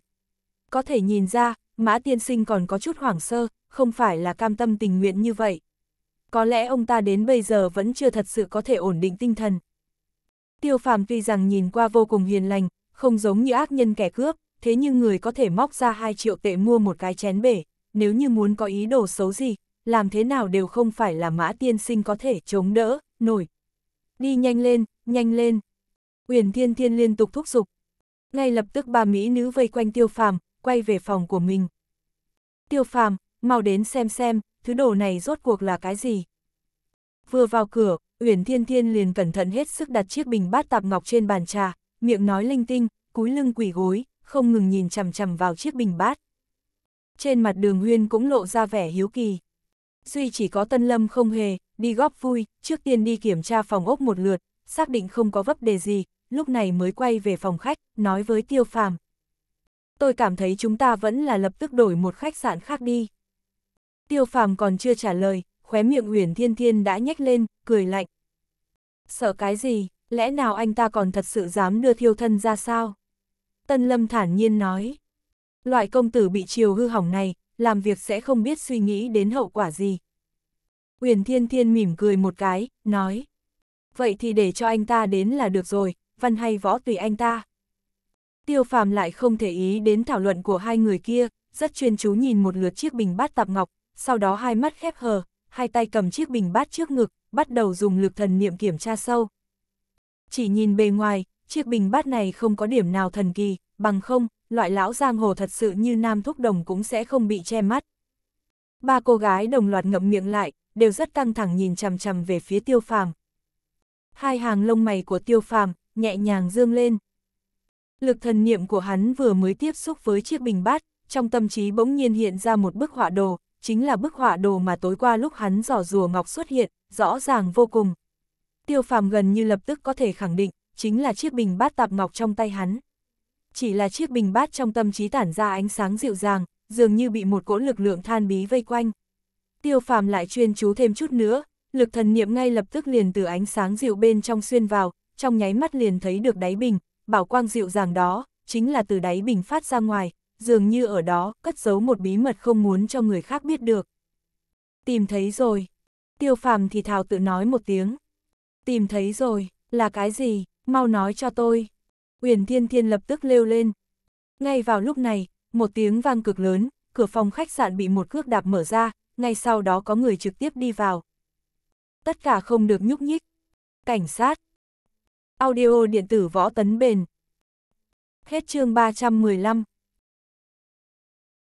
Có thể nhìn ra, Mã Tiên Sinh còn có chút hoảng sơ, không phải là cam tâm tình nguyện như vậy. Có lẽ ông ta đến bây giờ vẫn chưa thật sự có thể ổn định tinh thần. Tiêu phàm tuy rằng nhìn qua vô cùng hiền lành, không giống như ác nhân kẻ cướp, thế nhưng người có thể móc ra 2 triệu tệ mua một cái chén bể, nếu như muốn có ý đồ xấu gì, làm thế nào đều không phải là mã tiên sinh có thể chống đỡ, nổi. Đi nhanh lên, nhanh lên. Uyển Thiên Thiên liên tục thúc giục. Ngay lập tức bà mỹ nữ vây quanh Tiêu Phàm, quay về phòng của mình. Tiêu Phàm, mau đến xem xem, thứ đồ này rốt cuộc là cái gì. Vừa vào cửa, Uyển Thiên Thiên liền cẩn thận hết sức đặt chiếc bình bát tạp ngọc trên bàn trà, miệng nói linh tinh, cúi lưng quỳ gối, không ngừng nhìn chằm chằm vào chiếc bình bát. Trên mặt đường huyên cũng lộ ra vẻ hiếu kỳ. Duy chỉ có Tân Lâm không hề, đi góp vui, trước tiên đi kiểm tra phòng ốc một lượt, xác định không có vấp đề gì, lúc này mới quay về phòng khách, nói với Tiêu Phàm. Tôi cảm thấy chúng ta vẫn là lập tức đổi một khách sạn khác đi. Tiêu Phàm còn chưa trả lời, khóe miệng huyền thiên thiên đã nhếch lên, cười lạnh. Sợ cái gì, lẽ nào anh ta còn thật sự dám đưa thiêu thân ra sao? Tân lâm thản nhiên nói. Loại công tử bị chiều hư hỏng này, làm việc sẽ không biết suy nghĩ đến hậu quả gì. Huyền thiên thiên mỉm cười một cái, nói. Vậy thì để cho anh ta đến là được rồi, văn hay võ tùy anh ta. Tiêu phàm lại không thể ý đến thảo luận của hai người kia, rất chuyên chú nhìn một lượt chiếc bình bát tạp ngọc, sau đó hai mắt khép hờ, hai tay cầm chiếc bình bát trước ngực, bắt đầu dùng lực thần niệm kiểm tra sâu. Chỉ nhìn bề ngoài, chiếc bình bát này không có điểm nào thần kỳ, bằng không, loại lão giang hồ thật sự như nam thúc đồng cũng sẽ không bị che mắt. Ba cô gái đồng loạt ngậm miệng lại, đều rất căng thẳng nhìn chằm chằm về phía tiêu phàm. Hai hàng lông mày của tiêu phàm, nhẹ nhàng dương lên. Lực thần niệm của hắn vừa mới tiếp xúc với chiếc bình bát, trong tâm trí bỗng nhiên hiện ra một bức họa đồ, chính là bức họa đồ mà tối qua lúc hắn giỏ rùa ngọc xuất hiện, rõ ràng vô cùng. Tiêu phàm gần như lập tức có thể khẳng định, chính là chiếc bình bát tạp ngọc trong tay hắn. Chỉ là chiếc bình bát trong tâm trí tản ra ánh sáng dịu dàng, dường như bị một cỗ lực lượng than bí vây quanh. Tiêu phàm lại chuyên chú thêm chút nữa, lực thần niệm ngay lập tức liền từ ánh sáng dịu bên trong xuyên vào, trong nháy mắt liền thấy được đáy bình, bảo quang dịu dàng đó, chính là từ đáy bình phát ra ngoài, dường như ở đó cất giấu một bí mật không muốn cho người khác biết được. Tìm thấy rồi. Tiêu phàm thì thào tự nói một tiếng. Tìm thấy rồi, là cái gì, mau nói cho tôi. Uyển Thiên Thiên lập tức lêu lên. Ngay vào lúc này, một tiếng vang cực lớn, cửa phòng khách sạn bị một cước đạp mở ra, ngay sau đó có người trực tiếp đi vào. Tất cả không được nhúc nhích. Cảnh sát. Audio điện tử võ tấn bền. Hết chương 315.